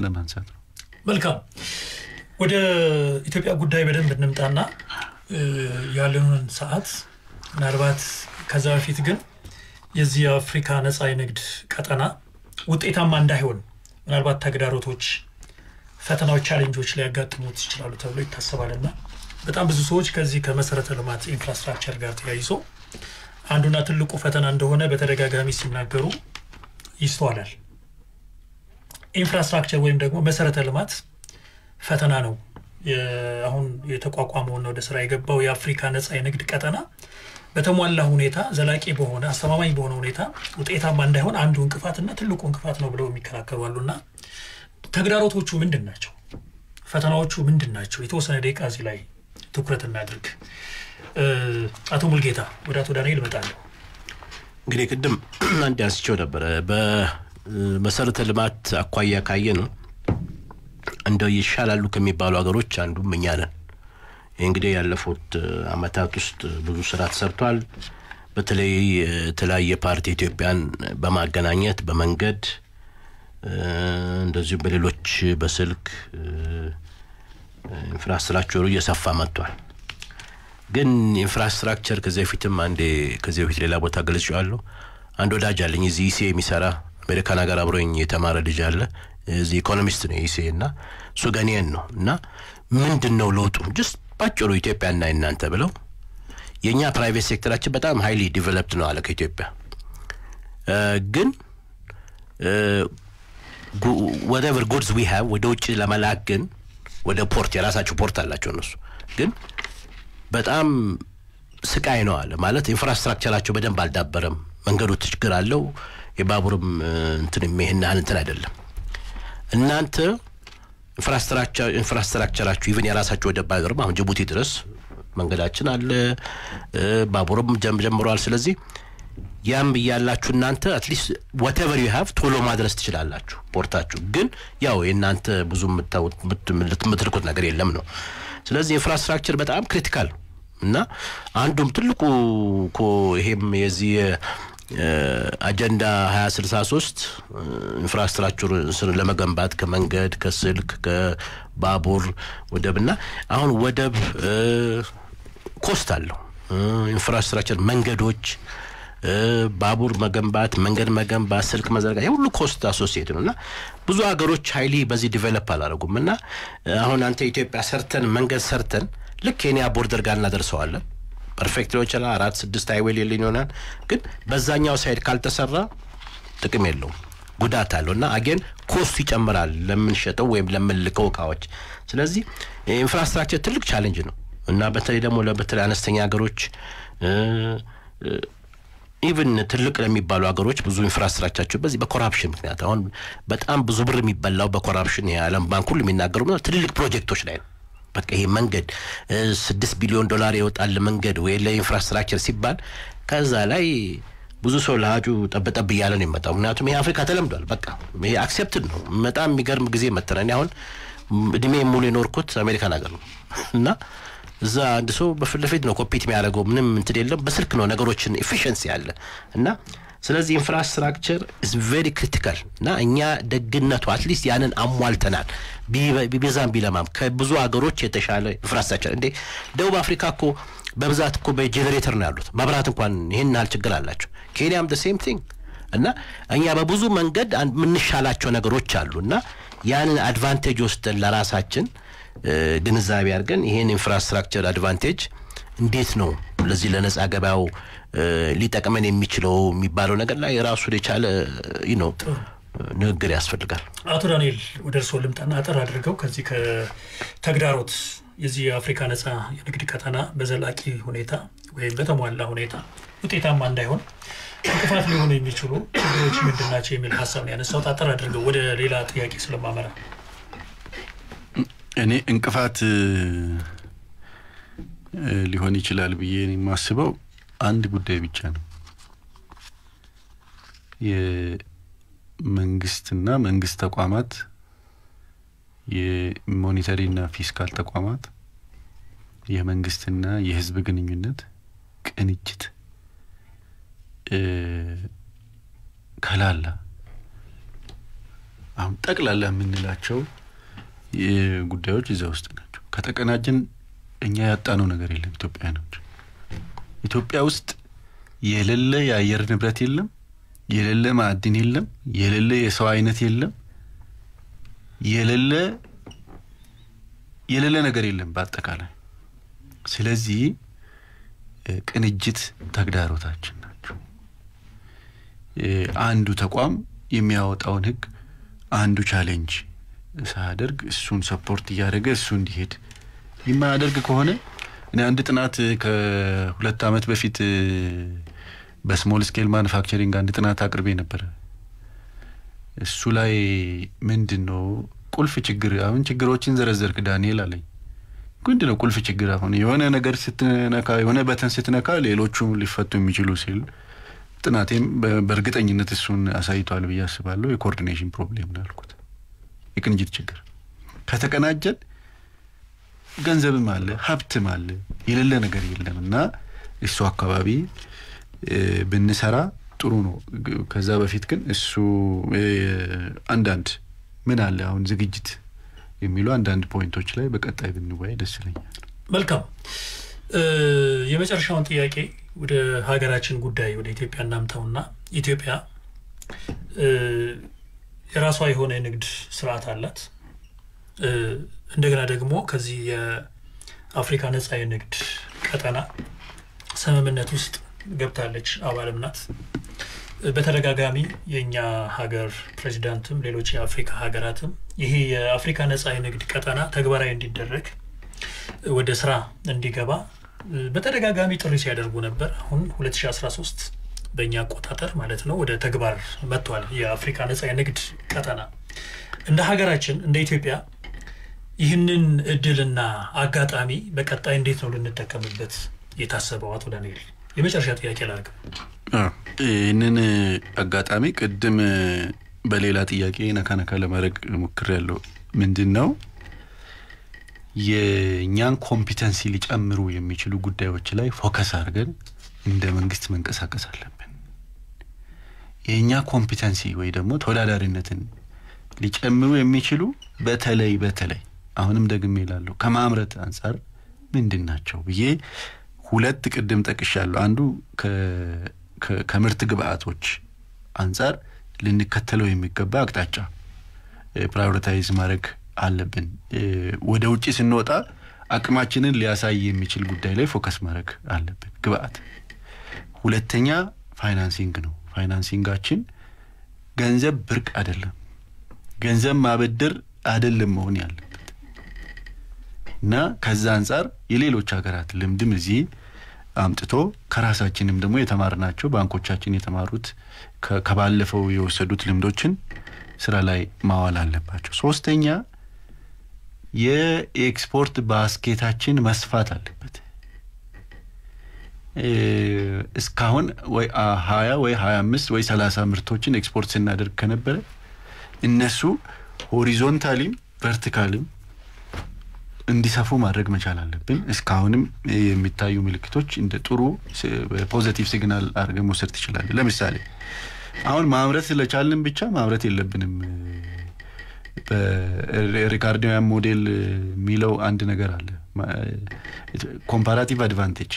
ለማንሳት ነው። መልካም ወደ ኢትዮጵያ ጉዳይ በደንብ እንምጣና ያለንን ሰዓት ምናልባት ከዛ በፊት ግን የዚህ የአፍሪካ ነፃ የንግድ ቀጠና ውጤታማ እንዳይሆን ምናልባት ተግዳሮቶች፣ ፈተናዎች፣ ቻሌንጆች ሊያጋጥሙት ይችላሉ ተብሎ ይታሰባልና በጣም ብዙ ሰዎች ከዚህ ከመሰረተ ልማት ኢንፍራስትራክቸር ጋር ተያይዞ አንዱና ትልቁ ፈተና እንደሆነ በተደጋጋሚ ሲናገሩ ይስተዋላል። ኢንፍራስትራክቸር ወይም ደግሞ መሰረተ ልማት ፈተና ነው። አሁን የተቋቋመውና ወደ ስራ የገባው የአፍሪካ ነፃ የንግድ ቀጠና በተሟላ ሁኔታ ዘላቂ በሆነ አስተማማኝ በሆነ ሁኔታ ውጤታማ እንዳይሆን አንዱ እንቅፋትና ትልቁ እንቅፋት ነው ብለው የሚከራከሩ አሉና ተግዳሮቶቹ ምንድን ናቸው? ፈተናዎቹ ምንድን ናቸው? የተወሰነ ደቂቃ እዚህ ላይ ትኩረት እናድርግ። አቶ ሙልጌታ ወደ አቶ ዳንኤል እመጣለሁ። እንግዲህ ቅድም አንድ አንስቸው ነበረ። በመሰረተ ልማት አኳያ ካየ ነው እንደው ይሻላሉ ከሚባሉ ሀገሮች አንዱም እኛ ነን። እንግዲህ ያለፉት አመታት ውስጥ ብዙ ስራ ተሰርቷል። በተለይ የተለያየ ፓርቲ ኢትዮጵያን በማገናኘት በመንገድ እንደዚሁም በሌሎች በስልክ ኢንፍራስትራክቸሩ እየሰፋ መጥቷል። ግን ኢንፍራስትራክቸር ከዚህ በፊትም አንዴ ከዚህ በፊት ሌላ ቦታ ገልጬዋለሁ። አንድ ወዳጅ አለኝ እዚህ ኢሴ የሚሰራ አሜሪካን ሀገር አብሮኝ የተማረ ልጅ አለ። እዚህ ኢኮኖሚስት ነው ኢሴ እና ሱገኒየን ነው እና ምንድን ነው ለውጡ? ጅስት ባጭሩ ኢትዮጵያና እናንተ ብለው የእኛ ፕራይቬት ሴክተራችን በጣም ሀይሊ ዲቨሎፕድ ነው አለ ከኢትዮጵያ ግን ወደቨር ጉድስ ዊ ሃቭ ወደ ውጭ ለመላክ ግን ወደ ፖርት የራሳቸው ፖርት አላቸው እነሱ ግን በጣም ስቃይ ነው አለ ማለት ኢንፍራስትራክቸራቸው በደንብ አልዳበረም መንገዱ ችግር አለው የባቡርም እንትን ይሄን ያህል እንትን አይደለም እናንተ ኢንፍራስትራክቸራችሁ ኢቨን የራሳችሁ ወደ ባይኖርም አሁን ጅቡቲ ድረስ መንገዳችን አለ፣ ባቡርም ጀምሯል። ስለዚህ ያም እያላችሁ እናንተ አትሊስት ወተቨር ዩ ሀቭ ቶሎ ማድረስ ትችላላችሁ ፖርታችሁ። ግን ያው የእናንተ ብዙ የምትልኩት ነገር የለም ነው። ስለዚህ ኢንፍራስትራክቸር በጣም ክሪቲካል እና አንዱም ትልቁ እኮ ይሄም የዚህ አጀንዳ 2063 ኢንፍራስትራክቸርን ለመገንባት ከመንገድ፣ ከስልክ፣ ከባቡር ወደብና አሁን ወደብ ኮስት አለው። ኢንፍራስትራክቸር መንገዶች፣ ባቡር መገንባት፣ መንገድ መገንባት፣ ስልክ መዘርጋት የሁሉ ኮስት አሶሲየት ነው እና ብዙ ሀገሮች ሀይሊ በዚህ ዲቨሎፕ አላደረጉም እና አሁን አንተ ኢትዮጵያ ሰርተን መንገድ ሰርተን ልክ ኬንያ ቦርደር ጋር እናደርሰዋለን። ፐርፌክት ሊሆን ይችላል። አራት ስድስት ሃይዌይ ሌለኝ ይሆናል። ግን በዛኛው ሳይድ ካልተሰራ ጥቅም የለውም ጉዳት አለው እና አጌን ኮስቱ ይጨምራል ለምንሸጠው ወይም ለምንልከው እቃዎች። ስለዚህ ኢንፍራስትራክቸር ትልቅ ቻሌንጅ ነው እና በተለይ ደግሞ ለበተለይ አነስተኛ ሀገሮች ኢቨን ትልቅ ለሚባሉ ሀገሮች ብዙ ኢንፍራስትራክቸራቸው በዚህ በኮራፕሽን ምክንያት አሁን በጣም ብዙ ብር የሚበላው በኮራፕሽን የዓለም ባንክ ሁሉ የሚናገሩ ትልልቅ ፕሮጀክቶች ላይ ነው። በቃ ይሄ መንገድ ስድስት ቢሊዮን ዶላር ይወጣል መንገድ ወይ ለኢንፍራስትራክቸር ሲባል ከዛ ላይ ብዙ ሰው ለሀጩ ጠብጠብ እያለ ነው የመጣው። ምክንያቱም ይሄ አፍሪካ ተለምዷል። በቃ ይሄ አክሴፕትድ ነው። በጣም የሚገርም ጊዜ መጠነ እኔ አሁን እድሜ ሙሉ የኖርኩት አሜሪካን ሀገር ነው እና እዛ አንድ ሰው በፊት ለፊት ነው ኮፒት የሚያደርገው ምንም እንትን የለም። በስልክ ነው ነገሮችን ኤፊሽንሲ ያለ እና ስለዚህ ኢንፍራስትራክቸር ኢዝ ቬሪ ክሪቲካል እና እኛ ደግነቱ አትሊስት ያንን አሟልተናል። ቢበዛም ቢለማም ከብዙ ሀገሮች የተሻለ ኢንፍራስትራክቸር እንዴ ደቡብ አፍሪካ እኮ በብዛት እኮ በጄኔሬተር ነው ያሉት። መብራት እንኳን ይህን ያህል ችግር አላቸው። ኬንያም ደ ሴም ቲንግ እና እኛ በብዙ መንገድ የምንሻላቸው ነገሮች አሉ እና ያንን አድቫንቴጅ ወስደን ለራሳችን ግንዛቤ አድርገን ይህን ኢንፍራስትራክቸር አድቫንቴጅ እንዴት ነው ለዚህ ለነጻ ገበያው ሊጠቅመን የሚችለው የሚባለው ነገር ላይ ራሱን የቻለ ነው ንግግር ያስፈልጋል። አቶ ዳንኤል ወደ እርስዎ ልምጣና አጠር አድርገው ከዚህ ከተግዳሮት የዚህ የአፍሪካ ነጻ የንግድ ቀጠና በዘላቂ ሁኔታ ወይም በተሟላ ሁኔታ ውጤታማ እንዳይሆን እንቅፋት ሊሆኑ የሚችሉ ችግሮች ምንድን ናቸው የሚል ሀሳብ ነው ያነሳሁት። አጠር አድርገው ወደ ሌላ ጥያቄ ስለማመራ እኔ እንቅፋት ሊሆን ይችላል ብዬ የማስበው አንድ ጉዳይ ብቻ ነው። የመንግስትና መንግስት ተቋማት የሞኔተሪና ፊስካል ተቋማት የመንግስትና የህዝብ ግንኙነት ቅንጅት ከላላ አሁን ጠቅላላ የምንላቸው ጉዳዮች እዚያ ውስጥ ናቸው። ከተቀናጅን እኛ ያጣነው ነገር የለም። ኢትዮጵያኖች ኢትዮጵያ ውስጥ የሌለ የአየር ንብረት የለም፣ የሌለ ማዕድን የለም፣ የሌለ የሰው አይነት የለም፣ የሌለ የሌለ ነገር የለም በአጠቃላይ። ስለዚህ ቅንጅት ተግዳሮታችን ናቸው። አንዱ ተቋም የሚያወጣውን ህግ አንዱ ቻሌንጅ ሳያደርግ እሱን ሰፖርት እያደረገ እሱ እንዲሄድ የማያደርግ ከሆነ እኔ አንድ ጥናት ከሁለት ዓመት በፊት በስሞል ስኬል ማኑፋክቸሪንግ አንድ ጥናት አቅርቤ ነበረ። እሱ ላይ ምንድን ነው ቁልፍ ችግር አሁን ችግሮችን ዘረዘርክ ዳንኤል አለኝ። ምንድን ነው ቁልፍ ችግር? አሁን የሆነ ነገር ስትነካ የሆነ በተን ስትነካ ሌሎቹ ሊፈቱ የሚችሉ ሲል ጥናቴም በእርግጠኝነት እሱን አሳይቷል ብዬ አስባለሁ። የኮኦርዲኔሽን ፕሮብሌም ነው ያልኩት፣ የቅንጅት ችግር ከተቀናጀን ገንዘብም አለ፣ ሀብትም አለ፣ የሌለ ነገር የለም እና እሱ አካባቢ ብንሰራ ጥሩ ነው። ከዛ በፊት ግን እሱ አንዳንድ ምን አለ አሁን ዝግጅት የሚሉ አንዳንድ ፖይንቶች ላይ በቀጣይ ብንወያይ ደስ ይለኛል። መልካም። የመጨረሻውን ጥያቄ ወደ ሀገራችን ጉዳይ ወደ ኢትዮጵያ እናምተውና ኢትዮጵያ የራሷ የሆነ የንግድ ስርዓት አላት። እንደገና ደግሞ ከዚህ የአፍሪካ ነጻ የንግድ ቀጠና ስምምነት ውስጥ ገብታለች፣ አባልም ናት። በተደጋጋሚ የእኛ ሀገር ፕሬዚዳንትም ሌሎች የአፍሪካ ሀገራትም ይሄ የአፍሪካ ነጻ የንግድ ቀጠና ተግባራዊ እንዲደረግ ወደ ስራ እንዲገባ በተደጋጋሚ ጥሪ ሲያደርጉ ነበር። አሁን 2013 በእኛ አቆጣጠር ማለት ነው ወደ ተግባር መጥቷል። የአፍሪካ ነጻ የንግድ ቀጠና እንደ ሀገራችን እንደ ኢትዮጵያ ይህንን እድልና አጋጣሚ በቀጣይ እንዴት ነው ልንጠቀምበት የታሰበው? አቶ ዳንኤል የመጨረሻ ጥያቄ ላርግ። ይህንን አጋጣሚ ቅድም በሌላ ጥያቄ ነካነካ ለማድረግ ያለው ምንድን ነው የእኛን ኮምፒተንሲ ሊጨምሩ የሚችሉ ጉዳዮች ላይ ፎከስ አድርገን እንደ መንግስት መንቀሳቀስ አለብን። የእኛ ኮምፒተንሲ ወይ ደግሞ ተወዳዳሪነትን ሊጨምሩ የሚችሉ በተለይ በተለይ አሁንም ደግሜ እላለሁ ከማምረት አንጻር ምንድን ናቸው ብዬ ሁለት ቅድም ጠቅሻለሁ። አንዱ ከምርት ግብአቶች አንጻር ልንከተለው የሚገባ አቅጣጫ ፕራዮሪታይዝ ማድረግ አለብን። ወደ ውጭ ስንወጣ አቅማችንን ሊያሳይ የሚችል ጉዳይ ላይ ፎከስ ማድረግ አለብን። ግብአት። ሁለተኛ ፋይናንሲንግ ነው። ፋይናንሲንጋችን ገንዘብ ብርቅ አይደለም። ገንዘብ ማበደር አይደለም መሆን ያለ እና ከዛ አንጻር የሌሎች ሀገራት ልምድም እዚህ አምጥቶ ከራሳችንም ደግሞ የተማርናቸው ባንኮቻችን የተማሩት ከባለፈው የወሰዱት ልምዶችን ስራ ላይ ማዋል አለባቸው። ሶስተኛ የኤክስፖርት ባስኬታችን መስፋት አለበት። እስካሁን ወይ ሀያ ወይ ሀያ አምስት ወይ ሰላሳ ምርቶችን ኤክስፖርት ስናደርግ ከነበረ እነሱ ሆሪዞንታሊም ቨርቲካልም እንዲሰፉ ማድረግ መቻል አለብን። እስካሁንም የሚታዩ ምልክቶች እንደ ጥሩ ፖዘቲቭ ሲግናል አድርገን መውሰድ ትችላለን። ለምሳሌ አሁን ማምረት ስለቻልን ብቻ ማምረት የለብንም። በሪካርዲያን ሞዴል የሚለው አንድ ነገር አለ። ኮምፓራቲቭ አድቫንቴጅ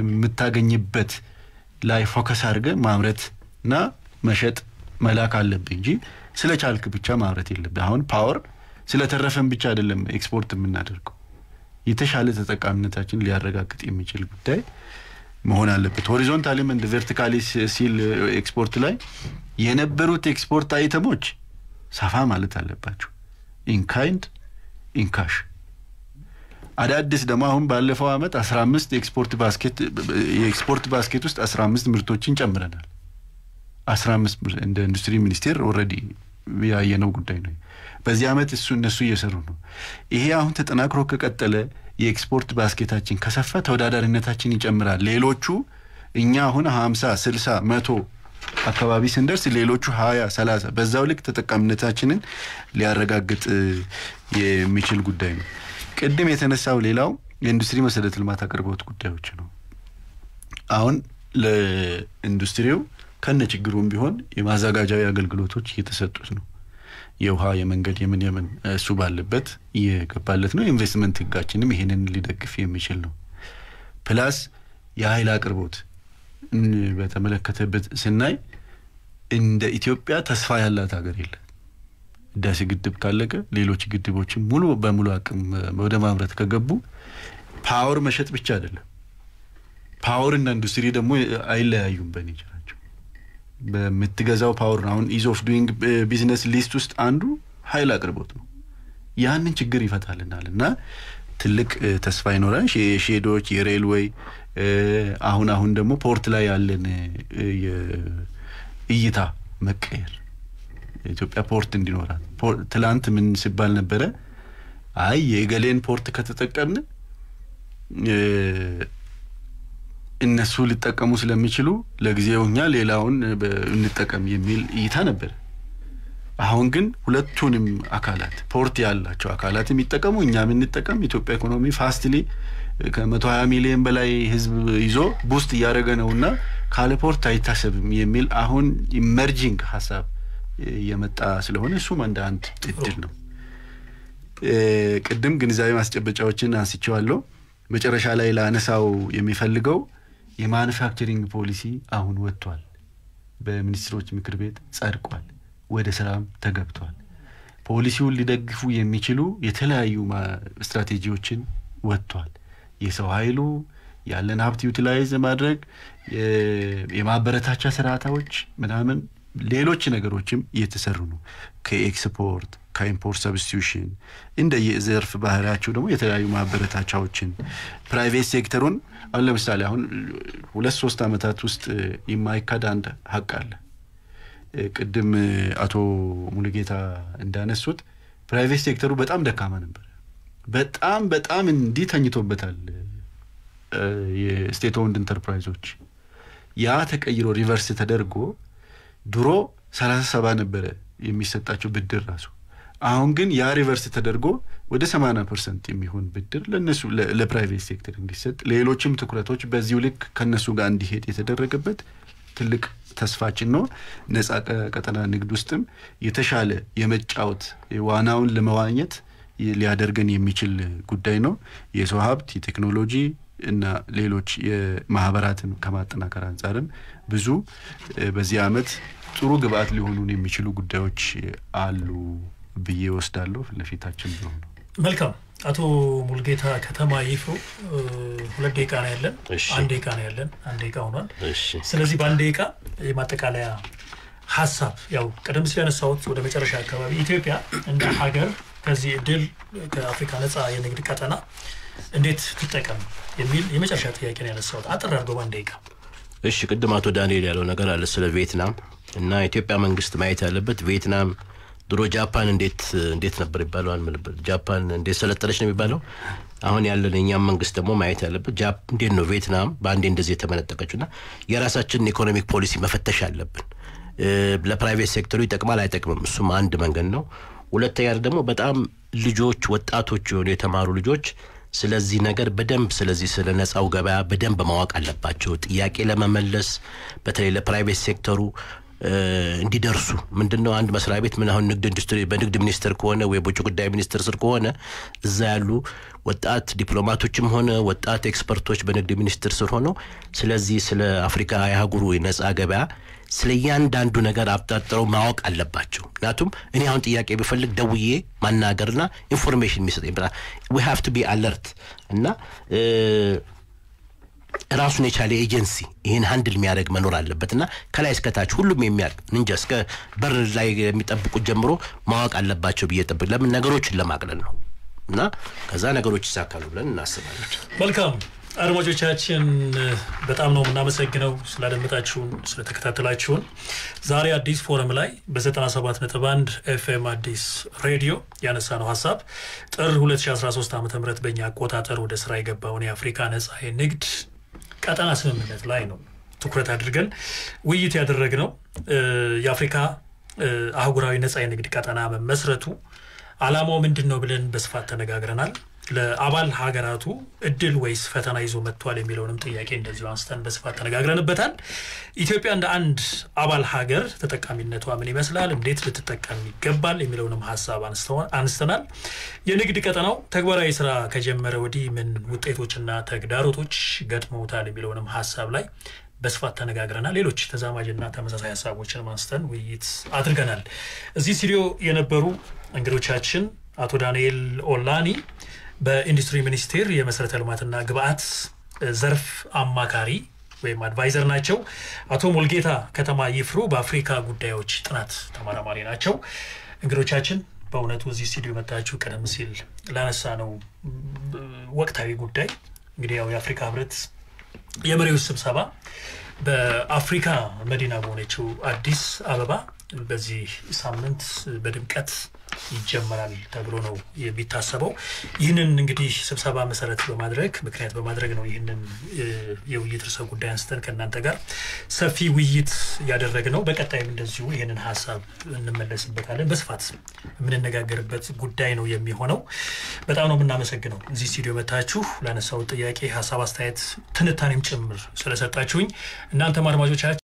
የምታገኝበት ላይ ፎከስ አድርገ ማምረት እና መሸጥ መላክ አለብህ እንጂ ስለቻልክ ብቻ ማምረት የለብህ። አሁን ፓወር ስለተረፈን ብቻ አይደለም ኤክስፖርት የምናደርገው የተሻለ ተጠቃሚነታችን ሊያረጋግጥ የሚችል ጉዳይ መሆን አለበት። ሆሪዞንታሊ እንደ ቨርቲካሊ ሲል ኤክስፖርት ላይ የነበሩት ኤክስፖርት አይተሞች ሰፋ ማለት አለባቸው። ኢንካይንድ ኢንካሽ አዳዲስ ደግሞ አሁን ባለፈው ዓመት አምስት ኤክስፖርት ባስኬት የኤክስፖርት ባስኬት ውስጥ 15 ምርቶችን ጨምረናል። አምስት እንደ ኢንዱስትሪ ሚኒስቴር ኦልሬዲ ያየነው ጉዳይ ነው። በዚህ ዓመት እሱ እነሱ እየሰሩ ነው። ይሄ አሁን ተጠናክሮ ከቀጠለ የኤክስፖርት ባስኬታችን ከሰፋ ተወዳዳሪነታችን ይጨምራል። ሌሎቹ እኛ አሁን ሀምሳ ስልሳ መቶ አካባቢ ስንደርስ ሌሎቹ ሀያ ሰላሳ በዛው ልክ ተጠቃሚነታችንን ሊያረጋግጥ የሚችል ጉዳይ ነው። ቅድም የተነሳው ሌላው የኢንዱስትሪ መሰረተ ልማት አቅርቦት ጉዳዮች ነው። አሁን ለኢንዱስትሪው ከነ ችግሩም ቢሆን የማዘጋጃዊ አገልግሎቶች እየተሰጡት ነው። የውሃ የመንገድ የምን የምን እሱ ባለበት እየገባለት ነው። ኢንቨስትመንት ህጋችንም ይሄንን ሊደግፍ የሚችል ነው። ፕላስ የሀይል አቅርቦት በተመለከተበት ስናይ እንደ ኢትዮጵያ ተስፋ ያላት ሀገር የለ። ህዳሴ ግድብ ካለቀ ሌሎች ግድቦችን ሙሉ በሙሉ አቅም ወደ ማምረት ከገቡ ፓወር መሸጥ ብቻ አይደለም፣ ፓወር እና ኢንዱስትሪ ደግሞ አይለያዩም በኔቸራቸው። በምትገዛው ፓወር አሁን ኢዝ ኦፍ ዱይንግ ቢዝነስ ሊስት ውስጥ አንዱ ሀይል አቅርቦት ነው። ያንን ችግር ይፈታልናል እና ትልቅ eh, ተስፋ ይኖራል። የሼዶች የሬልዌይ eh, አሁን አሁን ደግሞ ፖርት ላይ ያለን eh, እይታ መቀየር ኢትዮጵያ ፖርት እንዲኖራት ትላንት ምን ሲባል ነበረ? አይ የገሌን ፖርት ከተጠቀምን እነሱ ሊጠቀሙ ስለሚችሉ ለጊዜው እኛ ሌላውን እንጠቀም የሚል እይታ ነበር። አሁን ግን ሁለቱንም አካላት ፖርት ያላቸው አካላት የሚጠቀሙ እኛም እንጠቀም። ኢትዮጵያ ኢኮኖሚ ፋስትሊ ከመቶ ሀያ ሚሊዮን በላይ ህዝብ ይዞ ቡስት እያደረገ ነው እና ካለ ፖርት አይታሰብም የሚል አሁን ኢመርጂንግ ሀሳብ የመጣ ስለሆነ እሱም እንደ አንድ እድል ነው። ቅድም ግንዛቤ ማስጨበጫዎችን አንስቼዋለሁ። መጨረሻ ላይ ላነሳው የሚፈልገው የማኑፋክቸሪንግ ፖሊሲ አሁን ወጥቷል፣ በሚኒስትሮች ምክር ቤት ጸድቋል፣ ወደ ስራም ተገብቷል። ፖሊሲውን ሊደግፉ የሚችሉ የተለያዩ ስትራቴጂዎችን ወጥቷል። የሰው ኃይሉ ያለን ሀብት ዩቲላይዝ ማድረግ የማበረታቻ ስርዓታዎች ምናምን ሌሎች ነገሮችም እየተሰሩ ነው። ከኤክስፖርት ከኢምፖርት ሰብስቲዩሽን እንደየዘርፍ ባህሪያቸው ደግሞ የተለያዩ ማበረታቻዎችን ፕራይቬት ሴክተሩን አሁን ለምሳሌ አሁን ሁለት ሶስት ዓመታት ውስጥ የማይካድ አንድ ሀቅ አለ። ቅድም አቶ ሙሉጌታ እንዳነሱት ፕራይቬት ሴክተሩ በጣም ደካማ ነበር። በጣም በጣም እንዲህ ተኝቶበታል። የስቴት ኦንድ ኢንተርፕራይዞች ያ ተቀይሮ ሪቨርስ ተደርጎ ድሮ ሰላሳ ሰባ ነበረ የሚሰጣቸው ብድር ራሱ አሁን ግን ያ ሪቨርስ ተደርጎ ወደ 80 ፐርሰንት የሚሆን ብድር ለነሱ ለፕራይቬት ሴክተር እንዲሰጥ ሌሎችም ትኩረቶች በዚሁ ልክ ከነሱ ጋር እንዲሄድ የተደረገበት ትልቅ ተስፋችን ነው። ነጻ ቀጠና ንግድ ውስጥም የተሻለ የመጫወት ዋናውን ለመዋኘት ሊያደርገን የሚችል ጉዳይ ነው። የሰው ሀብት፣ የቴክኖሎጂ እና ሌሎች የማህበራትን ከማጠናከር አንጻርም ብዙ በዚህ አመት ጥሩ ግብአት ሊሆኑን የሚችሉ ጉዳዮች አሉ። ብዬ ወስዳለሁ። ለፊታችን ነው። መልካም። አቶ ሙልጌታ ከተማ ይፎ ሁለት ደቂቃ ነው ያለን። አንድ ደቂቃ ነው ያለን። አንድ ደቂቃ ሆኗል። ስለዚህ በአንድ ደቂቃ የማጠቃለያ ሀሳብ ያው ቀደም ሲል ያነሳሁት ወደ መጨረሻ አካባቢ ኢትዮጵያ እንደ ሀገር ከዚህ እድል ከአፍሪካ ነፃ የንግድ ቀጠና እንዴት ትጠቀም የሚል የመጨረሻ ጥያቄ ነው ያነሳሁት። አጠር አድርጎ በአንድ ደቂቃ። እሺ፣ ቅድም አቶ ዳንኤል ያለው ነገር አለ ስለ ቪየትናም እና ኢትዮጵያ መንግስት ማየት ያለበት ቪየትናም ድሮ ጃፓን እንዴት እንዴት ነበር ይባለው አልምልበት ጃፓን እንዴት ሰለጠነች ነው የሚባለው። አሁን ያለን የእኛም መንግስት ደግሞ ማየት ያለበት እንዴት ነው ቪየትናም በአንዴ እንደዚህ የተመነጠቀችው ና የራሳችንን ኢኮኖሚክ ፖሊሲ መፈተሽ አለብን። ለፕራይቬት ሴክተሩ ይጠቅማል አይጠቅምም፣ እሱም አንድ መንገድ ነው። ሁለተኛ ደግሞ በጣም ልጆች ወጣቶች የሆኑ የተማሩ ልጆች ስለዚህ ነገር በደንብ ስለዚህ ስለ ነጻው ገበያ በደንብ ማወቅ አለባቸው። ጥያቄ ለመመለስ በተለይ ለፕራይቬት ሴክተሩ እንዲደርሱ ምንድነው አንድ መስሪያ ቤት ምን አሁን ንግድ ኢንዱስትሪ በንግድ ሚኒስትር ከሆነ ወይ በውጭ ጉዳይ ሚኒስቴር ስር ከሆነ እዛ ያሉ ወጣት ዲፕሎማቶችም ሆነ ወጣት ኤክስፐርቶች በንግድ ሚኒስቴር ስር ሆነው ስለዚህ ስለ አፍሪካ የአህጉሩ ነጻ ገበያ ስለ እያንዳንዱ ነገር አብጣጥረው ማወቅ አለባቸው። ምክንያቱም እኔ አሁን ጥያቄ ብፈልግ ደውዬ ማናገርና ኢንፎርሜሽን የሚሰጠኝ ዊ ሀቭ ቱ ቢ አለርት እና ራሱን የቻለ ኤጀንሲ ይህን ሀንድል የሚያደርግ መኖር አለበት እና ከላይ እስከታች ሁሉም የሚያውቅ እንጃ እስከ በር ላይ የሚጠብቁት ጀምሮ ማወቅ አለባቸው ብዬ ጠብቅ። ለምን ነገሮችን ለማቅለል ነው እና ከዛ ነገሮች ይሳካሉ ብለን እናስባለን። መልካም አድማጮቻችን በጣም ነው የምናመሰግነው ስላደመጣችሁን፣ ስለተከታተላችሁን። ዛሬ አዲስ ፎረም ላይ በ 971 1 ኤፍኤም አዲስ ሬዲዮ ያነሳ ነው ሀሳብ ጥር 2013 ዓ ም በእኛ አቆጣጠር ወደ ስራ የገባውን የአፍሪካ ነጻ የንግድ ቀጠና ስምምነት ላይ ነው ትኩረት አድርገን ውይይት ነው። የአፍሪካ አህጉራዊ ነፃ የንግድ ቀጠና መመስረቱ ዓላማው ምንድን ነው ብለን በስፋት ተነጋግረናል። ለአባል ሀገራቱ እድል ወይስ ፈተና ይዞ መጥቷል የሚለውንም ጥያቄ እንደዚሁ አንስተን በስፋት ተነጋግረንበታል። ኢትዮጵያ እንደ አንድ አባል ሀገር ተጠቃሚነቷ ምን ይመስላል፣ እንዴት ልትጠቀም ይገባል የሚለውንም ሀሳብ አንስተናል። የንግድ ቀጠናው ተግባራዊ ስራ ከጀመረ ወዲህ ምን ውጤቶችና ተግዳሮቶች ገጥመውታል የሚለውንም ሀሳብ ላይ በስፋት ተነጋግረናል። ሌሎች ተዛማጅና ተመሳሳይ ሀሳቦችን አንስተን ውይይት አድርገናል። እዚህ ስቱዲዮ የነበሩ እንግዶቻችን አቶ ዳንኤል ኦላኒ በኢንዱስትሪ ሚኒስቴር የመሰረተ ልማትና ግብአት ዘርፍ አማካሪ ወይም አድቫይዘር ናቸው። አቶ ሙልጌታ ከተማ ይፍሩ በአፍሪካ ጉዳዮች ጥናት ተመራማሪ ናቸው። እንግዶቻችን በእውነቱ እዚህ ስቱዲዮ መታችሁ ቀደም ሲል ላነሳ ነው ወቅታዊ ጉዳይ እንግዲህ ያው የአፍሪካ ህብረት የመሪዎች ስብሰባ በአፍሪካ መዲና በሆነችው አዲስ አበባ በዚህ ሳምንት በድምቀት ይጀመራል ተብሎ ነው የሚታሰበው። ይህንን እንግዲህ ስብሰባ መሰረት በማድረግ ምክንያት በማድረግ ነው ይህንን የውይይት ርዕሰ ጉዳይ አንስተን ከእናንተ ጋር ሰፊ ውይይት ያደረግ ነው። በቀጣይም እንደዚሁ ይህንን ሀሳብ እንመለስበታለን፣ በስፋት የምንነጋገርበት ጉዳይ ነው የሚሆነው። በጣም ነው የምናመሰግነው እዚህ ስቱዲዮ መታችሁ ላነሳው ጥያቄ ሀሳብ፣ አስተያየት፣ ትንታኔም ጭምር ስለሰጣችሁኝ እናንተም አድማጮቻችን